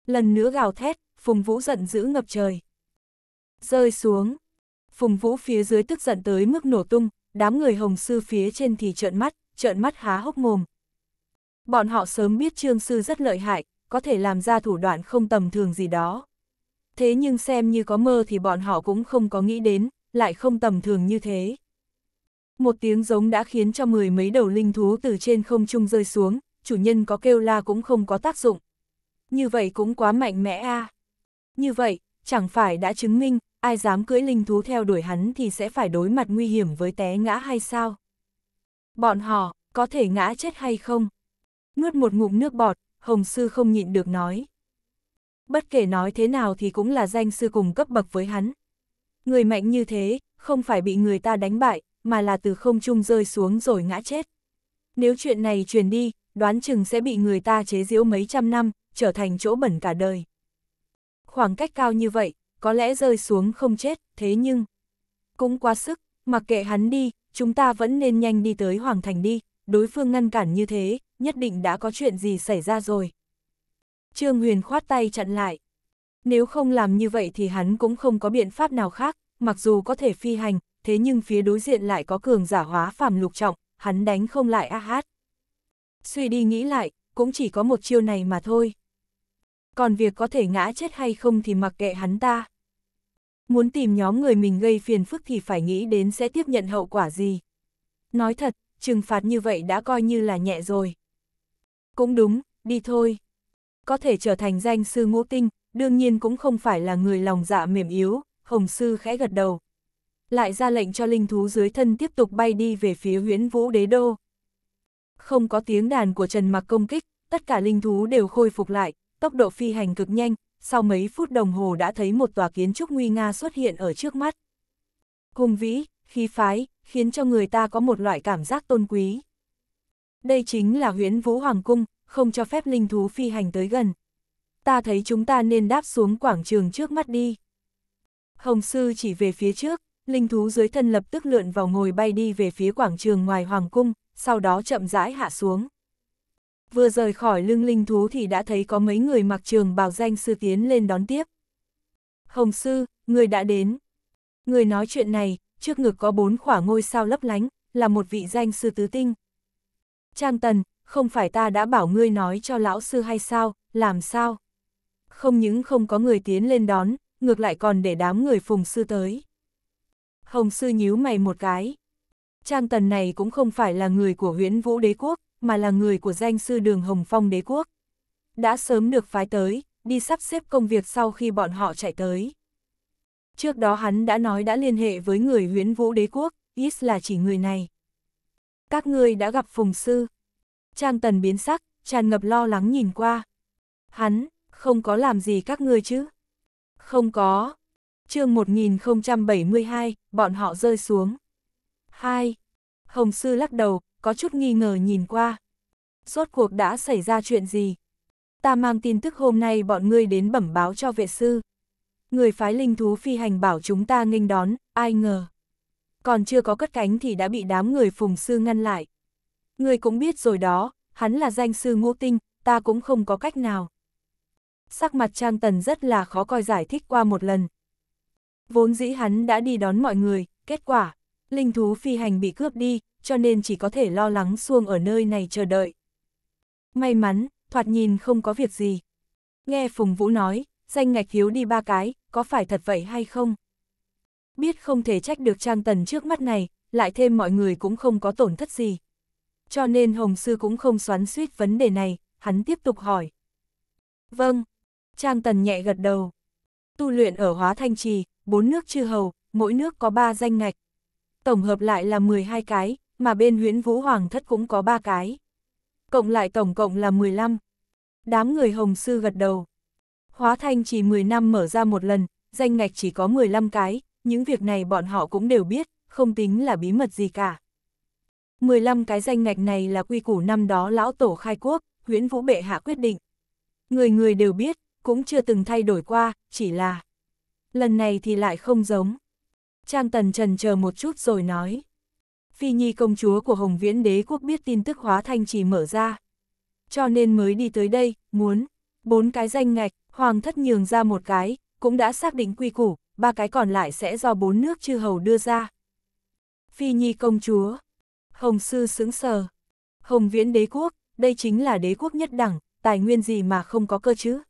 Lần nữa gào thét, Phùng Vũ giận dữ ngập trời. Rơi xuống. Phùng Vũ phía dưới tức giận tới mức nổ tung, đám người hồng sư phía trên thì trợn mắt, trợn mắt há hốc mồm. Bọn họ sớm biết trương sư rất lợi hại, có thể làm ra thủ đoạn không tầm thường gì đó. Thế nhưng xem như có mơ thì bọn họ cũng không có nghĩ đến, lại không tầm thường như thế. Một tiếng giống đã khiến cho mười mấy đầu linh thú từ trên không trung rơi xuống, chủ nhân có kêu la cũng không có tác dụng. Như vậy cũng quá mạnh mẽ a. À. Như vậy, chẳng phải đã chứng minh, ai dám cưỡi linh thú theo đuổi hắn thì sẽ phải đối mặt nguy hiểm với té ngã hay sao? Bọn họ, có thể ngã chết hay không? Nuốt một ngụm nước bọt, Hồng Sư không nhịn được nói. Bất kể nói thế nào thì cũng là danh sư cùng cấp bậc với hắn. Người mạnh như thế, không phải bị người ta đánh bại, mà là từ không trung rơi xuống rồi ngã chết. Nếu chuyện này truyền đi, đoán chừng sẽ bị người ta chế giễu mấy trăm năm, trở thành chỗ bẩn cả đời. Khoảng cách cao như vậy, có lẽ rơi xuống không chết, thế nhưng... Cũng quá sức, mặc kệ hắn đi, chúng ta vẫn nên nhanh đi tới Hoàng Thành đi, đối phương ngăn cản như thế, nhất định đã có chuyện gì xảy ra rồi. Trương Huyền khoát tay chặn lại. Nếu không làm như vậy thì hắn cũng không có biện pháp nào khác, mặc dù có thể phi hành, thế nhưng phía đối diện lại có cường giả hóa phàm lục trọng, hắn đánh không lại a hát suy đi nghĩ lại, cũng chỉ có một chiêu này mà thôi. Còn việc có thể ngã chết hay không thì mặc kệ hắn ta. Muốn tìm nhóm người mình gây phiền phức thì phải nghĩ đến sẽ tiếp nhận hậu quả gì. Nói thật, trừng phạt như vậy đã coi như là nhẹ rồi. Cũng đúng, đi thôi. Có thể trở thành danh sư ngũ tinh, đương nhiên cũng không phải là người lòng dạ mềm yếu, Hồng Sư khẽ gật đầu. Lại ra lệnh cho linh thú dưới thân tiếp tục bay đi về phía huyễn vũ đế đô. Không có tiếng đàn của Trần Mặc công kích, tất cả linh thú đều khôi phục lại, tốc độ phi hành cực nhanh, sau mấy phút đồng hồ đã thấy một tòa kiến trúc nguy nga xuất hiện ở trước mắt. Hùng vĩ, khí phái, khiến cho người ta có một loại cảm giác tôn quý. Đây chính là huyễn vũ hoàng cung, không cho phép linh thú phi hành tới gần. Ta thấy chúng ta nên đáp xuống quảng trường trước mắt đi. Hồng sư chỉ về phía trước, linh thú dưới thân lập tức lượn vào ngồi bay đi về phía quảng trường ngoài hoàng cung, sau đó chậm rãi hạ xuống. Vừa rời khỏi lưng linh thú thì đã thấy có mấy người mặc trường bào danh sư tiến lên đón tiếp. Hồng sư, người đã đến. Người nói chuyện này, trước ngực có bốn khỏa ngôi sao lấp lánh, là một vị danh sư tứ tinh. Trang Tần, không phải ta đã bảo ngươi nói cho lão sư hay sao, làm sao? Không những không có người tiến lên đón, ngược lại còn để đám người phùng sư tới. Hồng sư nhíu mày một cái. Trang Tần này cũng không phải là người của huyễn vũ đế quốc, mà là người của danh sư đường Hồng Phong đế quốc. Đã sớm được phái tới, đi sắp xếp công việc sau khi bọn họ chạy tới. Trước đó hắn đã nói đã liên hệ với người huyễn vũ đế quốc, ít là chỉ người này. Các ngươi đã gặp Phùng Sư. Trang Tần biến sắc, tràn ngập lo lắng nhìn qua. Hắn, không có làm gì các ngươi chứ? Không có. chương 1072, bọn họ rơi xuống. Hai. Hồng Sư lắc đầu, có chút nghi ngờ nhìn qua. Rốt cuộc đã xảy ra chuyện gì? Ta mang tin tức hôm nay bọn ngươi đến bẩm báo cho vệ sư. Người phái linh thú phi hành bảo chúng ta nghênh đón, ai ngờ. Còn chưa có cất cánh thì đã bị đám người phùng sư ngăn lại. người cũng biết rồi đó, hắn là danh sư ngũ tinh, ta cũng không có cách nào. Sắc mặt Trang Tần rất là khó coi giải thích qua một lần. Vốn dĩ hắn đã đi đón mọi người, kết quả linh thú phi hành bị cướp đi, cho nên chỉ có thể lo lắng xuông ở nơi này chờ đợi. May mắn, thoạt nhìn không có việc gì. Nghe Phùng Vũ nói, danh ngạch thiếu đi ba cái, có phải thật vậy hay không? Biết không thể trách được Trang Tần trước mắt này, lại thêm mọi người cũng không có tổn thất gì. Cho nên Hồng Sư cũng không xoắn suýt vấn đề này, hắn tiếp tục hỏi. Vâng, Trang Tần nhẹ gật đầu. Tu luyện ở Hóa Thanh Trì, bốn nước chư hầu, mỗi nước có ba danh ngạch tổng hợp lại là 12 cái, mà bên huyễn vũ hoàng thất cũng có 3 cái. Cộng lại tổng cộng là 15. Đám người hồng sư gật đầu. Hóa thanh chỉ 10 năm mở ra một lần, danh ngạch chỉ có 15 cái, những việc này bọn họ cũng đều biết, không tính là bí mật gì cả. 15 cái danh ngạch này là quy củ năm đó lão tổ khai quốc, huyễn vũ bệ hạ quyết định. Người người đều biết, cũng chưa từng thay đổi qua, chỉ là... Lần này thì lại không giống. Trang Tần trần chờ một chút rồi nói. Phi Nhi công chúa của Hồng Viễn đế quốc biết tin tức hóa thanh chỉ mở ra. Cho nên mới đi tới đây, muốn. Bốn cái danh ngạch, Hoàng thất nhường ra một cái, cũng đã xác định quy củ, ba cái còn lại sẽ do bốn nước chư hầu đưa ra. Phi Nhi công chúa, Hồng Sư sững sờ, Hồng Viễn đế quốc, đây chính là đế quốc nhất đẳng, tài nguyên gì mà không có cơ chứ?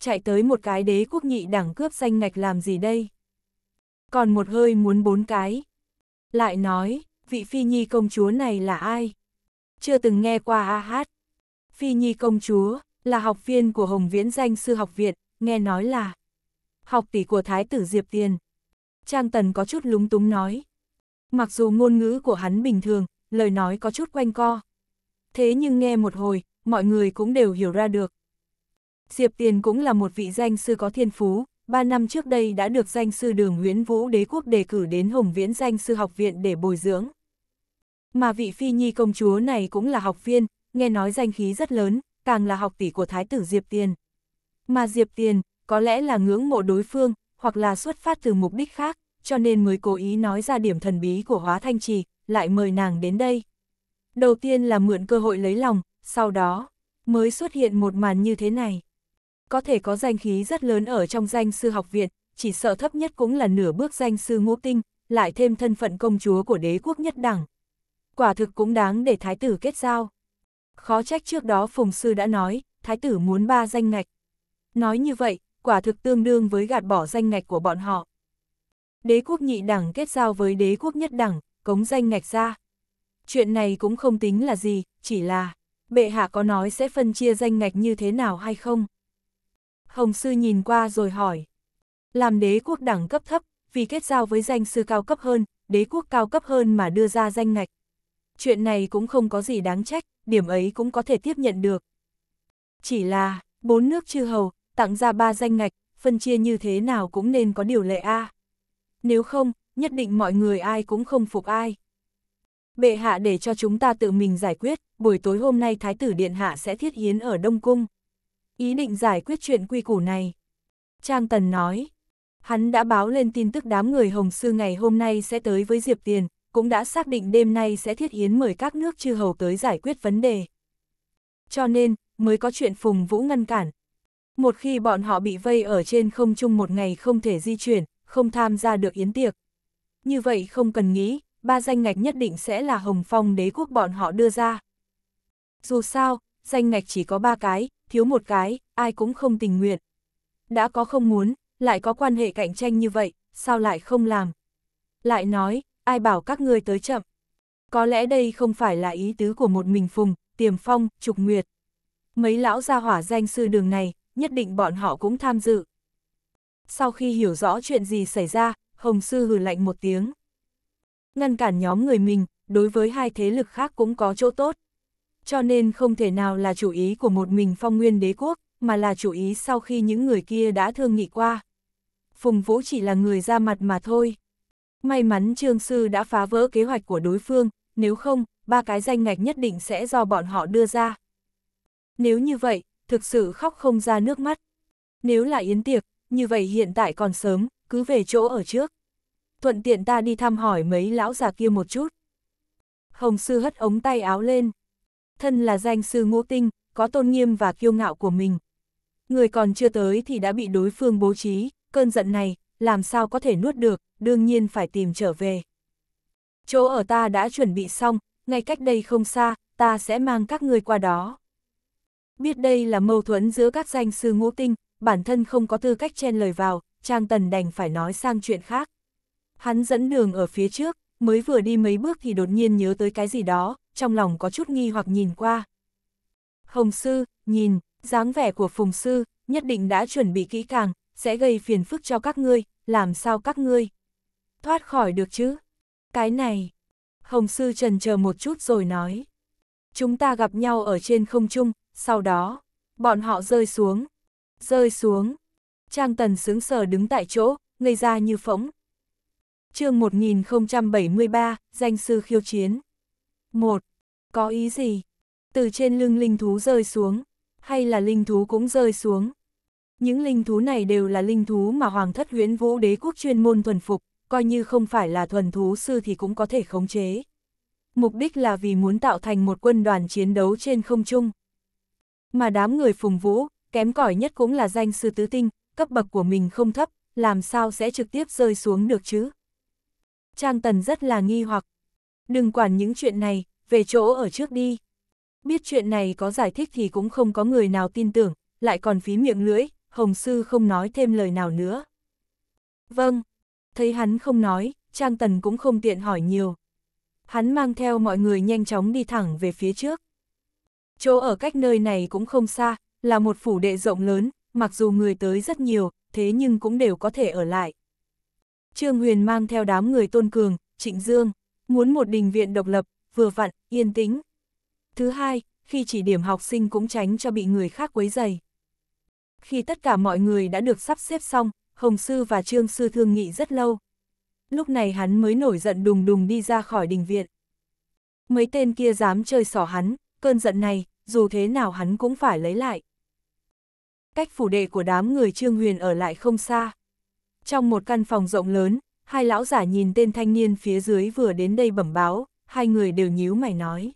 Chạy tới một cái đế quốc nhị đẳng cướp danh ngạch làm gì đây? còn một hơi muốn bốn cái. Lại nói, vị phi nhi công chúa này là ai? Chưa từng nghe qua a hát. Phi nhi công chúa, là học viên của Hồng Viễn danh sư học viện, nghe nói là học tỷ của Thái tử Diệp Tiền. Trang Tần có chút lúng túng nói. Mặc dù ngôn ngữ của hắn bình thường, lời nói có chút quanh co. Thế nhưng nghe một hồi, mọi người cũng đều hiểu ra được. Diệp Tiền cũng là một vị danh sư có thiên phú, ba năm trước đây đã được danh sư đường huyễn vũ đế quốc đề cử đến Hồng Viễn danh sư học viện để bồi dưỡng. Mà vị phi nhi công chúa này cũng là học viên, nghe nói danh khí rất lớn, càng là học tỷ của thái tử Diệp Tiền. Mà Diệp Tiền, có lẽ là ngưỡng mộ đối phương, hoặc là xuất phát từ mục đích khác, cho nên mới cố ý nói ra điểm thần bí của hóa thanh trì, lại mời nàng đến đây. Đầu tiên là mượn cơ hội lấy lòng, sau đó mới xuất hiện một màn như thế này có thể có danh khí rất lớn ở trong danh sư học viện, chỉ sợ thấp nhất cũng là nửa bước danh sư ngũ tinh, lại thêm thân phận công chúa của đế quốc nhất đẳng. Quả thực cũng đáng để thái tử kết giao. Khó trách trước đó Phùng Sư đã nói, thái tử muốn ba danh ngạch. Nói như vậy, quả thực tương đương với gạt bỏ danh ngạch của bọn họ. Đế quốc nhị đẳng kết giao với đế quốc nhất đẳng, cống danh ngạch ra. Chuyện này cũng không tính là gì, chỉ là, bệ hạ có nói sẽ phân chia danh ngạch như thế nào hay không? Hồng Sư nhìn qua rồi hỏi. Làm đế quốc đẳng cấp thấp, vì kết giao với danh sư cao cấp hơn, đế quốc cao cấp hơn mà đưa ra danh ngạch. Chuyện này cũng không có gì đáng trách, điểm ấy cũng có thể tiếp nhận được. Chỉ là, bốn nước chư hầu, tặng ra ba danh ngạch, phân chia như thế nào cũng nên có điều lệ A. Nếu không, nhất định mọi người ai cũng không phục ai. Bệ hạ để cho chúng ta tự mình giải quyết, buổi tối hôm nay Thái tử Điện Hạ sẽ thiết hiến ở Đông Cung ý định giải quyết chuyện quy củ này. Trang Tần nói, hắn đã báo lên tin tức đám người Hồng Sư ngày hôm nay sẽ tới với Diệp Tiền, cũng đã xác định đêm nay sẽ thiết yến mời các nước chư hầu tới giải quyết vấn đề. Cho nên, mới có chuyện Phùng Vũ ngăn cản. Một khi bọn họ bị vây ở trên không trung một ngày không thể di chuyển, không tham gia được yến tiệc. Như vậy không cần nghĩ, ba danh ngạch nhất định sẽ là Hồng Phong đế quốc bọn họ đưa ra. Dù sao, danh ngạch chỉ có ba cái, thiếu một cái, ai cũng không tình nguyện. Đã có không muốn, lại có quan hệ cạnh tranh như vậy, sao lại không làm? Lại nói, ai bảo các ngươi tới chậm? Có lẽ đây không phải là ý tứ của một mình Phùng, Tiềm Phong, Trục Nguyệt. Mấy lão gia hỏa danh sư đường này, nhất định bọn họ cũng tham dự. Sau khi hiểu rõ chuyện gì xảy ra, Hồng Sư hừ lạnh một tiếng. Ngăn cản nhóm người mình, đối với hai thế lực khác cũng có chỗ tốt cho nên không thể nào là chủ ý của một mình phong nguyên đế quốc, mà là chủ ý sau khi những người kia đã thương nghị qua. Phùng Vũ chỉ là người ra mặt mà thôi. May mắn Trương Sư đã phá vỡ kế hoạch của đối phương, nếu không, ba cái danh ngạch nhất định sẽ do bọn họ đưa ra. Nếu như vậy, thực sự khóc không ra nước mắt. Nếu là yến tiệc, như vậy hiện tại còn sớm, cứ về chỗ ở trước. Thuận tiện ta đi thăm hỏi mấy lão già kia một chút. Hồng Sư hất ống tay áo lên thân là danh sư ngũ tinh, có tôn nghiêm và kiêu ngạo của mình. Người còn chưa tới thì đã bị đối phương bố trí, cơn giận này, làm sao có thể nuốt được, đương nhiên phải tìm trở về. Chỗ ở ta đã chuẩn bị xong, ngay cách đây không xa, ta sẽ mang các ngươi qua đó. Biết đây là mâu thuẫn giữa các danh sư ngũ tinh, bản thân không có tư cách chen lời vào, Trang Tần đành phải nói sang chuyện khác. Hắn dẫn đường ở phía trước, mới vừa đi mấy bước thì đột nhiên nhớ tới cái gì đó, trong lòng có chút nghi hoặc nhìn qua. Hồng sư, nhìn, dáng vẻ của phùng sư, nhất định đã chuẩn bị kỹ càng, sẽ gây phiền phức cho các ngươi, làm sao các ngươi thoát khỏi được chứ? Cái này, Hồng sư trần chờ một chút rồi nói. Chúng ta gặp nhau ở trên không trung, sau đó, bọn họ rơi xuống, rơi xuống. Trang tần sướng sờ đứng tại chỗ, ngây ra như phỗng, chương 1073, danh sư khiêu chiến. 1. Có ý gì? Từ trên lưng linh thú rơi xuống, hay là linh thú cũng rơi xuống? Những linh thú này đều là linh thú mà Hoàng thất huyễn vũ đế quốc chuyên môn thuần phục, coi như không phải là thuần thú sư thì cũng có thể khống chế. Mục đích là vì muốn tạo thành một quân đoàn chiến đấu trên không trung. Mà đám người phùng vũ, kém cỏi nhất cũng là danh sư tứ tinh, cấp bậc của mình không thấp, làm sao sẽ trực tiếp rơi xuống được chứ? Trang Tần rất là nghi hoặc. Đừng quản những chuyện này, về chỗ ở trước đi. Biết chuyện này có giải thích thì cũng không có người nào tin tưởng, lại còn phí miệng lưỡi, Hồng Sư không nói thêm lời nào nữa. Vâng, thấy hắn không nói, Trang Tần cũng không tiện hỏi nhiều. Hắn mang theo mọi người nhanh chóng đi thẳng về phía trước. Chỗ ở cách nơi này cũng không xa, là một phủ đệ rộng lớn, mặc dù người tới rất nhiều, thế nhưng cũng đều có thể ở lại. Trương Huyền mang theo đám người tôn cường, trịnh dương, muốn một đình viện độc lập, vừa vặn, yên tĩnh. Thứ hai, khi chỉ điểm học sinh cũng tránh cho bị người khác quấy dày. Khi tất cả mọi người đã được sắp xếp xong, Hồng Sư và Trương Sư thương nghị rất lâu. Lúc này hắn mới nổi giận đùng đùng đi ra khỏi đình viện. Mấy tên kia dám chơi xỏ hắn, cơn giận này, dù thế nào hắn cũng phải lấy lại. Cách phủ đệ của đám người Trương Huyền ở lại không xa. Trong một căn phòng rộng lớn, hai lão giả nhìn tên thanh niên phía dưới vừa đến đây bẩm báo, hai người đều nhíu mày nói.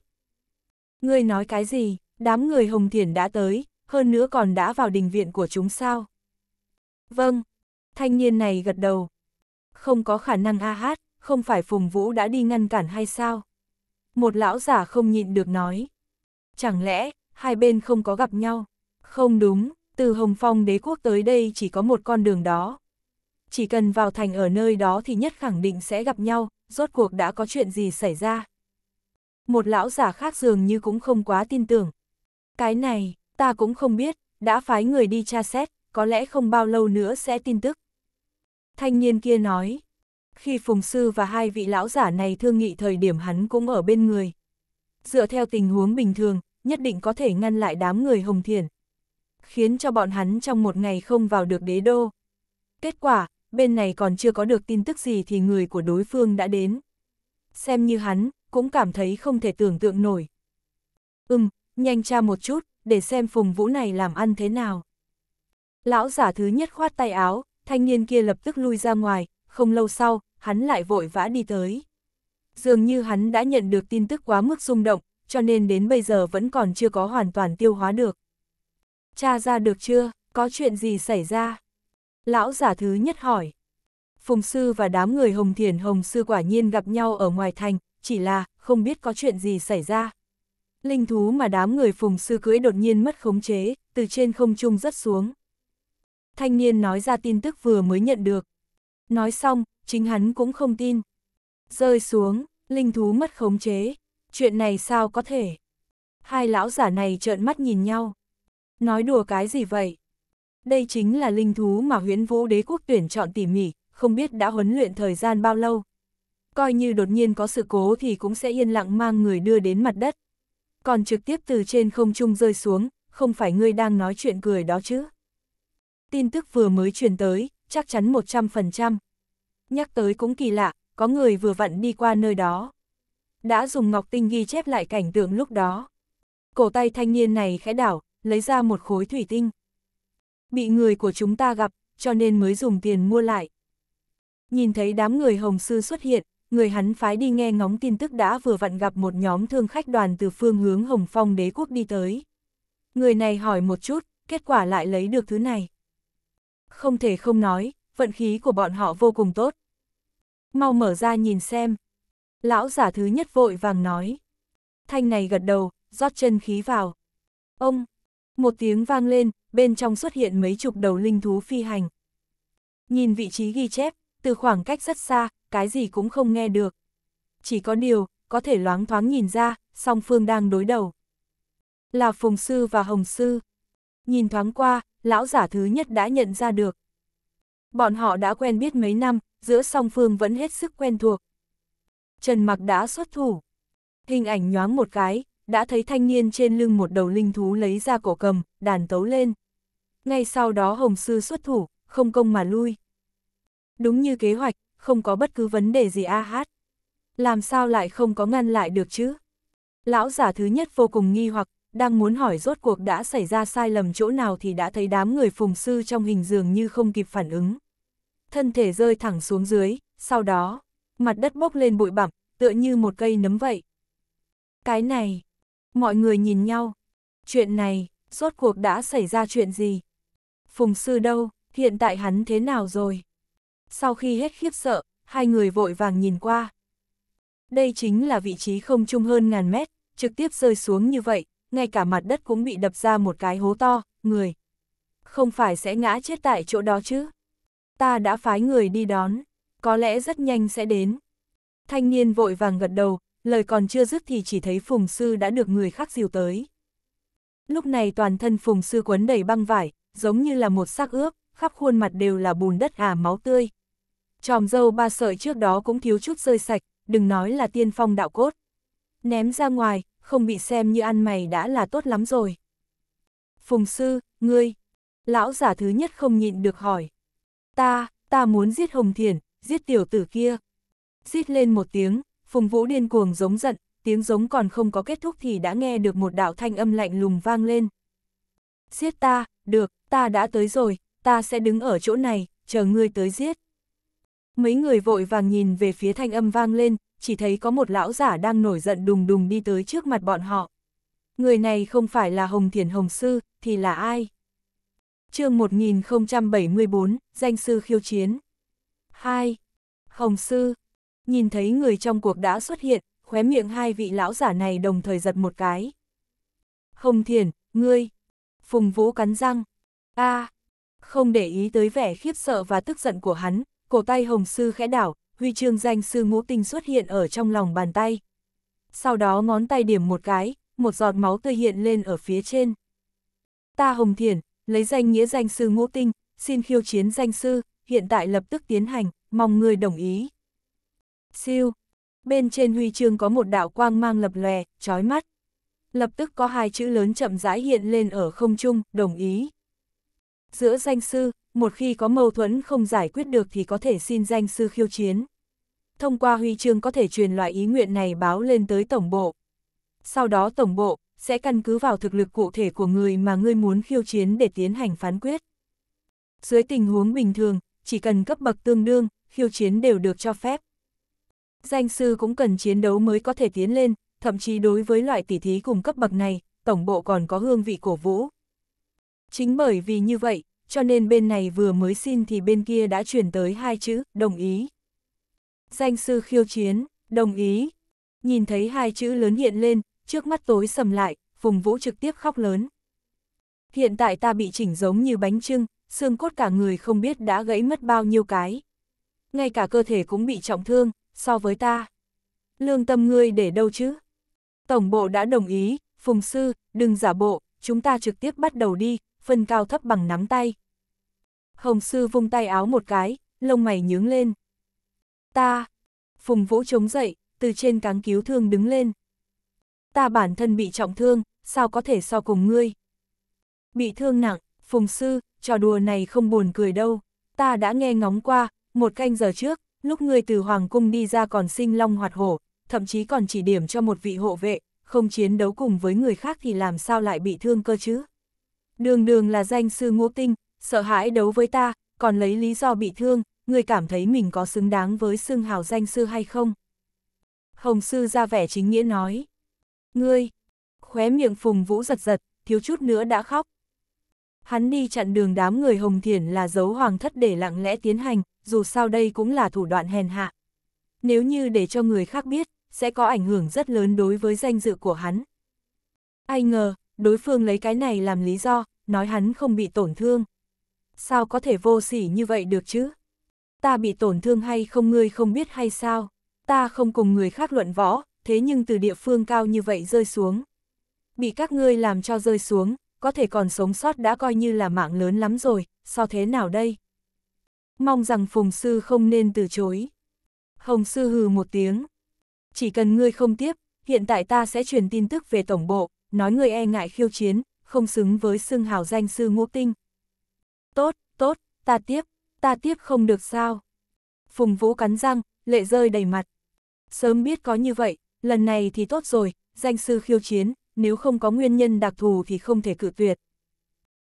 Ngươi nói cái gì, đám người Hồng Thiền đã tới, hơn nữa còn đã vào đình viện của chúng sao? Vâng, thanh niên này gật đầu. Không có khả năng a hát, không phải Phùng Vũ đã đi ngăn cản hay sao? Một lão giả không nhịn được nói. Chẳng lẽ, hai bên không có gặp nhau? Không đúng, từ Hồng Phong đế quốc tới đây chỉ có một con đường đó, chỉ cần vào thành ở nơi đó thì nhất khẳng định sẽ gặp nhau, rốt cuộc đã có chuyện gì xảy ra. Một lão giả khác dường như cũng không quá tin tưởng. Cái này, ta cũng không biết, đã phái người đi tra xét, có lẽ không bao lâu nữa sẽ tin tức. Thanh niên kia nói, khi Phùng Sư và hai vị lão giả này thương nghị thời điểm hắn cũng ở bên người. Dựa theo tình huống bình thường, nhất định có thể ngăn lại đám người Hồng Thiền, khiến cho bọn hắn trong một ngày không vào được đế đô. Kết quả, bên này còn chưa có được tin tức gì thì người của đối phương đã đến. Xem như hắn, cũng cảm thấy không thể tưởng tượng nổi. Ừm, nhanh tra một chút, để xem phùng vũ này làm ăn thế nào. Lão giả thứ nhất khoát tay áo, thanh niên kia lập tức lui ra ngoài, không lâu sau, hắn lại vội vã đi tới. Dường như hắn đã nhận được tin tức quá mức rung động, cho nên đến bây giờ vẫn còn chưa có hoàn toàn tiêu hóa được. Cha ra được chưa, có chuyện gì xảy ra? Lão giả thứ nhất hỏi. Phùng Sư và đám người Hồng Thiền Hồng Sư quả nhiên gặp nhau ở ngoài thành, chỉ là không biết có chuyện gì xảy ra. Linh thú mà đám người Phùng Sư cưỡi đột nhiên mất khống chế, từ trên không trung rớt xuống. Thanh niên nói ra tin tức vừa mới nhận được. Nói xong, chính hắn cũng không tin. Rơi xuống, linh thú mất khống chế. Chuyện này sao có thể? Hai lão giả này trợn mắt nhìn nhau. Nói đùa cái gì vậy? Đây chính là linh thú mà huyễn vũ đế quốc tuyển chọn tỉ mỉ, không biết đã huấn luyện thời gian bao lâu. Coi như đột nhiên có sự cố thì cũng sẽ yên lặng mang người đưa đến mặt đất. Còn trực tiếp từ trên không trung rơi xuống, không phải ngươi đang nói chuyện cười đó chứ. Tin tức vừa mới truyền tới, chắc chắn 100%. Nhắc tới cũng kỳ lạ, có người vừa vặn đi qua nơi đó. Đã dùng ngọc tinh ghi chép lại cảnh tượng lúc đó. Cổ tay thanh niên này khẽ đảo, lấy ra một khối thủy tinh. Bị người của chúng ta gặp, cho nên mới dùng tiền mua lại. Nhìn thấy đám người Hồng Sư xuất hiện, người hắn phái đi nghe ngóng tin tức đã vừa vặn gặp một nhóm thương khách đoàn từ phương hướng Hồng Phong đế quốc đi tới. Người này hỏi một chút, kết quả lại lấy được thứ này. Không thể không nói, vận khí của bọn họ vô cùng tốt. Mau mở ra nhìn xem. Lão giả thứ nhất vội vàng nói. Thanh này gật đầu, rót chân khí vào. Ông, một tiếng vang lên, bên trong xuất hiện mấy chục đầu linh thú phi hành. Nhìn vị trí ghi chép, từ khoảng cách rất xa, cái gì cũng không nghe được. Chỉ có điều, có thể loáng thoáng nhìn ra, song phương đang đối đầu. Là Phùng Sư và Hồng Sư. Nhìn thoáng qua, lão giả thứ nhất đã nhận ra được. Bọn họ đã quen biết mấy năm, giữa song phương vẫn hết sức quen thuộc. Trần Mặc đã xuất thủ. Hình ảnh nhoáng một cái, đã thấy thanh niên trên lưng một đầu linh thú lấy ra cổ cầm, đàn tấu lên. Ngay sau đó Hồng Sư xuất thủ, không công mà lui. Đúng như kế hoạch, không có bất cứ vấn đề gì a hát. Làm sao lại không có ngăn lại được chứ? Lão giả thứ nhất vô cùng nghi hoặc, đang muốn hỏi rốt cuộc đã xảy ra sai lầm chỗ nào thì đã thấy đám người phùng sư trong hình dường như không kịp phản ứng. Thân thể rơi thẳng xuống dưới, sau đó, mặt đất bốc lên bụi bặm, tựa như một cây nấm vậy. Cái này, Mọi người nhìn nhau. Chuyện này, rốt cuộc đã xảy ra chuyện gì? Phùng sư đâu, hiện tại hắn thế nào rồi? Sau khi hết khiếp sợ, hai người vội vàng nhìn qua. Đây chính là vị trí không trung hơn ngàn mét, trực tiếp rơi xuống như vậy, ngay cả mặt đất cũng bị đập ra một cái hố to, người. Không phải sẽ ngã chết tại chỗ đó chứ? Ta đã phái người đi đón, có lẽ rất nhanh sẽ đến. Thanh niên vội vàng gật đầu, Lời còn chưa dứt thì chỉ thấy Phùng Sư đã được người khác dìu tới. Lúc này toàn thân Phùng Sư quấn đầy băng vải, giống như là một xác ướp, khắp khuôn mặt đều là bùn đất à máu tươi. Tròm dâu ba sợi trước đó cũng thiếu chút rơi sạch, đừng nói là tiên phong đạo cốt. Ném ra ngoài, không bị xem như ăn mày đã là tốt lắm rồi. Phùng Sư, ngươi, lão giả thứ nhất không nhịn được hỏi. Ta, ta muốn giết Hồng Thiền, giết tiểu tử kia. Giết lên một tiếng, Phùng Vũ điên cuồng giống giận, tiếng giống còn không có kết thúc thì đã nghe được một đạo thanh âm lạnh lùng vang lên. Giết ta, được, ta đã tới rồi, ta sẽ đứng ở chỗ này, chờ ngươi tới giết. Mấy người vội vàng nhìn về phía thanh âm vang lên, chỉ thấy có một lão giả đang nổi giận đùng đùng đi tới trước mặt bọn họ. Người này không phải là Hồng Thiền Hồng Sư, thì là ai? chương 1074, danh sư khiêu chiến. 2. Hồng Sư, Nhìn thấy người trong cuộc đã xuất hiện, khóe miệng hai vị lão giả này đồng thời giật một cái. Không thiền, ngươi. Phùng Vũ cắn răng. a à, không để ý tới vẻ khiếp sợ và tức giận của hắn, cổ tay hồng sư khẽ đảo, huy chương danh sư ngũ tinh xuất hiện ở trong lòng bàn tay. Sau đó ngón tay điểm một cái, một giọt máu tươi hiện lên ở phía trên. Ta hồng thiền, lấy danh nghĩa danh sư ngũ tinh, xin khiêu chiến danh sư, hiện tại lập tức tiến hành, mong ngươi đồng ý. Siêu, bên trên huy chương có một đạo quang mang lập lòe, chói mắt. Lập tức có hai chữ lớn chậm rãi hiện lên ở không trung, đồng ý. Giữa danh sư, một khi có mâu thuẫn không giải quyết được thì có thể xin danh sư khiêu chiến. Thông qua huy chương có thể truyền loại ý nguyện này báo lên tới tổng bộ. Sau đó tổng bộ sẽ căn cứ vào thực lực cụ thể của người mà ngươi muốn khiêu chiến để tiến hành phán quyết. Dưới tình huống bình thường, chỉ cần cấp bậc tương đương, khiêu chiến đều được cho phép danh sư cũng cần chiến đấu mới có thể tiến lên, thậm chí đối với loại tỉ thí cùng cấp bậc này, tổng bộ còn có hương vị cổ vũ. Chính bởi vì như vậy, cho nên bên này vừa mới xin thì bên kia đã chuyển tới hai chữ, đồng ý. Danh sư khiêu chiến, đồng ý. Nhìn thấy hai chữ lớn hiện lên, trước mắt tối sầm lại, Phùng Vũ trực tiếp khóc lớn. Hiện tại ta bị chỉnh giống như bánh trưng, xương cốt cả người không biết đã gãy mất bao nhiêu cái. Ngay cả cơ thể cũng bị trọng thương, so với ta. Lương tâm ngươi để đâu chứ? Tổng bộ đã đồng ý, Phùng Sư, đừng giả bộ, chúng ta trực tiếp bắt đầu đi, phân cao thấp bằng nắm tay. Hồng Sư vung tay áo một cái, lông mày nhướng lên. Ta! Phùng Vũ chống dậy, từ trên cáng cứu thương đứng lên. Ta bản thân bị trọng thương, sao có thể so cùng ngươi? Bị thương nặng, Phùng Sư, trò đùa này không buồn cười đâu. Ta đã nghe ngóng qua, một canh giờ trước, lúc người từ Hoàng Cung đi ra còn sinh long hoạt hổ, thậm chí còn chỉ điểm cho một vị hộ vệ, không chiến đấu cùng với người khác thì làm sao lại bị thương cơ chứ. Đường đường là danh sư ngũ tinh, sợ hãi đấu với ta, còn lấy lý do bị thương, người cảm thấy mình có xứng đáng với xưng hào danh sư hay không? Hồng sư ra vẻ chính nghĩa nói. Ngươi, khóe miệng phùng vũ giật giật, thiếu chút nữa đã khóc. Hắn đi chặn đường đám người Hồng Thiển là dấu hoàng thất để lặng lẽ tiến hành, dù sao đây cũng là thủ đoạn hèn hạ. Nếu như để cho người khác biết, sẽ có ảnh hưởng rất lớn đối với danh dự của hắn. Ai ngờ, đối phương lấy cái này làm lý do, nói hắn không bị tổn thương. Sao có thể vô sỉ như vậy được chứ? Ta bị tổn thương hay không ngươi không biết hay sao? Ta không cùng người khác luận võ, thế nhưng từ địa phương cao như vậy rơi xuống. Bị các ngươi làm cho rơi xuống, có thể còn sống sót đã coi như là mạng lớn lắm rồi, sao thế nào đây? Mong rằng Phùng Sư không nên từ chối. Hồng Sư hừ một tiếng. Chỉ cần ngươi không tiếp, hiện tại ta sẽ truyền tin tức về Tổng Bộ, nói ngươi e ngại khiêu chiến, không xứng với xưng hào danh sư ngô tinh. Tốt, tốt, ta tiếp, ta tiếp không được sao. Phùng Vũ cắn răng, lệ rơi đầy mặt. Sớm biết có như vậy, lần này thì tốt rồi, danh sư khiêu chiến, nếu không có nguyên nhân đặc thù thì không thể cự tuyệt.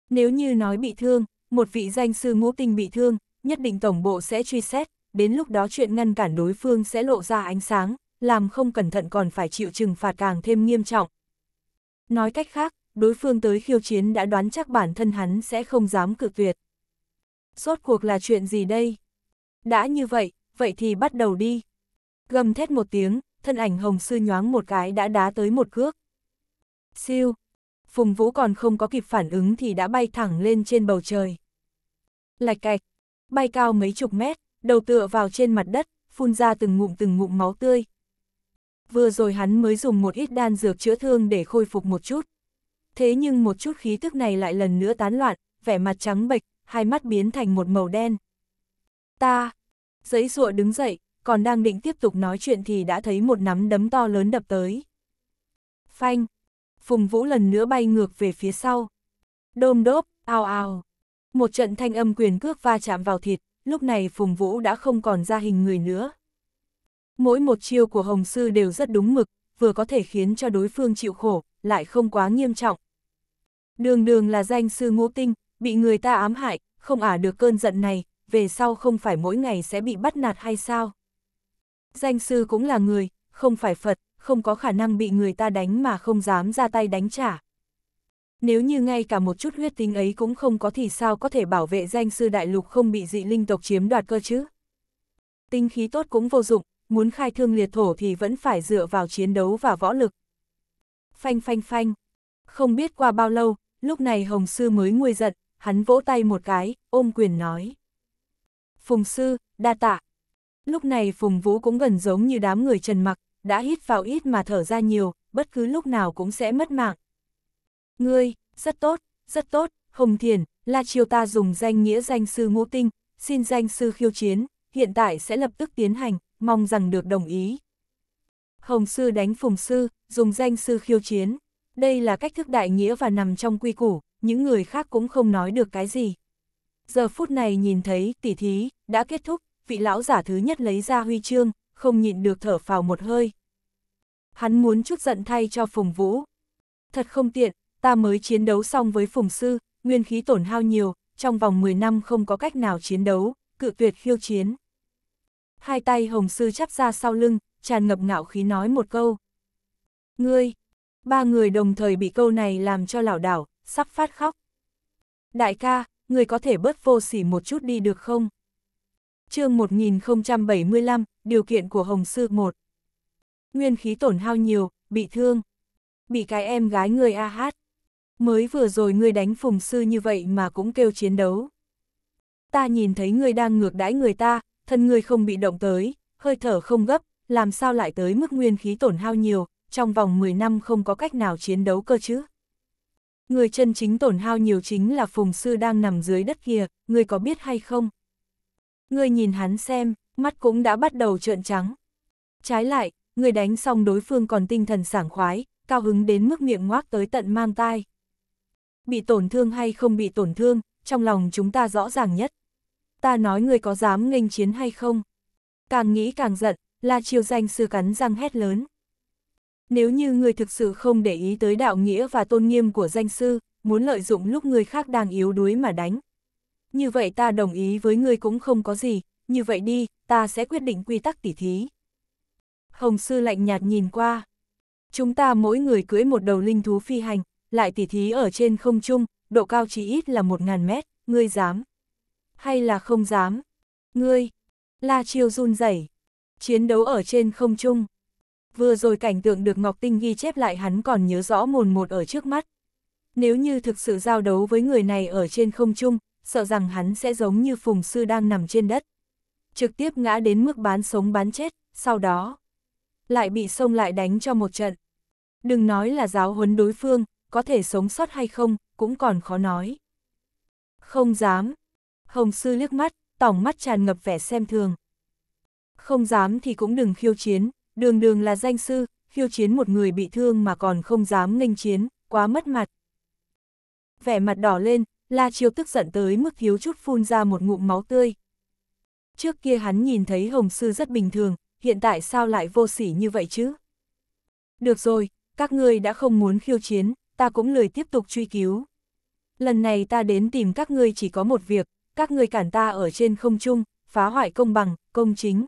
Nếu như nói bị thương, một vị danh sư ngũ tinh bị thương, nhất định tổng bộ sẽ truy xét, đến lúc đó chuyện ngăn cản đối phương sẽ lộ ra ánh sáng, làm không cẩn thận còn phải chịu trừng phạt càng thêm nghiêm trọng. Nói cách khác, đối phương tới khiêu chiến đã đoán chắc bản thân hắn sẽ không dám cự tuyệt. Rốt cuộc là chuyện gì đây? Đã như vậy, vậy thì bắt đầu đi. Gầm thét một tiếng, thân ảnh hồng sư nhoáng một cái đã đá tới một cước. Siêu! Phùng Vũ còn không có kịp phản ứng thì đã bay thẳng lên trên bầu trời. Lạch cạch, bay cao mấy chục mét, đầu tựa vào trên mặt đất, phun ra từng ngụm từng ngụm máu tươi. Vừa rồi hắn mới dùng một ít đan dược chữa thương để khôi phục một chút. Thế nhưng một chút khí tức này lại lần nữa tán loạn, vẻ mặt trắng bệch, hai mắt biến thành một màu đen. Ta! Giấy rụa đứng dậy, còn đang định tiếp tục nói chuyện thì đã thấy một nắm đấm to lớn đập tới. Phanh! Phùng Vũ lần nữa bay ngược về phía sau. Đôm đốp, ao ao. Một trận thanh âm quyền cước va chạm vào thịt, lúc này Phùng Vũ đã không còn ra hình người nữa. Mỗi một chiêu của Hồng Sư đều rất đúng mực, vừa có thể khiến cho đối phương chịu khổ, lại không quá nghiêm trọng. Đường đường là danh sư ngũ tinh, bị người ta ám hại, không ả được cơn giận này, về sau không phải mỗi ngày sẽ bị bắt nạt hay sao? Danh sư cũng là người, không phải Phật, không có khả năng bị người ta đánh mà không dám ra tay đánh trả. Nếu như ngay cả một chút huyết tính ấy cũng không có thì sao có thể bảo vệ danh sư đại lục không bị dị linh tộc chiếm đoạt cơ chứ? Tinh khí tốt cũng vô dụng, muốn khai thương liệt thổ thì vẫn phải dựa vào chiến đấu và võ lực. Phanh phanh phanh. Không biết qua bao lâu, lúc này Hồng Sư mới nguôi giận, hắn vỗ tay một cái, ôm quyền nói. Phùng Sư, đa tạ. Lúc này Phùng Vũ cũng gần giống như đám người trần mặc, đã hít vào ít mà thở ra nhiều, bất cứ lúc nào cũng sẽ mất mạng. Ngươi, rất tốt, rất tốt, Hồng Thiền, La Chiêu ta dùng danh nghĩa danh sư ngũ tinh, xin danh sư khiêu chiến, hiện tại sẽ lập tức tiến hành, mong rằng được đồng ý. Hồng sư đánh phùng sư, dùng danh sư khiêu chiến. Đây là cách thức đại nghĩa và nằm trong quy củ, những người khác cũng không nói được cái gì. Giờ phút này nhìn thấy tỉ thí, đã kết thúc, vị lão giả thứ nhất lấy ra huy chương, không nhịn được thở phào một hơi. Hắn muốn chút giận thay cho Phùng Vũ. Thật không tiện, ta mới chiến đấu xong với Phùng Sư, nguyên khí tổn hao nhiều, trong vòng 10 năm không có cách nào chiến đấu, cự tuyệt khiêu chiến. Hai tay Hồng Sư chắp ra sau lưng, tràn ngập ngạo khí nói một câu. Ngươi! Ba người đồng thời bị câu này làm cho lảo đảo, sắp phát khóc. Đại ca, người có thể bớt vô sỉ một chút đi được không? chương 1075, điều kiện của Hồng Sư 1. Nguyên khí tổn hao nhiều, bị thương. Bị cái em gái người A hát mới vừa rồi ngươi đánh phùng sư như vậy mà cũng kêu chiến đấu. Ta nhìn thấy ngươi đang ngược đãi người ta, thân ngươi không bị động tới, hơi thở không gấp, làm sao lại tới mức nguyên khí tổn hao nhiều, trong vòng 10 năm không có cách nào chiến đấu cơ chứ. Người chân chính tổn hao nhiều chính là phùng sư đang nằm dưới đất kia, ngươi có biết hay không? Ngươi nhìn hắn xem, mắt cũng đã bắt đầu trợn trắng. Trái lại, người đánh xong đối phương còn tinh thần sảng khoái, cao hứng đến mức miệng ngoác tới tận mang tai bị tổn thương hay không bị tổn thương, trong lòng chúng ta rõ ràng nhất. Ta nói người có dám nghênh chiến hay không? Càng nghĩ càng giận, La Chiêu Danh sư cắn răng hét lớn. Nếu như người thực sự không để ý tới đạo nghĩa và tôn nghiêm của danh sư, muốn lợi dụng lúc người khác đang yếu đuối mà đánh. Như vậy ta đồng ý với người cũng không có gì, như vậy đi, ta sẽ quyết định quy tắc tỉ thí. Hồng sư lạnh nhạt nhìn qua. Chúng ta mỗi người cưỡi một đầu linh thú phi hành, lại tỉ thí ở trên không trung, độ cao chỉ ít là 1.000 mét, ngươi dám. Hay là không dám? Ngươi! La Chiêu run rẩy Chiến đấu ở trên không trung. Vừa rồi cảnh tượng được Ngọc Tinh ghi chép lại hắn còn nhớ rõ mồn một ở trước mắt. Nếu như thực sự giao đấu với người này ở trên không trung, sợ rằng hắn sẽ giống như Phùng Sư đang nằm trên đất. Trực tiếp ngã đến mức bán sống bán chết, sau đó lại bị sông lại đánh cho một trận. Đừng nói là giáo huấn đối phương, có thể sống sót hay không, cũng còn khó nói. Không dám. Hồng sư liếc mắt, tỏng mắt tràn ngập vẻ xem thường. Không dám thì cũng đừng khiêu chiến, đường đường là danh sư, khiêu chiến một người bị thương mà còn không dám nghênh chiến, quá mất mặt. Vẻ mặt đỏ lên, La Chiêu tức giận tới mức thiếu chút phun ra một ngụm máu tươi. Trước kia hắn nhìn thấy Hồng Sư rất bình thường, hiện tại sao lại vô sỉ như vậy chứ? Được rồi, các ngươi đã không muốn khiêu chiến, ta cũng lười tiếp tục truy cứu. Lần này ta đến tìm các ngươi chỉ có một việc, các ngươi cản ta ở trên không trung, phá hoại công bằng, công chính.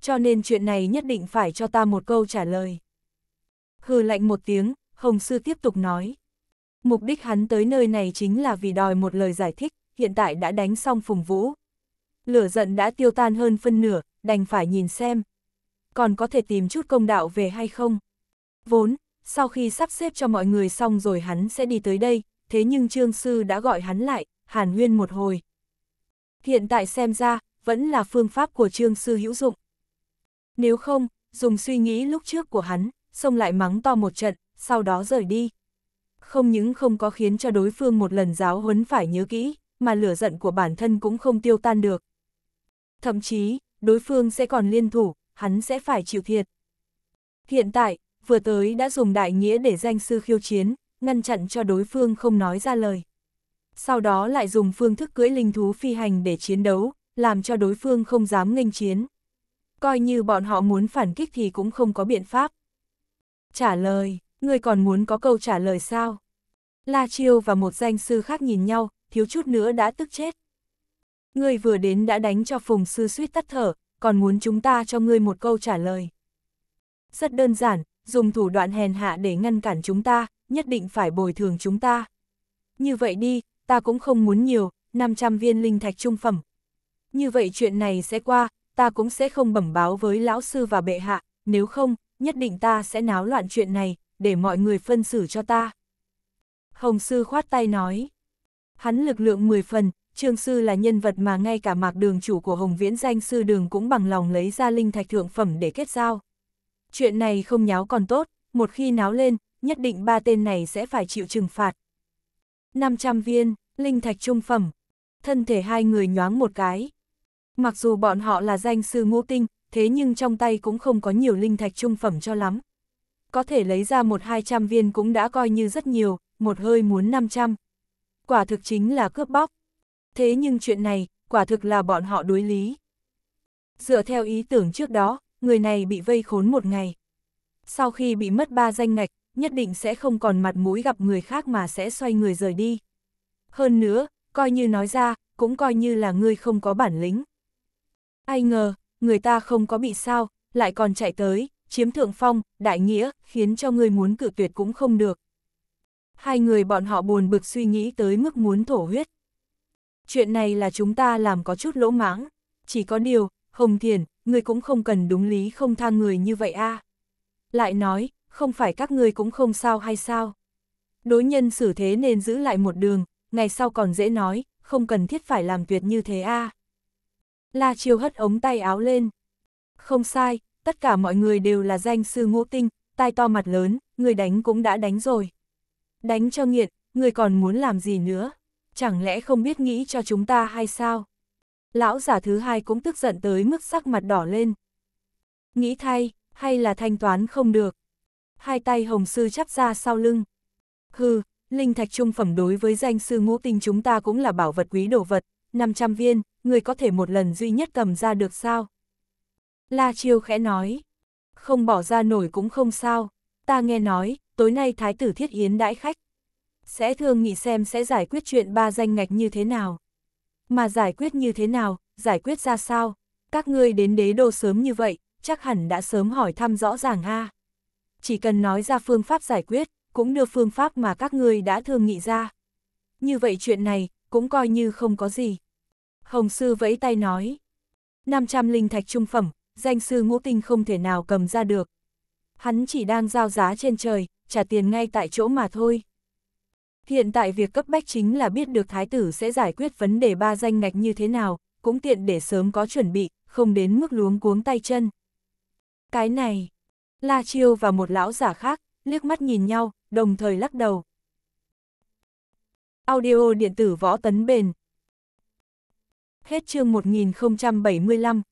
Cho nên chuyện này nhất định phải cho ta một câu trả lời. Hừ lạnh một tiếng, Hồng Sư tiếp tục nói. Mục đích hắn tới nơi này chính là vì đòi một lời giải thích, hiện tại đã đánh xong Phùng Vũ. Lửa giận đã tiêu tan hơn phân nửa, đành phải nhìn xem. Còn có thể tìm chút công đạo về hay không? Vốn, sau khi sắp xếp cho mọi người xong rồi hắn sẽ đi tới đây, thế nhưng Trương Sư đã gọi hắn lại, hàn huyên một hồi. Hiện tại xem ra, vẫn là phương pháp của Trương Sư hữu dụng. Nếu không, dùng suy nghĩ lúc trước của hắn, xông lại mắng to một trận, sau đó rời đi. Không những không có khiến cho đối phương một lần giáo huấn phải nhớ kỹ, mà lửa giận của bản thân cũng không tiêu tan được. Thậm chí, đối phương sẽ còn liên thủ, hắn sẽ phải chịu thiệt. Hiện tại, vừa tới đã dùng đại nghĩa để danh sư khiêu chiến, ngăn chặn cho đối phương không nói ra lời. Sau đó lại dùng phương thức cưỡi linh thú phi hành để chiến đấu, làm cho đối phương không dám nghênh chiến. Coi như bọn họ muốn phản kích thì cũng không có biện pháp. Trả lời, người còn muốn có câu trả lời sao? La Chiêu và một danh sư khác nhìn nhau, thiếu chút nữa đã tức chết. người vừa đến đã đánh cho Phùng Sư suýt tắt thở, còn muốn chúng ta cho ngươi một câu trả lời. Rất đơn giản, dùng thủ đoạn hèn hạ để ngăn cản chúng ta, nhất định phải bồi thường chúng ta. Như vậy đi, ta cũng không muốn nhiều, 500 viên linh thạch trung phẩm. Như vậy chuyện này sẽ qua, ta cũng sẽ không bẩm báo với lão sư và bệ hạ, nếu không, nhất định ta sẽ náo loạn chuyện này, để mọi người phân xử cho ta. Hồng sư khoát tay nói. Hắn lực lượng 10 phần, Trương sư là nhân vật mà ngay cả mạc đường chủ của Hồng Viễn danh sư đường cũng bằng lòng lấy ra linh thạch thượng phẩm để kết giao. Chuyện này không nháo còn tốt, một khi náo lên, nhất định ba tên này sẽ phải chịu trừng phạt. 500 viên, linh thạch trung phẩm. Thân thể hai người nhoáng một cái. Mặc dù bọn họ là danh sư ngũ tinh, thế nhưng trong tay cũng không có nhiều linh thạch trung phẩm cho lắm. Có thể lấy ra một hai trăm viên cũng đã coi như rất nhiều, một hơi muốn năm trăm Quả thực chính là cướp bóc. Thế nhưng chuyện này, quả thực là bọn họ đối lý. Dựa theo ý tưởng trước đó, người này bị vây khốn một ngày. Sau khi bị mất ba danh ngạch, nhất định sẽ không còn mặt mũi gặp người khác mà sẽ xoay người rời đi. Hơn nữa, coi như nói ra, cũng coi như là ngươi không có bản lĩnh. Ai ngờ, người ta không có bị sao, lại còn chạy tới, chiếm thượng phong, đại nghĩa, khiến cho ngươi muốn cự tuyệt cũng không được. Hai người bọn họ buồn bực suy nghĩ tới mức muốn thổ huyết. Chuyện này là chúng ta làm có chút lỗ mãng, chỉ có điều, Hồng Thiền, ngươi cũng không cần đúng lý không tha người như vậy a. Lại nói, không phải các ngươi cũng không sao hay sao? Đối nhân xử thế nên giữ lại một đường, ngày sau còn dễ nói, không cần thiết phải làm tuyệt như thế a. La Chiêu hất ống tay áo lên. Không sai, tất cả mọi người đều là danh sư ngũ tinh, tai to mặt lớn, người đánh cũng đã đánh rồi. Đánh cho nghiện, người còn muốn làm gì nữa? Chẳng lẽ không biết nghĩ cho chúng ta hay sao? Lão giả thứ hai cũng tức giận tới mức sắc mặt đỏ lên. Nghĩ thay, hay là thanh toán không được. Hai tay hồng sư chắp ra sau lưng. Hừ, linh thạch trung phẩm đối với danh sư ngũ tinh chúng ta cũng là bảo vật quý đồ vật, 500 viên, người có thể một lần duy nhất cầm ra được sao? La Chiêu khẽ nói, không bỏ ra nổi cũng không sao, ta nghe nói, tối nay Thái tử Thiết Yến đãi khách. Sẽ thương nghị xem sẽ giải quyết chuyện ba danh ngạch như thế nào. Mà giải quyết như thế nào, giải quyết ra sao? Các ngươi đến đế đô sớm như vậy, chắc hẳn đã sớm hỏi thăm rõ ràng ha. Chỉ cần nói ra phương pháp giải quyết, cũng đưa phương pháp mà các ngươi đã thương nghị ra. Như vậy chuyện này, cũng coi như không có gì. Hồng Sư vẫy tay nói. 500 linh thạch trung phẩm, danh sư ngũ tinh không thể nào cầm ra được. Hắn chỉ đang giao giá trên trời, trả tiền ngay tại chỗ mà thôi. Hiện tại việc cấp bách chính là biết được thái tử sẽ giải quyết vấn đề ba danh ngạch như thế nào, cũng tiện để sớm có chuẩn bị, không đến mức luống cuống tay chân. Cái này, La Chiêu và một lão giả khác, liếc mắt nhìn nhau, đồng thời lắc đầu. Audio điện tử võ tấn bền. Hết chương 1075,